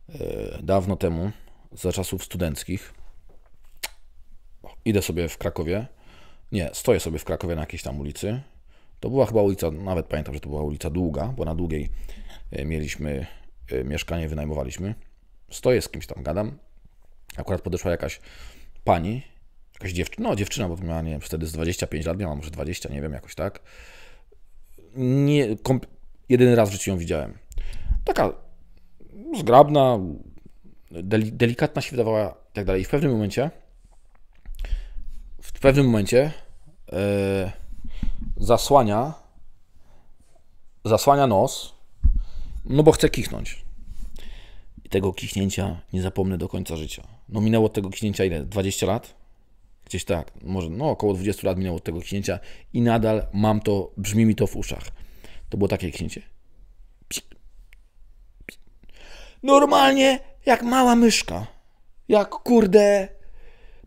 Eee, dawno temu, za czasów studenckich, idę sobie w Krakowie. Nie, stoję sobie w Krakowie na jakiejś tam ulicy. To była chyba ulica, nawet pamiętam, że to była ulica długa, bo na długiej e, mieliśmy e, mieszkanie, wynajmowaliśmy stoję z kimś tam, gadam. Akurat podeszła jakaś pani, jakaś dziewczyna, no dziewczyna, bo miała, nie wiem, wtedy z 25 lat, miała może 20, nie wiem, jakoś tak. Nie, komp- jedyny raz w życiu ją widziałem. Taka zgrabna, delikatna się wydawała i tak dalej. I w pewnym momencie, w pewnym momencie yy, zasłania, zasłania nos, no bo chce kichnąć. I tego kichnięcia nie zapomnę do końca życia. No minęło od tego kichnięcia ile? 20 lat? Gdzieś tak, może no około 20 lat minęło od tego kichnięcia i nadal mam to, brzmi mi to w uszach. To było takie kichnięcie. Normalnie jak mała myszka. Jak kurde.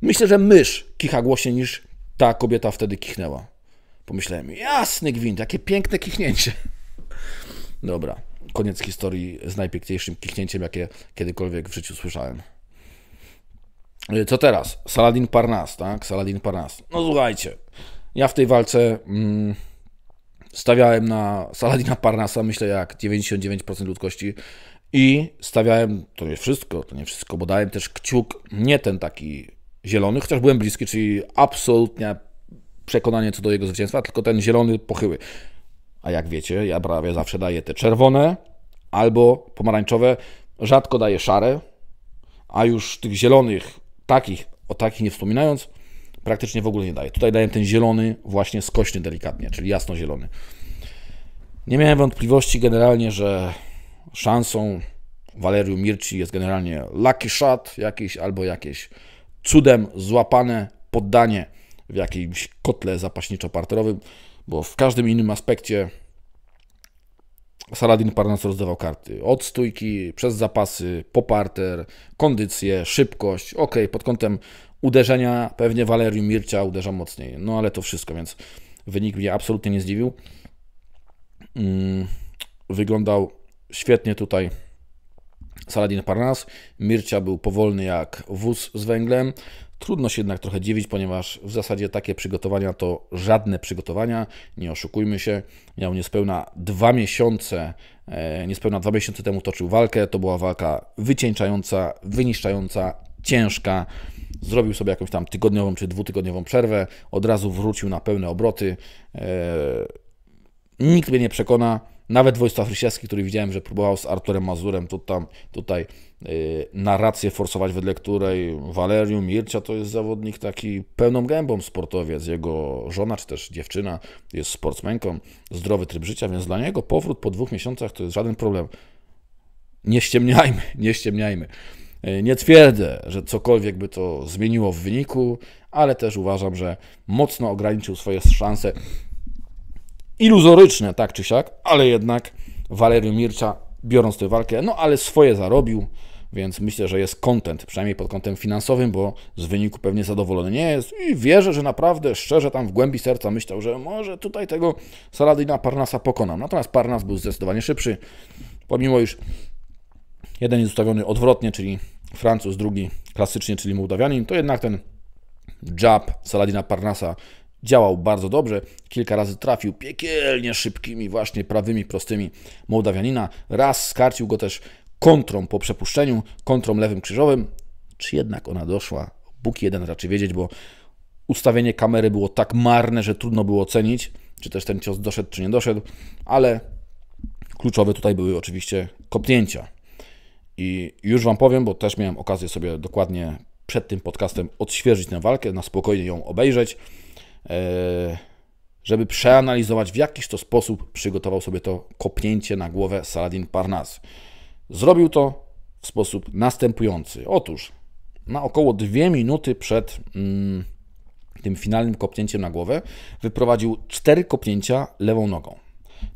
Myślę, że mysz kicha głośniej niż ta kobieta wtedy kichnęła. Pomyślałem, jasny gwint, jakie piękne kichnięcie. Dobra koniec historii z najpiękniejszym kichnięciem, jakie kiedykolwiek w życiu słyszałem. E, co teraz? Saladin Parnas, tak? Saladin Parnas. No słuchajcie, ja w tej walce mm, stawiałem na Saladina Parnasa, myślę jak 99% ludzkości i stawiałem, to nie wszystko, to nie wszystko, bo dałem też kciuk, nie ten taki zielony, chociaż byłem bliski, czyli absolutnie przekonanie co do jego zwycięstwa, tylko ten zielony pochyły. A jak wiecie, ja prawie zawsze daję te czerwone albo pomarańczowe, rzadko daję szare, a już tych zielonych, takich, o takich nie wspominając, praktycznie w ogóle nie daję. Tutaj daję ten zielony, właśnie skośny delikatnie, czyli jasno-zielony. Nie miałem wątpliwości generalnie, że szansą Walerium Mirci jest generalnie lucky shot jakiś albo jakieś cudem złapane poddanie w jakimś kotle zapaśniczo-parterowym bo w każdym innym aspekcie Saladin Parnas rozdawał karty. Od stójki, przez zapasy, poparter, kondycję, szybkość. Ok, pod kątem uderzenia pewnie Valerium Mircia uderza mocniej. No ale to wszystko, więc wynik mnie absolutnie nie zdziwił. Mm, wyglądał świetnie tutaj Saladin Parnas. Mircia był powolny jak wóz z węglem. Trudno się jednak trochę dziwić, ponieważ w zasadzie takie przygotowania to żadne przygotowania, nie oszukujmy się. Miał niespełna dwa miesiące, e, niespełna dwa miesiące temu toczył walkę. To była walka wycieńczająca, wyniszczająca, ciężka. Zrobił sobie jakąś tam tygodniową czy dwutygodniową przerwę, od razu wrócił na pełne obroty. E, nikt mnie nie przekona, nawet Wojciech Rysiewski, który widziałem, że próbował z Arturem Mazurem, to tam, tutaj Y, narrację forsować, wedle której Walerium Mircia to jest zawodnik taki pełną gębą sportowiec. Jego żona czy też dziewczyna jest sportsmenką, zdrowy tryb życia, więc dla niego powrót po dwóch miesiącach to jest żaden problem. Nie ściemniajmy, nie ściemniajmy. Y, nie twierdzę, że cokolwiek by to zmieniło w wyniku, ale też uważam, że mocno ograniczył swoje szanse iluzoryczne, tak czy siak, ale jednak Walerium Mircia, biorąc tę walkę, no ale swoje zarobił więc myślę, że jest content, przynajmniej pod kątem finansowym, bo z wyniku pewnie zadowolony nie jest i wierzę, że naprawdę szczerze tam w głębi serca myślał, że może tutaj tego Saladina Parnasa pokonam. Natomiast Parnas był zdecydowanie szybszy, pomimo iż jeden jest ustawiony odwrotnie, czyli Francuz, drugi klasycznie, czyli Mołdawianin, to jednak ten jab Saladina Parnasa działał bardzo dobrze. Kilka razy trafił piekielnie szybkimi, właśnie prawymi, prostymi Mołdawianina. Raz skarcił go też kontrą po przepuszczeniu, kontrą lewym krzyżowym, czy jednak ona doszła? Bóg jeden raczy wiedzieć, bo ustawienie kamery było tak marne, że trudno było ocenić, czy też ten cios doszedł, czy nie doszedł, ale kluczowe tutaj były oczywiście kopnięcia. I już Wam powiem, bo też miałem okazję sobie dokładnie przed tym podcastem odświeżyć tę walkę, na spokojnie ją obejrzeć, e, żeby przeanalizować, w jakiś to sposób przygotował sobie to kopnięcie na głowę Saladin Parnas. Zrobił to w sposób następujący. Otóż na około dwie minuty przed mm, tym finalnym kopnięciem na głowę wyprowadził cztery kopnięcia lewą nogą.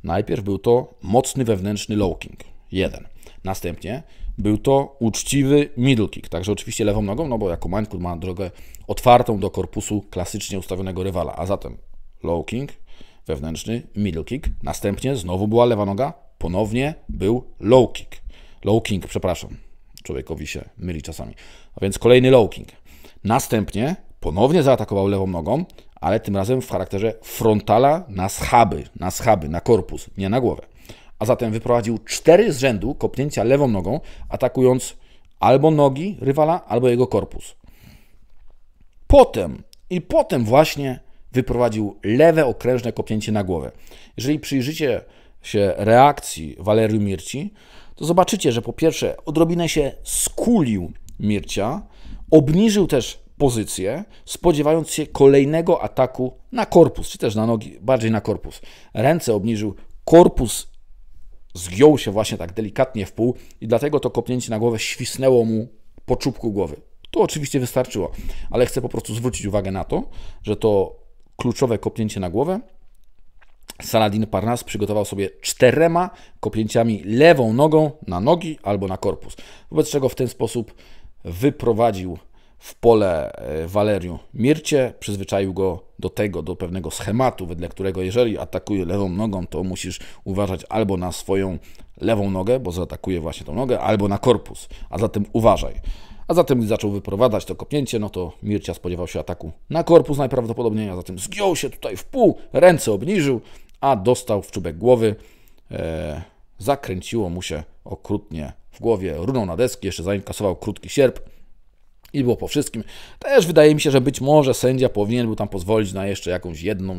Najpierw był to mocny wewnętrzny low kick, jeden. Następnie był to uczciwy middle kick, także oczywiście lewą nogą, no bo jako Mańkut ma drogę otwartą do korpusu klasycznie ustawionego rywala, a zatem low kick, wewnętrzny middle kick, następnie znowu była lewa noga, ponownie był low kick. Lowking, przepraszam. Człowiekowi się myli czasami. A więc kolejny lowking. Następnie ponownie zaatakował lewą nogą, ale tym razem w charakterze frontala na schaby, na schaby, na korpus, nie na głowę. A zatem wyprowadził cztery z rzędu kopnięcia lewą nogą, atakując albo nogi rywala, albo jego korpus. Potem i potem właśnie wyprowadził lewe okrężne kopnięcie na głowę. Jeżeli przyjrzycie się reakcji Valeriu Mirci, to zobaczycie, że po pierwsze odrobinę się skulił Mircia, obniżył też pozycję, spodziewając się kolejnego ataku na korpus, czy też na nogi, bardziej na korpus. Ręce obniżył, korpus zgiął się właśnie tak delikatnie w pół i dlatego to kopnięcie na głowę świsnęło mu po czubku głowy. To oczywiście wystarczyło, ale chcę po prostu zwrócić uwagę na to, że to kluczowe kopnięcie na głowę Saladin Parnas przygotował sobie czterema kopięciami lewą nogą na nogi albo na korpus, wobec czego w ten sposób wyprowadził w pole Valeriu? E, Mircie, przyzwyczaił go do tego, do pewnego schematu, wedle którego jeżeli atakuje lewą nogą, to musisz uważać albo na swoją lewą nogę, bo zaatakuje właśnie tą nogę, albo na korpus, a zatem uważaj. A zatem gdy zaczął wyprowadzać to kopnięcie, no to Mircia spodziewał się ataku na korpus najprawdopodobniej, a zatem zgiął się tutaj w pół, ręce obniżył, a dostał w czubek głowy. E, zakręciło mu się okrutnie w głowie, runął na deski, jeszcze zanim kasował krótki sierp i było po wszystkim. Też wydaje mi się, że być może sędzia powinien był tam pozwolić na jeszcze jakąś jedną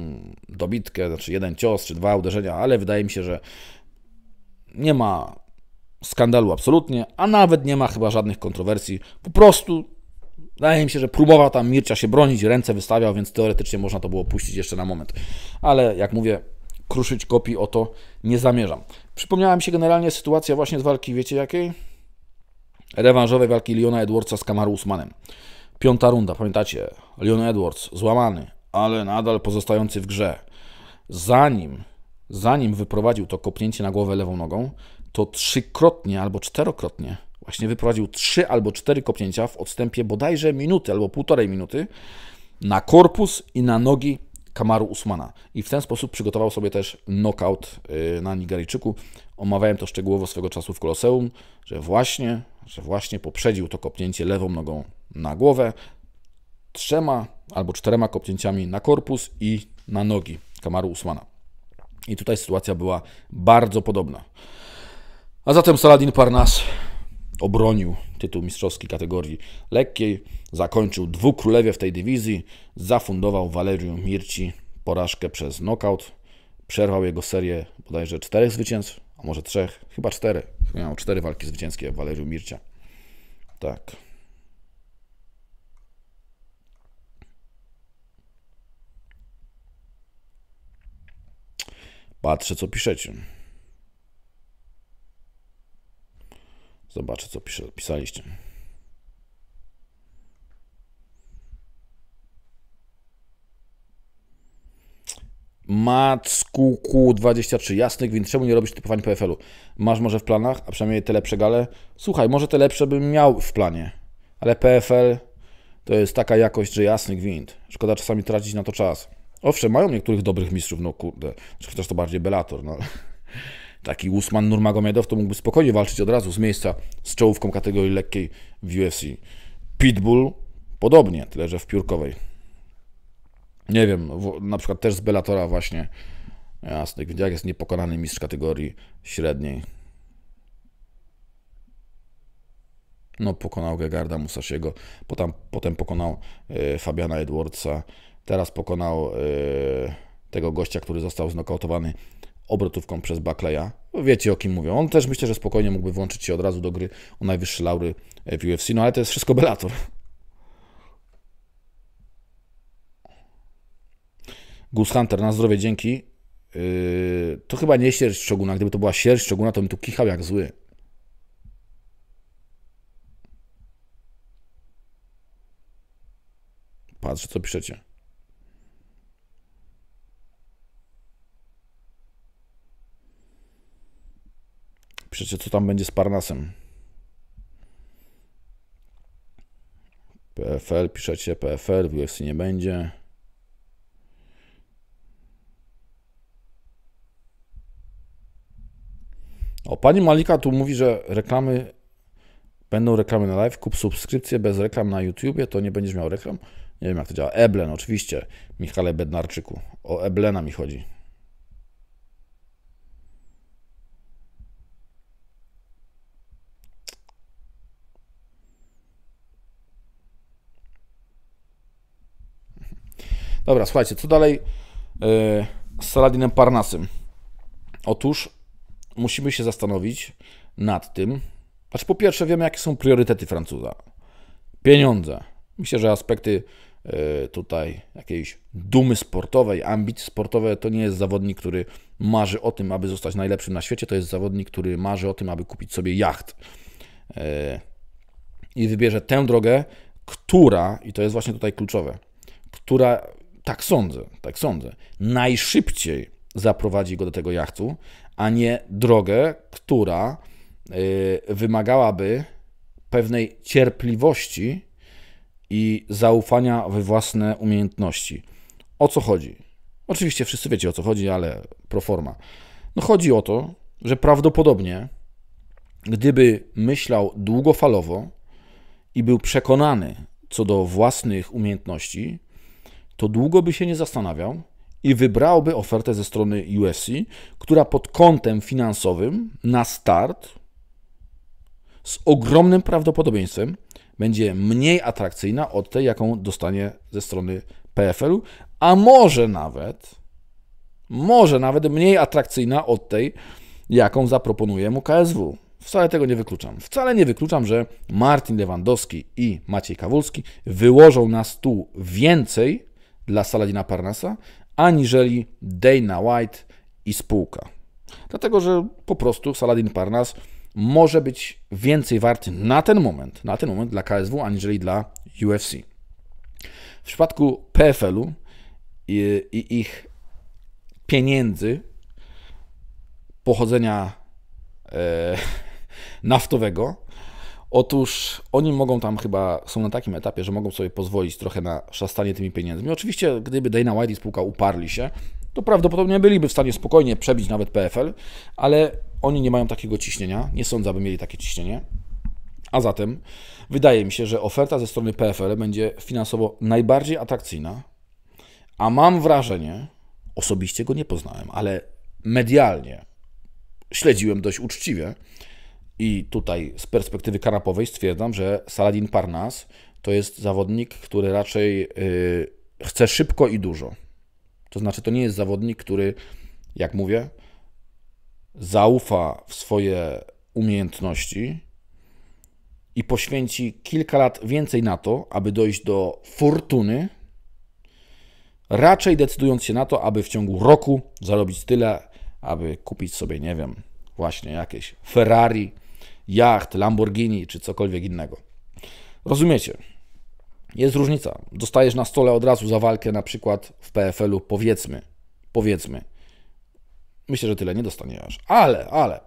dobitkę, znaczy jeden cios czy dwa uderzenia, ale wydaje mi się, że nie ma skandalu absolutnie, a nawet nie ma chyba żadnych kontrowersji. Po prostu wydaje mi się, że próbował tam Mircia się bronić, ręce wystawiał, więc teoretycznie można to było puścić jeszcze na moment. Ale jak mówię, kruszyć kopii o to nie zamierzam. Przypomniałem się generalnie sytuacja właśnie z walki, wiecie jakiej? Rewanżowej walki Leona Edwardsa z Kamaru Usmanem. Piąta runda, pamiętacie? Leon Edwards złamany, ale nadal pozostający w grze. Zanim, zanim wyprowadził to kopnięcie na głowę lewą nogą, to trzykrotnie albo czterokrotnie właśnie wyprowadził trzy albo cztery kopnięcia w odstępie bodajże minuty albo półtorej minuty na korpus i na nogi Kamaru Usmana. I w ten sposób przygotował sobie też knockout y, na Nigeryjczyku. Omawiałem to szczegółowo swego czasu w Koloseum, że właśnie, że właśnie poprzedził to kopnięcie lewą nogą na głowę, trzema albo czterema kopnięciami na korpus i na nogi Kamaru Usmana. I tutaj sytuacja była bardzo podobna. A zatem Saladin Parnas obronił tytuł mistrzowski kategorii lekkiej Zakończył dwukrólewie w tej dywizji, zafundował Valeriu Mirci porażkę przez knockout, przerwał jego serię bodajże czterech zwycięstw, a może trzech, chyba cztery. miał cztery walki zwycięskie Valeriu Mircia. Tak. Patrzę, co piszecie. Zobaczę, co pisze, pisaliście. Mackuku23, jasny gwint, czemu nie robisz typowań PFL-u? Masz może w planach, a przynajmniej te lepsze gale? Słuchaj, może te lepsze bym miał w planie, ale PFL to jest taka jakość, że jasny gwint. Szkoda czasami tracić na to czas. Owszem, mają niektórych dobrych mistrzów, no kurde, chociaż to bardziej Belator, no Taki Usman Nurmagomedov to mógłby spokojnie walczyć od razu z miejsca z czołówką kategorii lekkiej w UFC. Pitbull podobnie, tyle że w piórkowej. Nie wiem, na przykład też z Bellatora właśnie. Jasny Gwiazdiak jest niepokonany mistrz kategorii średniej. No, pokonał Gegarda Musashiego, potem, potem pokonał y, Fabiana Edwardsa, teraz pokonał y, tego gościa, który został znokautowany obrotówką przez Bakleya. No, wiecie o kim mówię. On też myślę, że spokojnie mógłby włączyć się od razu do gry o najwyższe laury e, w UFC, no ale to jest wszystko Bellator. Gus Hunter, na zdrowie, dzięki. Yy, to chyba nie sierść szczególna. Gdyby to była sierść szczególna, to bym tu kichał jak zły. Patrzę, co piszecie. Piszecie, co tam będzie z Parnasem. PFL, piszecie, PFL, w UFC nie będzie. O, pani Malika tu mówi, że reklamy będą reklamy na live. Kup subskrypcję bez reklam na YouTubie, to nie będziesz miał reklam. Nie wiem, jak to działa. Eblen, oczywiście. Michale Bednarczyku. O Eblena mi chodzi. Dobra, słuchajcie, co dalej yy, z Saladinem Parnasem? Otóż musimy się zastanowić nad tym, Aż znaczy, po pierwsze wiemy, jakie są priorytety Francuza. Pieniądze. Myślę, że aspekty e, tutaj jakiejś dumy sportowej, ambicji sportowe, to nie jest zawodnik, który marzy o tym, aby zostać najlepszym na świecie, to jest zawodnik, który marzy o tym, aby kupić sobie jacht. E, I wybierze tę drogę, która, i to jest właśnie tutaj kluczowe, która, tak sądzę, tak sądzę, najszybciej zaprowadzi go do tego jachtu, a nie drogę, która y, wymagałaby pewnej cierpliwości i zaufania we własne umiejętności. O co chodzi? Oczywiście wszyscy wiecie o co chodzi, ale proforma. No chodzi o to, że prawdopodobnie gdyby myślał długofalowo i był przekonany co do własnych umiejętności, to długo by się nie zastanawiał, i wybrałby ofertę ze strony USC, która pod kątem finansowym na start z ogromnym prawdopodobieństwem będzie mniej atrakcyjna od tej, jaką dostanie ze strony PFL-u, a może nawet, może nawet mniej atrakcyjna od tej, jaką zaproponuje mu KSW. Wcale tego nie wykluczam. Wcale nie wykluczam, że Martin Lewandowski i Maciej Kawulski wyłożą na stół więcej dla Saladina Parnasa, aniżeli Dana White i spółka. Dlatego, że po prostu Saladin Parnas może być więcej warty na ten moment, na ten moment dla KSW, aniżeli dla UFC. W przypadku PFL-u i, i ich pieniędzy pochodzenia e, naftowego, Otóż oni mogą tam chyba, są na takim etapie, że mogą sobie pozwolić trochę na szastanie tymi pieniędzmi. Oczywiście, gdyby Dana White i spółka uparli się, to prawdopodobnie byliby w stanie spokojnie przebić nawet PFL, ale oni nie mają takiego ciśnienia, nie sądzę, aby mieli takie ciśnienie. A zatem wydaje mi się, że oferta ze strony PFL będzie finansowo najbardziej atrakcyjna, a mam wrażenie, osobiście go nie poznałem, ale medialnie śledziłem dość uczciwie, i tutaj z perspektywy kanapowej stwierdzam, że Saladin Parnas to jest zawodnik, który raczej y, chce szybko i dużo. To znaczy, to nie jest zawodnik, który, jak mówię, zaufa w swoje umiejętności i poświęci kilka lat więcej na to, aby dojść do fortuny, raczej decydując się na to, aby w ciągu roku zarobić tyle, aby kupić sobie, nie wiem, właśnie jakieś Ferrari, jacht, Lamborghini czy cokolwiek innego. Rozumiecie? Jest różnica. Dostajesz na stole od razu za walkę, na przykład w PFL-u, powiedzmy, powiedzmy. Myślę, że tyle nie dostaniesz. Ale, ale.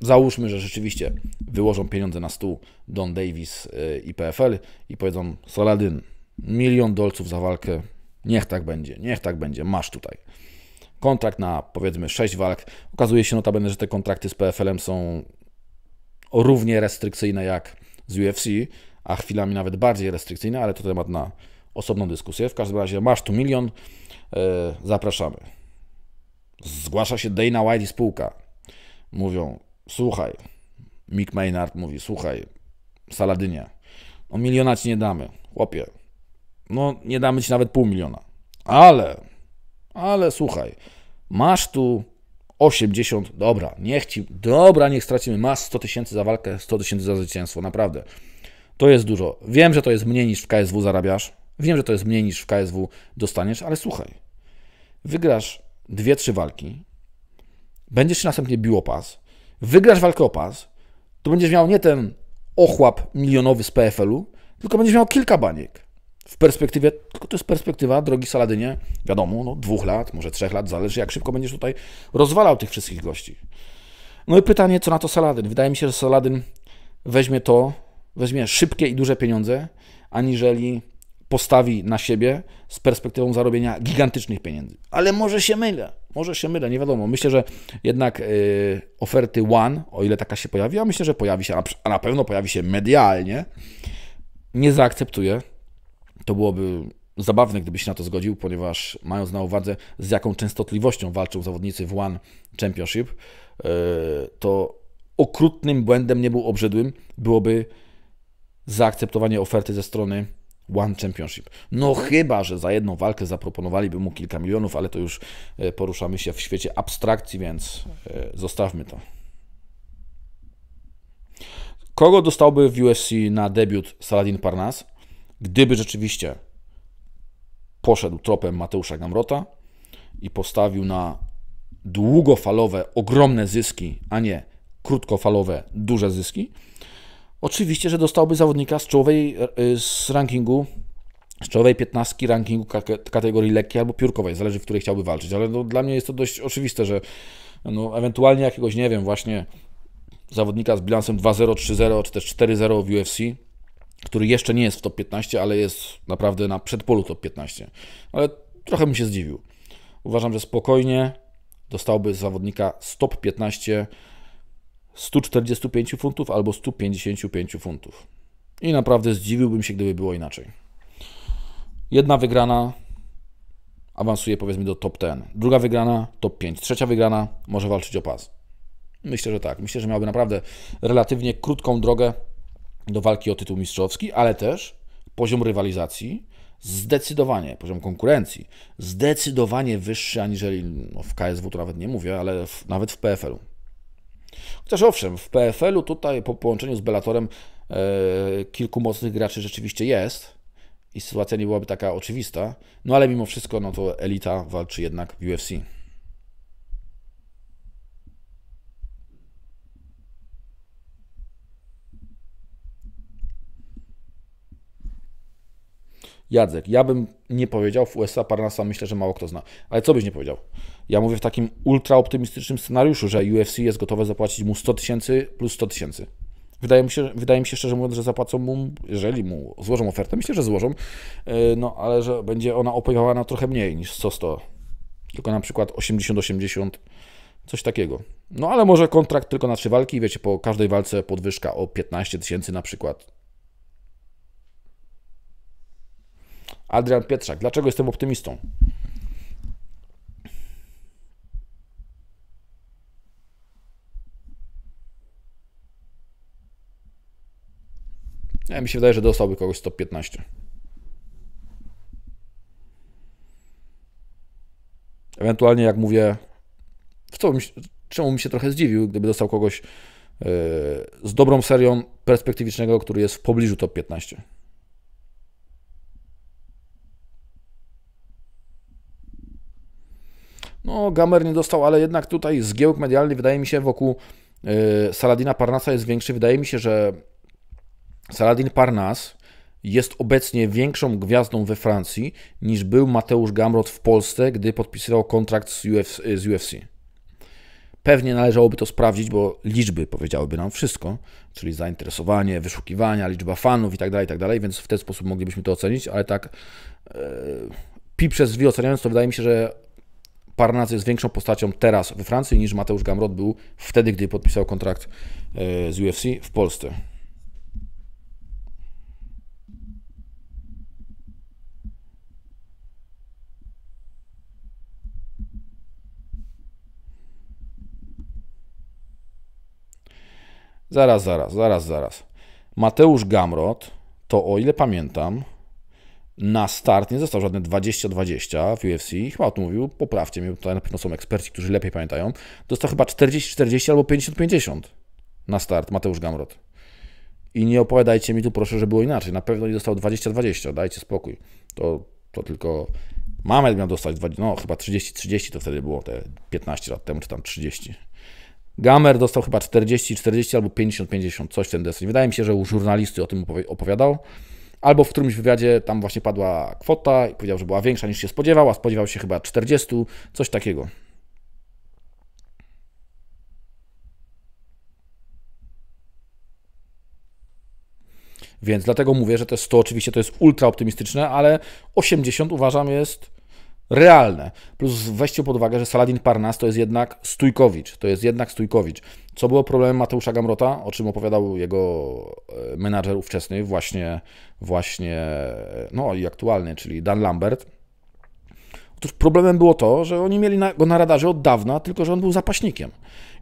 Załóżmy, że rzeczywiście wyłożą pieniądze na stół Don Davis y, i PFL i powiedzą: Saladin, milion dolców za walkę. Niech tak będzie, niech tak będzie, masz tutaj. Kontrakt na powiedzmy 6 walk. Okazuje się notabene, że te kontrakty z PFL-em są równie restrykcyjne jak z UFC, a chwilami nawet bardziej restrykcyjne, ale to temat na osobną dyskusję. W każdym razie masz tu milion, yy, zapraszamy. Zgłasza się Dana White i spółka. Mówią, słuchaj, Mick Maynard mówi, słuchaj, Saladynie, no miliona ci nie damy, chłopie. No nie damy ci nawet pół miliona. Ale, ale słuchaj, masz tu 80, dobra, niech ci, dobra, niech stracimy. Masz 100 tysięcy za walkę, 100 tysięcy za zwycięstwo, naprawdę. To jest dużo. Wiem, że to jest mniej niż w KSW zarabiasz. Wiem, że to jest mniej niż w KSW dostaniesz, ale słuchaj. Wygrasz dwie, trzy walki, będziesz się następnie bił opas, wygrasz walkę opas, to będziesz miał nie ten ochłap milionowy z PFL-u, tylko będziesz miał kilka baniek w perspektywie, tylko to jest perspektywa, drogi Saladynie, wiadomo, no, dwóch lat, może trzech lat, zależy jak szybko będziesz tutaj rozwalał tych wszystkich gości. No i pytanie, co na to Saladyn? Wydaje mi się, że Saladyn weźmie to, weźmie szybkie i duże pieniądze, aniżeli postawi na siebie z perspektywą zarobienia gigantycznych pieniędzy. Ale może się mylę, może się mylę, nie wiadomo. Myślę, że jednak yy, oferty One, o ile taka się pojawi, a myślę, że pojawi się, a na pewno pojawi się medialnie, nie zaakceptuje to byłoby zabawne, gdyby się na to zgodził, ponieważ mając na uwadze, z jaką częstotliwością walczą zawodnicy w One Championship, e, to okrutnym błędem, nie był obrzydłym, byłoby zaakceptowanie oferty ze strony One Championship. No chyba, że za jedną walkę zaproponowaliby mu kilka milionów, ale to już e, poruszamy się w świecie abstrakcji, więc e, zostawmy to. Kogo dostałby w USC na debiut Saladin Parnas? gdyby rzeczywiście poszedł tropem Mateusza Gamrota i postawił na długofalowe, ogromne zyski, a nie krótkofalowe, duże zyski, oczywiście, że dostałby zawodnika z czołowej e, z rankingu z czołowej 15 rankingu kategorii lekkiej albo piórkowej, zależy w której chciałby walczyć, ale no, dla mnie jest to dość oczywiste, że no, ewentualnie jakiegoś, nie wiem, właśnie zawodnika z bilansem 2-0, 3-0 czy też 4-0 w UFC, który jeszcze nie jest w top 15, ale jest naprawdę na przedpolu top 15. Ale trochę bym się zdziwił. Uważam, że spokojnie dostałby zawodnika z top 15 145 funtów albo 155 funtów. I naprawdę zdziwiłbym się, gdyby było inaczej. Jedna wygrana awansuje powiedzmy do top 10. Druga wygrana top 5. Trzecia wygrana może walczyć o pas. Myślę, że tak. Myślę, że miałby naprawdę relatywnie krótką drogę do walki o tytuł mistrzowski, ale też poziom rywalizacji zdecydowanie, poziom konkurencji zdecydowanie wyższy aniżeli no, w KSW, to nawet nie mówię, ale w, nawet w PFL-u. Chociaż owszem, w PFL-u tutaj po połączeniu z Bellatorem e, kilku mocnych graczy rzeczywiście jest i sytuacja nie byłaby taka oczywista, no ale mimo wszystko no to elita walczy jednak w UFC. Jadzek, ja bym nie powiedział, w USA Parnasa myślę, że mało kto zna. Ale co byś nie powiedział? Ja mówię w takim ultra scenariuszu, że UFC jest gotowe zapłacić mu 100 tysięcy plus 100 tysięcy. Wydaje mi, się, wydaje mi się szczerze mówiąc, że zapłacą mu, jeżeli mu złożą ofertę, myślę, że złożą, e, no ale że będzie ona na trochę mniej niż 100, 100 tylko na przykład 80-80, coś takiego. No ale może kontrakt tylko na trzy walki, wiecie, po każdej walce podwyżka o 15 tysięcy na przykład, Adrian Pietrzak. Dlaczego jestem optymistą? Ja mi się wydaje, że dostałby kogoś 115. Ewentualnie, jak mówię, w co bym, czemu mi się trochę zdziwił, gdyby dostał kogoś yy, z dobrą serią perspektywicznego, który jest w pobliżu top 15. No, Gamer nie dostał, ale jednak tutaj zgiełk medialny wydaje mi się wokół e, Saladina Parnasa jest większy. Wydaje mi się, że Saladin Parnas jest obecnie większą gwiazdą we Francji niż był Mateusz Gamrot w Polsce, gdy podpisywał kontrakt z, UFC. Pewnie należałoby to sprawdzić, bo liczby powiedziałyby nam wszystko, czyli zainteresowanie, wyszukiwania, liczba fanów itd., tak itd., tak więc w ten sposób moglibyśmy to ocenić, ale tak e, pi przez wi oceniając, to wydaje mi się, że Parnazy jest większą postacią teraz we Francji niż Mateusz Gamrot był wtedy, gdy podpisał kontrakt e, z UFC w Polsce. Zaraz, zaraz, zaraz, zaraz. Mateusz Gamrot, to o ile pamiętam, na start nie został żadne 20-20 w UFC, chyba o tym mówił, poprawcie mnie, tutaj na pewno są eksperci, którzy lepiej pamiętają, dostał chyba 40-40 albo 50-50 na start Mateusz Gamrot. I nie opowiadajcie mi tu proszę, że było inaczej, na pewno nie dostał 20-20, dajcie spokój. To, to tylko Mamet miał dostać, 20, no chyba 30-30 to wtedy było, te 15 lat temu, czy tam 30. Gamer dostał chyba 40-40 albo 50-50, coś w ten deseń. Wydaje mi się, że u żurnalisty o tym opowiadał. Albo w którymś wywiadzie tam właśnie padła kwota i powiedział, że była większa niż się spodziewał, a spodziewał się chyba 40, coś takiego. Więc dlatego mówię, że te 100 oczywiście to jest ultra optymistyczne, ale 80 uważam jest realne. Plus weźcie pod uwagę, że Saladin Parnas to jest jednak Stójkowicz, to jest jednak Stójkowicz. Co było problemem Mateusza Gamrota, o czym opowiadał jego e, menadżer ówczesny, właśnie, właśnie, e, no i aktualny, czyli Dan Lambert. Otóż problemem było to, że oni mieli go na radarze od dawna, tylko że on był zapaśnikiem.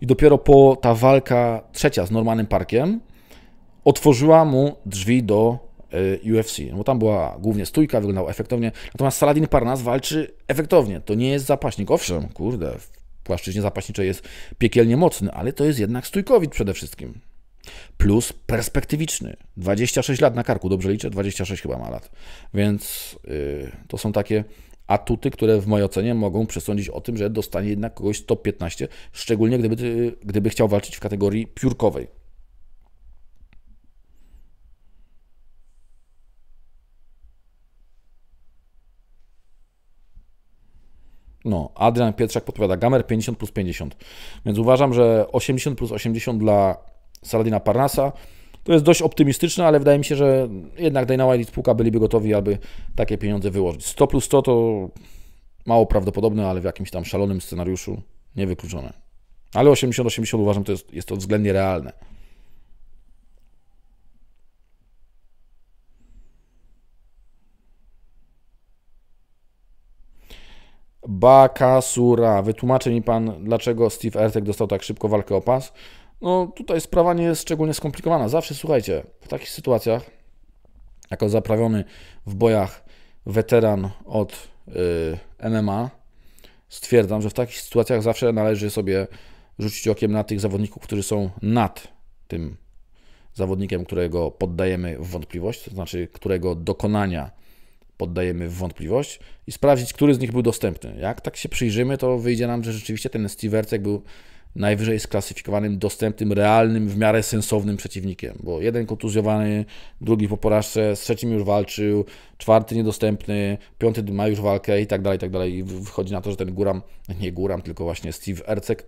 I dopiero po ta walka trzecia z Normanem Parkiem otworzyła mu drzwi do Y, UFC. No bo tam była głównie stójka, wyglądał efektownie. Natomiast Saladin Parnas walczy efektownie. To nie jest zapaśnik. Owszem, kurde, w płaszczyźnie zapaśniczej jest piekielnie mocny, ale to jest jednak stójkowicz przede wszystkim. Plus perspektywiczny. 26 lat na karku, dobrze liczę? 26 chyba ma lat. Więc yy, to są takie atuty, które w mojej ocenie mogą przesądzić o tym, że dostanie jednak kogoś top 15, szczególnie gdyby, gdyby chciał walczyć w kategorii piórkowej. No, Adrian Pietrzak podpowiada Gamer 50 plus 50. Więc uważam, że 80 plus 80 dla Saladina Parnasa to jest dość optymistyczne, ale wydaje mi się, że jednak Dana White i spółka byliby gotowi, aby takie pieniądze wyłożyć. 100 plus 100 to mało prawdopodobne, ale w jakimś tam szalonym scenariuszu niewykluczone. Ale 80-80 uważam, to jest, jest to względnie realne. Bakasura. Wytłumaczy mi Pan, dlaczego Steve Ertek dostał tak szybko walkę o pas? No tutaj sprawa nie jest szczególnie skomplikowana. Zawsze słuchajcie, w takich sytuacjach, jako zaprawiony w bojach weteran od yy, MMA, stwierdzam, że w takich sytuacjach zawsze należy sobie rzucić okiem na tych zawodników, którzy są nad tym zawodnikiem, którego poddajemy w wątpliwość, to znaczy którego dokonania poddajemy w wątpliwość i sprawdzić, który z nich był dostępny. Jak tak się przyjrzymy, to wyjdzie nam, że rzeczywiście ten Steve Ercek był najwyżej sklasyfikowanym, dostępnym, realnym, w miarę sensownym przeciwnikiem, bo jeden kontuzjowany, drugi po porażce, z trzecim już walczył, czwarty niedostępny, piąty ma już walkę i tak dalej, i tak dalej. I wychodzi na to, że ten Guram, nie Guram, tylko właśnie Steve Ercek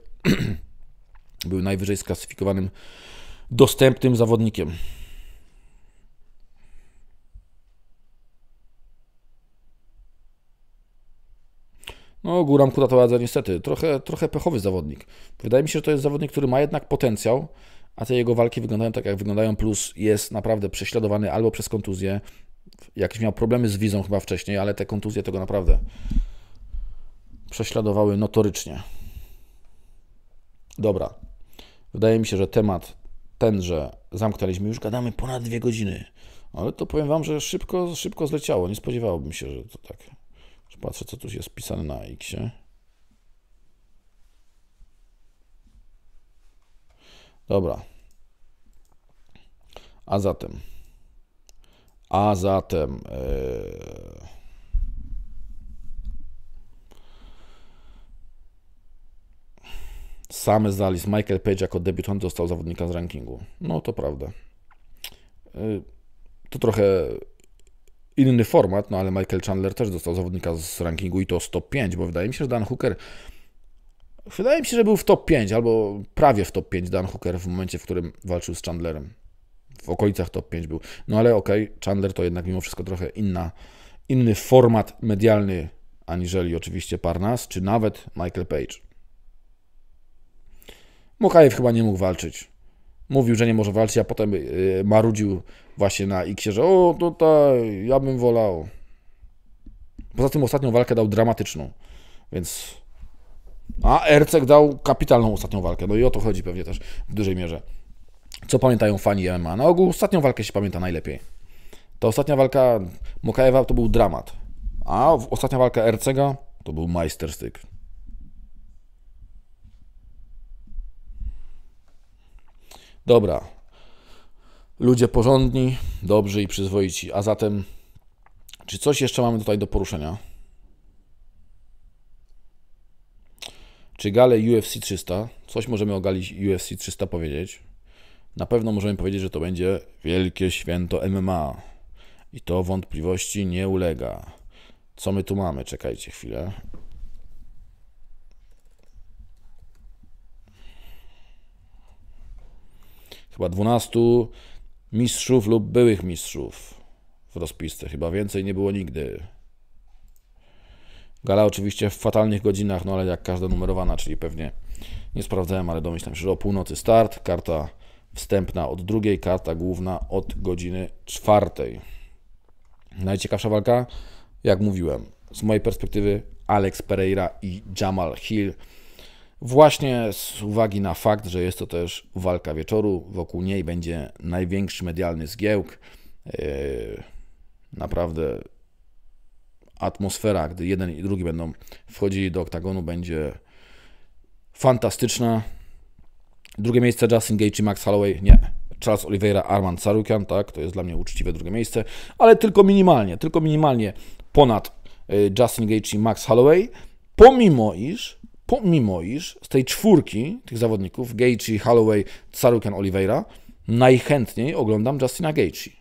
był najwyżej sklasyfikowanym, dostępnym zawodnikiem. No, Guram Kutatowadze niestety trochę, trochę pechowy zawodnik. Wydaje mi się, że to jest zawodnik, który ma jednak potencjał, a te jego walki wyglądają tak, jak wyglądają, plus jest naprawdę prześladowany albo przez kontuzję, jakiś miał problemy z wizą chyba wcześniej, ale te kontuzje tego naprawdę prześladowały notorycznie. Dobra. Wydaje mi się, że temat tenże zamknęliśmy. Już gadamy ponad dwie godziny. Ale to powiem Wam, że szybko, szybko zleciało. Nie spodziewałbym się, że to tak Patrzę, co tu jest pisane na X. -ie. Dobra. A zatem. A zatem. Yy... E, Same Zalis, Michael Page jako debiutant dostał zawodnika z rankingu. No to prawda. Yy, to trochę inny format, no ale Michael Chandler też dostał zawodnika z rankingu i to 105, bo wydaje mi się, że Dan Hooker wydaje mi się, że był w top 5 albo prawie w top 5 Dan Hooker w momencie, w którym walczył z Chandlerem. W okolicach top 5 był. No ale okej, okay, Chandler to jednak mimo wszystko trochę inna, inny format medialny aniżeli oczywiście Parnas czy nawet Michael Page. Mokajew chyba nie mógł walczyć mówił, że nie może walczyć, a potem y, marudził właśnie na X, że o, tutaj, ja bym wolał. Poza tym ostatnią walkę dał dramatyczną, więc... A Ercek dał kapitalną ostatnią walkę, no i o to chodzi pewnie też w dużej mierze. Co pamiętają fani MMA? Na ogół ostatnią walkę się pamięta najlepiej. Ta ostatnia walka Mokajewa to był dramat, a ostatnia walka Ercega to był majsterstyk. Dobra. Ludzie porządni, dobrzy i przyzwoici. A zatem, czy coś jeszcze mamy tutaj do poruszenia? Czy gale UFC 300? Coś możemy o gali UFC 300 powiedzieć. Na pewno możemy powiedzieć, że to będzie wielkie święto MMA. I to wątpliwości nie ulega. Co my tu mamy? Czekajcie chwilę. chyba 12 mistrzów lub byłych mistrzów w rozpisce. Chyba więcej nie było nigdy. Gala oczywiście w fatalnych godzinach, no ale jak każda numerowana, czyli pewnie nie sprawdzałem, ale domyślam się, że o północy start, karta wstępna od drugiej, karta główna od godziny czwartej. Najciekawsza walka, jak mówiłem, z mojej perspektywy Alex Pereira i Jamal Hill. Właśnie z uwagi na fakt, że jest to też walka wieczoru, wokół niej będzie największy medialny zgiełk. Yy, naprawdę atmosfera, gdy jeden i drugi będą wchodzili do oktagonu, będzie fantastyczna. Drugie miejsce Justin Gage i Max Holloway. Nie, Charles Oliveira, Arman Sarukian, tak, to jest dla mnie uczciwe drugie miejsce, ale tylko minimalnie, tylko minimalnie ponad yy, Justin Gage i Max Holloway, pomimo iż Pomimo iż z tej czwórki tych zawodników, Gaethje, Holloway, Sarukian, Oliveira, najchętniej oglądam Justina Gaethje.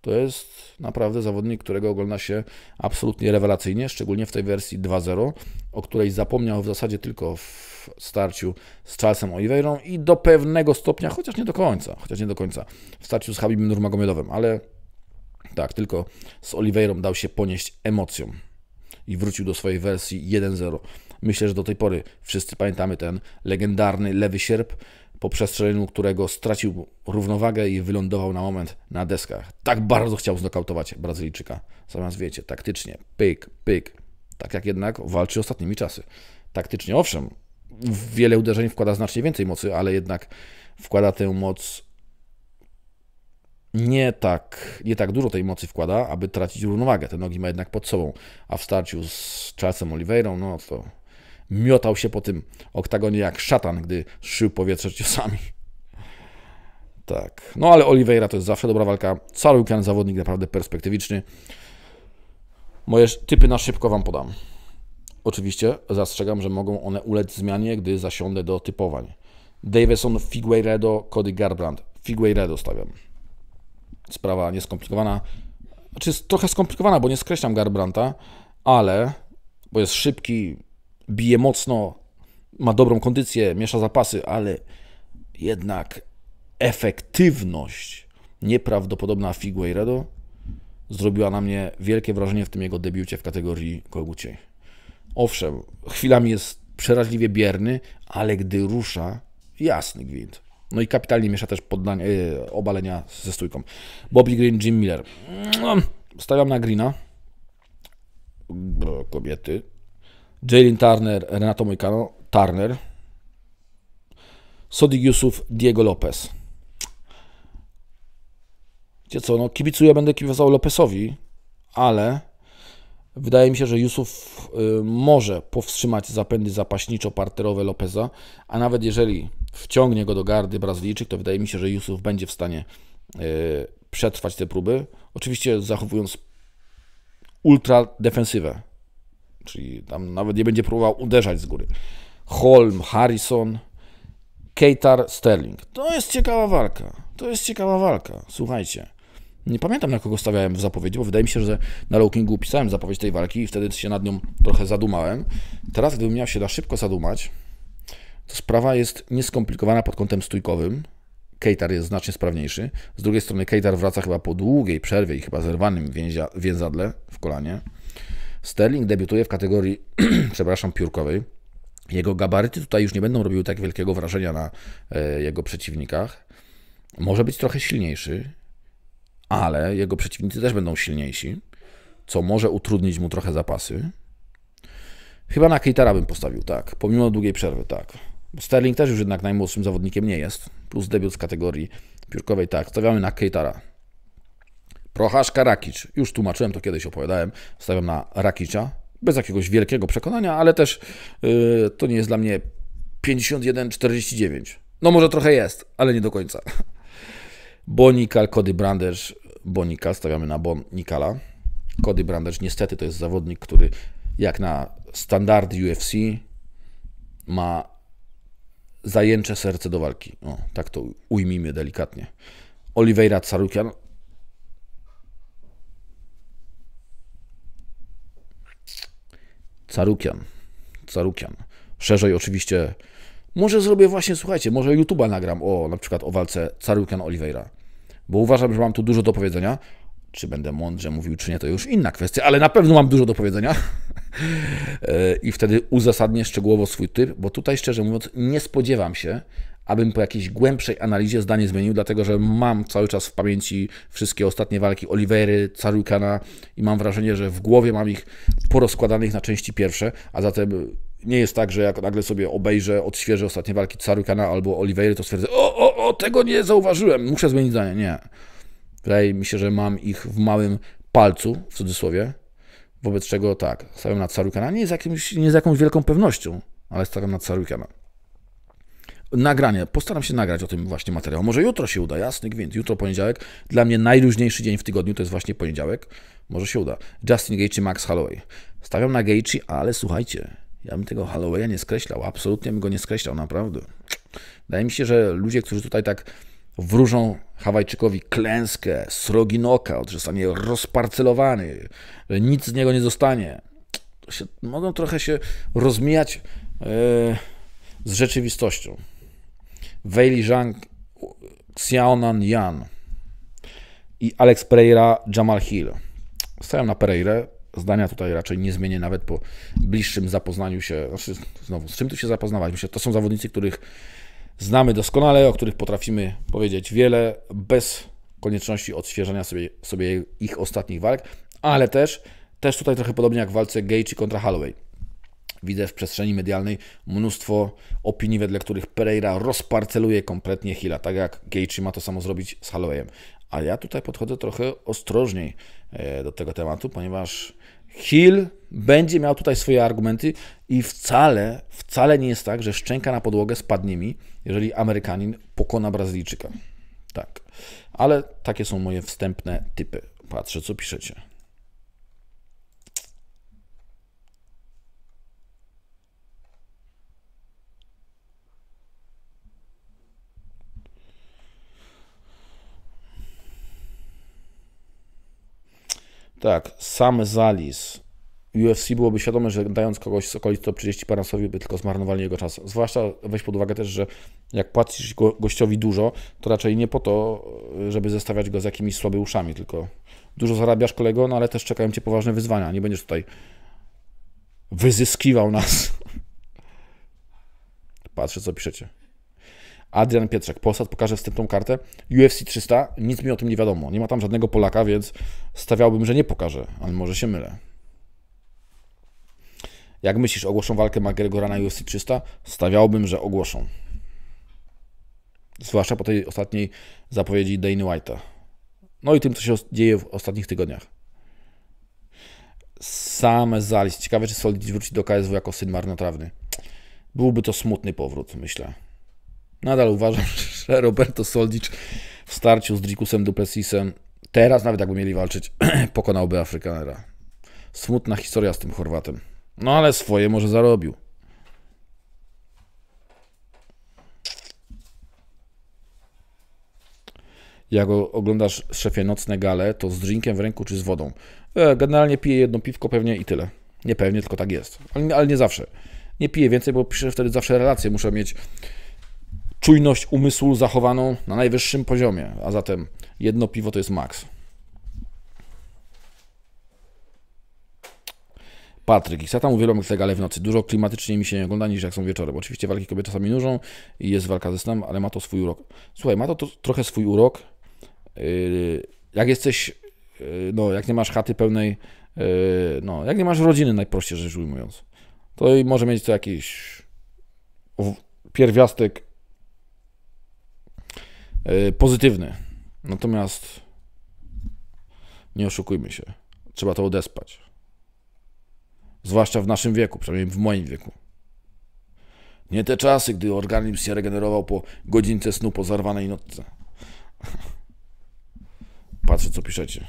To jest naprawdę zawodnik, którego ogląda się absolutnie rewelacyjnie, szczególnie w tej wersji 2-0, o której zapomniał w zasadzie tylko w starciu z Charlesem Oliveirą i do pewnego stopnia, chociaż nie do końca, chociaż nie do końca, w starciu z Habibem Nurmagomedowym, ale tak, tylko z Oliveirą dał się ponieść emocjom i wrócił do swojej wersji 1-0. Myślę, że do tej pory wszyscy pamiętamy ten legendarny lewy sierp, po przestrzeleniu którego stracił równowagę i wylądował na moment na deskach. Tak bardzo chciał znokautować Brazylijczyka. Zamiast wiecie, taktycznie, pyk, pyk. Tak jak jednak walczy ostatnimi czasy. Taktycznie owszem, wiele uderzeń wkłada znacznie więcej mocy, ale jednak wkłada tę moc nie tak, nie tak dużo tej mocy wkłada, aby tracić równowagę. Te nogi ma jednak pod sobą, a w starciu z Charlesem Oliveira, no to miotał się po tym oktagonie jak szatan, gdy szył powietrze ciosami. Tak. No ale Oliveira to jest zawsze dobra walka. Cały weekend zawodnik naprawdę perspektywiczny. Moje typy na szybko Wam podam. Oczywiście zastrzegam, że mogą one ulec zmianie, gdy zasiądę do typowań. Davison, Figueiredo, Cody Garbrandt. Figueiredo stawiam. Sprawa nieskomplikowana. Znaczy jest trochę skomplikowana, bo nie skreślam Garbranta, ale bo jest szybki, bije mocno, ma dobrą kondycję, miesza zapasy, ale jednak efektywność nieprawdopodobna Figueiredo zrobiła na mnie wielkie wrażenie w tym jego debiucie w kategorii koguciej. Owszem, chwilami jest przeraźliwie bierny, ale gdy rusza, jasny gwint. No i kapitalnie miesza też poddania, yy, e, obalenia ze stójką. Bobby Green, Jim Miller. Mm, stawiam na Greena. Kobiety. Jalen Turner, Renato Moicano, Turner, Sodig Yusuf, Diego Lopez. Wiecie co, no kibicuję, będę kibicował Lopezowi, ale wydaje mi się, że Yusuf y, może powstrzymać zapędy zapaśniczo-parterowe Lopeza, a nawet jeżeli wciągnie go do gardy Brazylijczyk, to wydaje mi się, że Yusuf będzie w stanie y, przetrwać te próby. Oczywiście zachowując ultra defensywę, czyli tam nawet nie będzie próbował uderzać z góry. Holm, Harrison, Keitar, Sterling. To jest ciekawa walka. To jest ciekawa walka. Słuchajcie. Nie pamiętam na kogo stawiałem w zapowiedzi, bo wydaje mi się, że na Lowkingu pisałem zapowiedź tej walki i wtedy się nad nią trochę zadumałem. Teraz, gdybym miał się da szybko zadumać, to sprawa jest nieskomplikowana pod kątem stójkowym. Keitar jest znacznie sprawniejszy. Z drugiej strony Keitar wraca chyba po długiej przerwie i chyba zerwanym więzia, więzadle w kolanie. Sterling debiutuje w kategorii, przepraszam, piórkowej. Jego gabaryty tutaj już nie będą robiły tak wielkiego wrażenia na e, jego przeciwnikach. Może być trochę silniejszy, ale jego przeciwnicy też będą silniejsi, co może utrudnić mu trochę zapasy. Chyba na Keitera bym postawił, tak. Pomimo długiej przerwy, tak. Sterling też już jednak najmłodszym zawodnikiem nie jest. Plus debiut z kategorii piórkowej, tak. Stawiamy na Keitara. Prochaszka Rakic. Już tłumaczyłem to kiedyś, opowiadałem. Stawiam na Rakicza Bez jakiegoś wielkiego przekonania, ale też yy, to nie jest dla mnie 51-49. No może trochę jest, ale nie do końca. Bonikal, Cody Branderz, Bonikal, stawiamy na Bonikala. Cody Branderz niestety to jest zawodnik, który jak na standard UFC ma zajęcze serce do walki. O, tak to ujmijmy delikatnie. Oliveira Carukian no, Carukian. Carukian. Szerzej oczywiście. Może zrobię właśnie, słuchajcie, może YouTube'a nagram o na przykład o walce Carukian Oliveira. Bo uważam, że mam tu dużo do powiedzenia. Czy będę mądrze mówił, czy nie, to już inna kwestia, ale na pewno mam dużo do powiedzenia. E, I wtedy uzasadnię szczegółowo swój typ, bo tutaj szczerze mówiąc nie spodziewam się, abym po jakiejś głębszej analizie zdanie zmienił, dlatego że mam cały czas w pamięci wszystkie ostatnie walki Olivery, Carukana i mam wrażenie, że w głowie mam ich porozkładanych na części pierwsze, a zatem nie jest tak, że jak nagle sobie obejrzę, odświeżę ostatnie walki Carukana albo Olivery, to stwierdzę, o, o, o, tego nie zauważyłem, muszę zmienić zdanie. Nie. Wydaje mi się, że mam ich w małym palcu, w cudzysłowie, wobec czego tak, stawiam na Carukana nie z, jakimś, nie z jakąś wielką pewnością, ale stawiam na Carukana nagranie. Postaram się nagrać o tym właśnie materiał. Może jutro się uda, jasny gwint. Jutro poniedziałek. Dla mnie najluźniejszy dzień w tygodniu to jest właśnie poniedziałek. Może się uda. Justin Gaethje, Max Holloway. Stawiam na Gaethje, ale słuchajcie, ja bym tego Hollowaya nie skreślał. Absolutnie bym go nie skreślał, naprawdę. Wydaje mi się, że ludzie, którzy tutaj tak wróżą Hawajczykowi klęskę, srogi knockout, że zostanie rozparcelowany, że nic z niego nie zostanie, to się, mogą trochę się rozmijać yy, z rzeczywistością. Weili Zhang, Xiaonan Yan i Alex Pereira, Jamal Hill. Stają na Pereirę. Zdania tutaj raczej nie zmienię nawet po bliższym zapoznaniu się. Znaczy, znowu, z czym tu się zapoznawać? Myślę, to są zawodnicy, których znamy doskonale, o których potrafimy powiedzieć wiele bez konieczności odświeżania sobie, sobie ich ostatnich walk, ale też, też tutaj trochę podobnie jak w walce Gaethje kontra Holloway Widzę w przestrzeni medialnej mnóstwo opinii, wedle których Pereira rozparceluje kompletnie Hilla, tak jak Gaethje ma to samo zrobić z Hollowayem. A ja tutaj podchodzę trochę ostrożniej e, do tego tematu, ponieważ Hill będzie miał tutaj swoje argumenty i wcale, wcale nie jest tak, że szczęka na podłogę spadnie mi, jeżeli Amerykanin pokona Brazylijczyka. Tak. Ale takie są moje wstępne typy. Patrzę, co piszecie. Tak, sam Zalis. UFC byłoby świadome, że dając kogoś z okolic top 30 parasowi by tylko zmarnowali jego czas. Zwłaszcza weź pod uwagę też, że jak płacisz go, gościowi dużo, to raczej nie po to, żeby zestawiać go z jakimiś słabeuszami, tylko dużo zarabiasz kolego, no ale też czekają cię poważne wyzwania. Nie będziesz tutaj wyzyskiwał nas. Patrzę, co piszecie. Adrian Pietrzak, Polsat pokaże wstępną kartę. UFC 300, nic mi o tym nie wiadomo. Nie ma tam żadnego Polaka, więc stawiałbym, że nie pokaże, ale może się mylę. Jak myślisz, ogłoszą walkę McGregora na UFC 300? Stawiałbym, że ogłoszą. Zwłaszcza po tej ostatniej zapowiedzi Dane White'a. No i tym, co się dzieje w ostatnich tygodniach. Same zalis. Ciekawe, czy Solid wróci do KSW jako syn marnotrawny. Byłby to smutny powrót, myślę. Nadal uważam, że Roberto Soldic w starciu z Drikusem Duplessisem, teraz nawet jakby mieli walczyć, pokonałby Afrykanera. Smutna historia z tym Chorwatem. No ale swoje może zarobił. Jak oglądasz szefie nocne gale, to z drinkiem w ręku czy z wodą? E, generalnie piję jedno piwko pewnie i tyle. Nie pewnie, tylko tak jest. Ale, nie zawsze. Nie piję więcej, bo piszę wtedy zawsze relacje. Muszę mieć czujność umysłu zachowaną na najwyższym poziomie, a zatem jedno piwo to jest maks. Patryk, ja tam uwielbiam legale w nocy. Dużo klimatycznie mi się nie ogląda niż jak są wieczorem. Oczywiście walki kobiet czasami nużą i jest walka ze snem, ale ma to swój urok. Słuchaj, ma to, to trochę swój urok. Yy, jak jesteś, yy, no jak nie masz chaty pełnej, yy, no jak nie masz rodziny najprościej rzecz ujmując, to może mieć to jakiś pierwiastek E, pozytywny. Natomiast nie oszukujmy się, trzeba to odespać. Zwłaszcza w naszym wieku, przynajmniej w moim wieku. Nie te czasy, gdy organizm się regenerował po godzince snu po zarwanej nocce. Patrzę, co piszecie.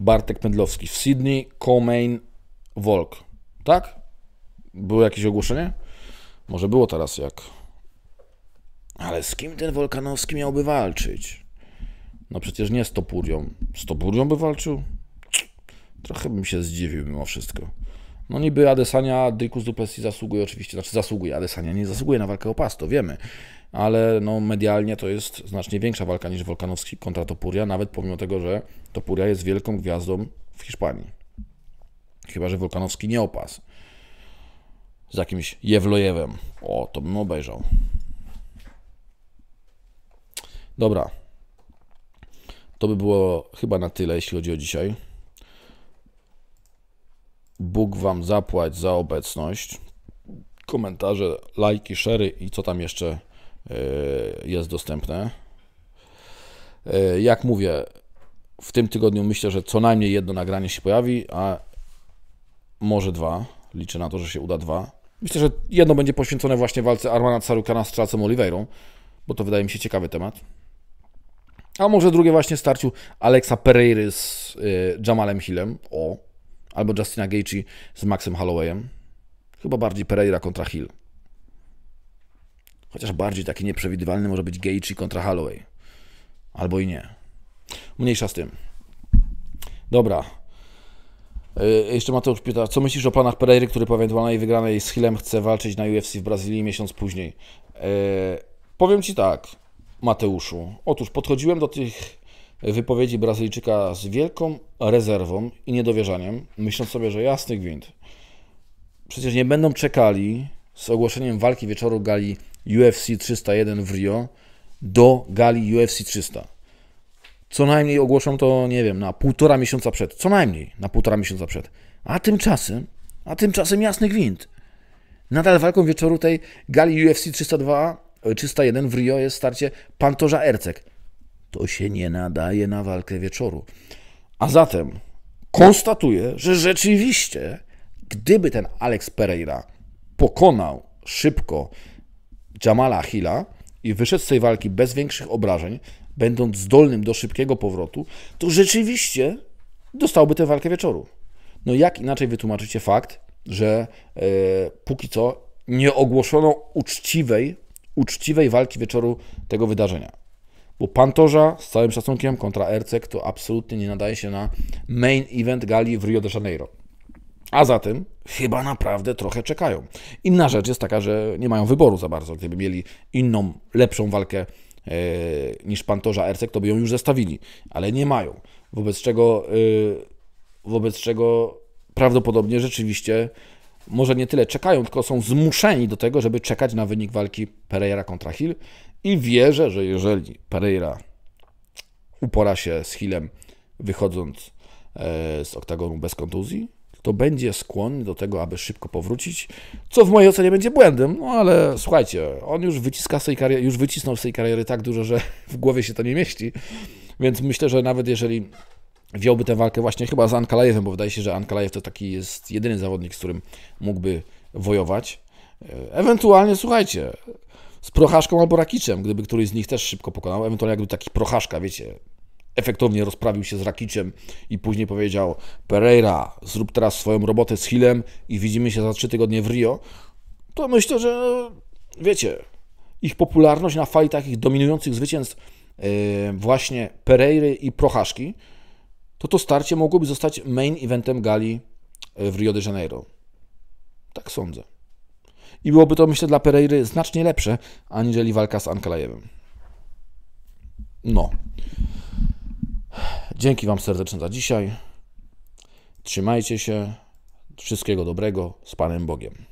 Bartek Pędlowski w Sydney, Comain, Volk. Tak? Było jakieś ogłoszenie? Może było teraz jak. Ale z kim ten Wolkanowski miałby walczyć? No przecież nie z Topurią. Z Topurią by walczył? Trochę bym się zdziwił mimo wszystko. No niby Adesania Dykus Duplessis zasługuje oczywiście, znaczy zasługuje, Adesania nie zasługuje na walkę o pasto wiemy ale no, medialnie to jest znacznie większa walka niż Wolkanowski kontra Topuria, nawet pomimo tego, że Topuria jest wielką gwiazdą w Hiszpanii. Chyba, że Wolkanowski nie opas. z jakimś Jewlojewem. O, to bym obejrzał. Dobra. To by było chyba na tyle, jeśli chodzi o dzisiaj. Bóg Wam zapłać za obecność. Komentarze, lajki, szery i co tam jeszcze E, jest dostępne. E, jak mówię, w tym tygodniu myślę, że co najmniej jedno nagranie się pojawi, a może dwa. Liczę na to, że się uda dwa. Myślę, że jedno będzie poświęcone właśnie walce Armana Carukana z Tracem Oliveirą, bo to wydaje mi się ciekawy temat. A może drugie właśnie starciu Alexa Pereiry z e, Jamalem Hillem, o, albo Justina Gaethje z Maxem Hollowayem. Chyba bardziej Pereira kontra Hill. Chociaż bardziej taki nieprzewidywalny może być Gage kontra Holloway. Albo i nie. Mniejsza z tym. Dobra. Yy, jeszcze Mateusz pyta, co myślisz o planach Pereira, który po ewentualnej wygranej z Hillem chce walczyć na UFC w Brazylii miesiąc później? Yy, powiem Ci tak, Mateuszu. Otóż podchodziłem do tych wypowiedzi Brazylijczyka z wielką rezerwą i niedowierzaniem, myśląc sobie, że jasny gwint. Przecież nie będą czekali z ogłoszeniem walki wieczoru gali UFC 301 w Rio do gali UFC 300. Co najmniej ogłoszą to, nie wiem, na półtora miesiąca przed. Co najmniej na półtora miesiąca przed. A tymczasem, a tymczasem jasny gwint. Nadal walką wieczoru tej gali UFC 302, 301 w Rio jest starcie Pantorza Ercek. To się nie nadaje na walkę wieczoru. A zatem konstatuję, że rzeczywiście, gdyby ten Alex Pereira pokonał szybko Jamala Hilla i wyszedł z tej walki bez większych obrażeń, będąc zdolnym do szybkiego powrotu, to rzeczywiście dostałby tę walkę wieczoru. No jak inaczej wytłumaczycie fakt, że e, póki co nie ogłoszono uczciwej, uczciwej walki wieczoru tego wydarzenia. Bo Pantoża z całym szacunkiem kontra Ercek to absolutnie nie nadaje się na main event gali w Rio de Janeiro. A zatem chyba naprawdę trochę czekają. Inna rzecz jest taka, że nie mają wyboru za bardzo. Gdyby mieli inną, lepszą walkę e, niż Pantoża Ercek, to by ją już zestawili, ale nie mają. Wobec czego, e, wobec czego prawdopodobnie rzeczywiście może nie tyle czekają, tylko są zmuszeni do tego, żeby czekać na wynik walki Pereira kontra Hill i wierzę, że jeżeli Pereira upora się z Hillem wychodząc e, z oktagonu bez kontuzji, to będzie skłonny do tego, aby szybko powrócić, co w mojej ocenie będzie błędem, no ale słuchajcie, on już wyciska z tej kariery, już wycisnął z tej kariery tak dużo, że w głowie się to nie mieści, więc myślę, że nawet jeżeli wziąłby tę walkę właśnie chyba z Ankalajewem, bo wydaje się, że Ankalajew to taki jest jedyny zawodnik, z którym mógłby wojować. E, ewentualnie, słuchajcie, z Prochaszką albo Rakiczem, gdyby któryś z nich też szybko pokonał, ewentualnie jakby taki Prochaszka, wiecie, efektownie rozprawił się z Rakiciem i później powiedział Pereira, zrób teraz swoją robotę z Hillem i widzimy się za trzy tygodnie w Rio, to myślę, że wiecie, ich popularność na fali takich dominujących zwycięstw e, właśnie Pereiry i Prochaszki, to to starcie mogłoby zostać main eventem gali e, w Rio de Janeiro. Tak sądzę. I byłoby to, myślę, dla Pereiry znacznie lepsze, aniżeli walka z Ankalajewem. No. Dzięki Wam serdecznie za dzisiaj. Trzymajcie się. Wszystkiego dobrego. Z Panem Bogiem.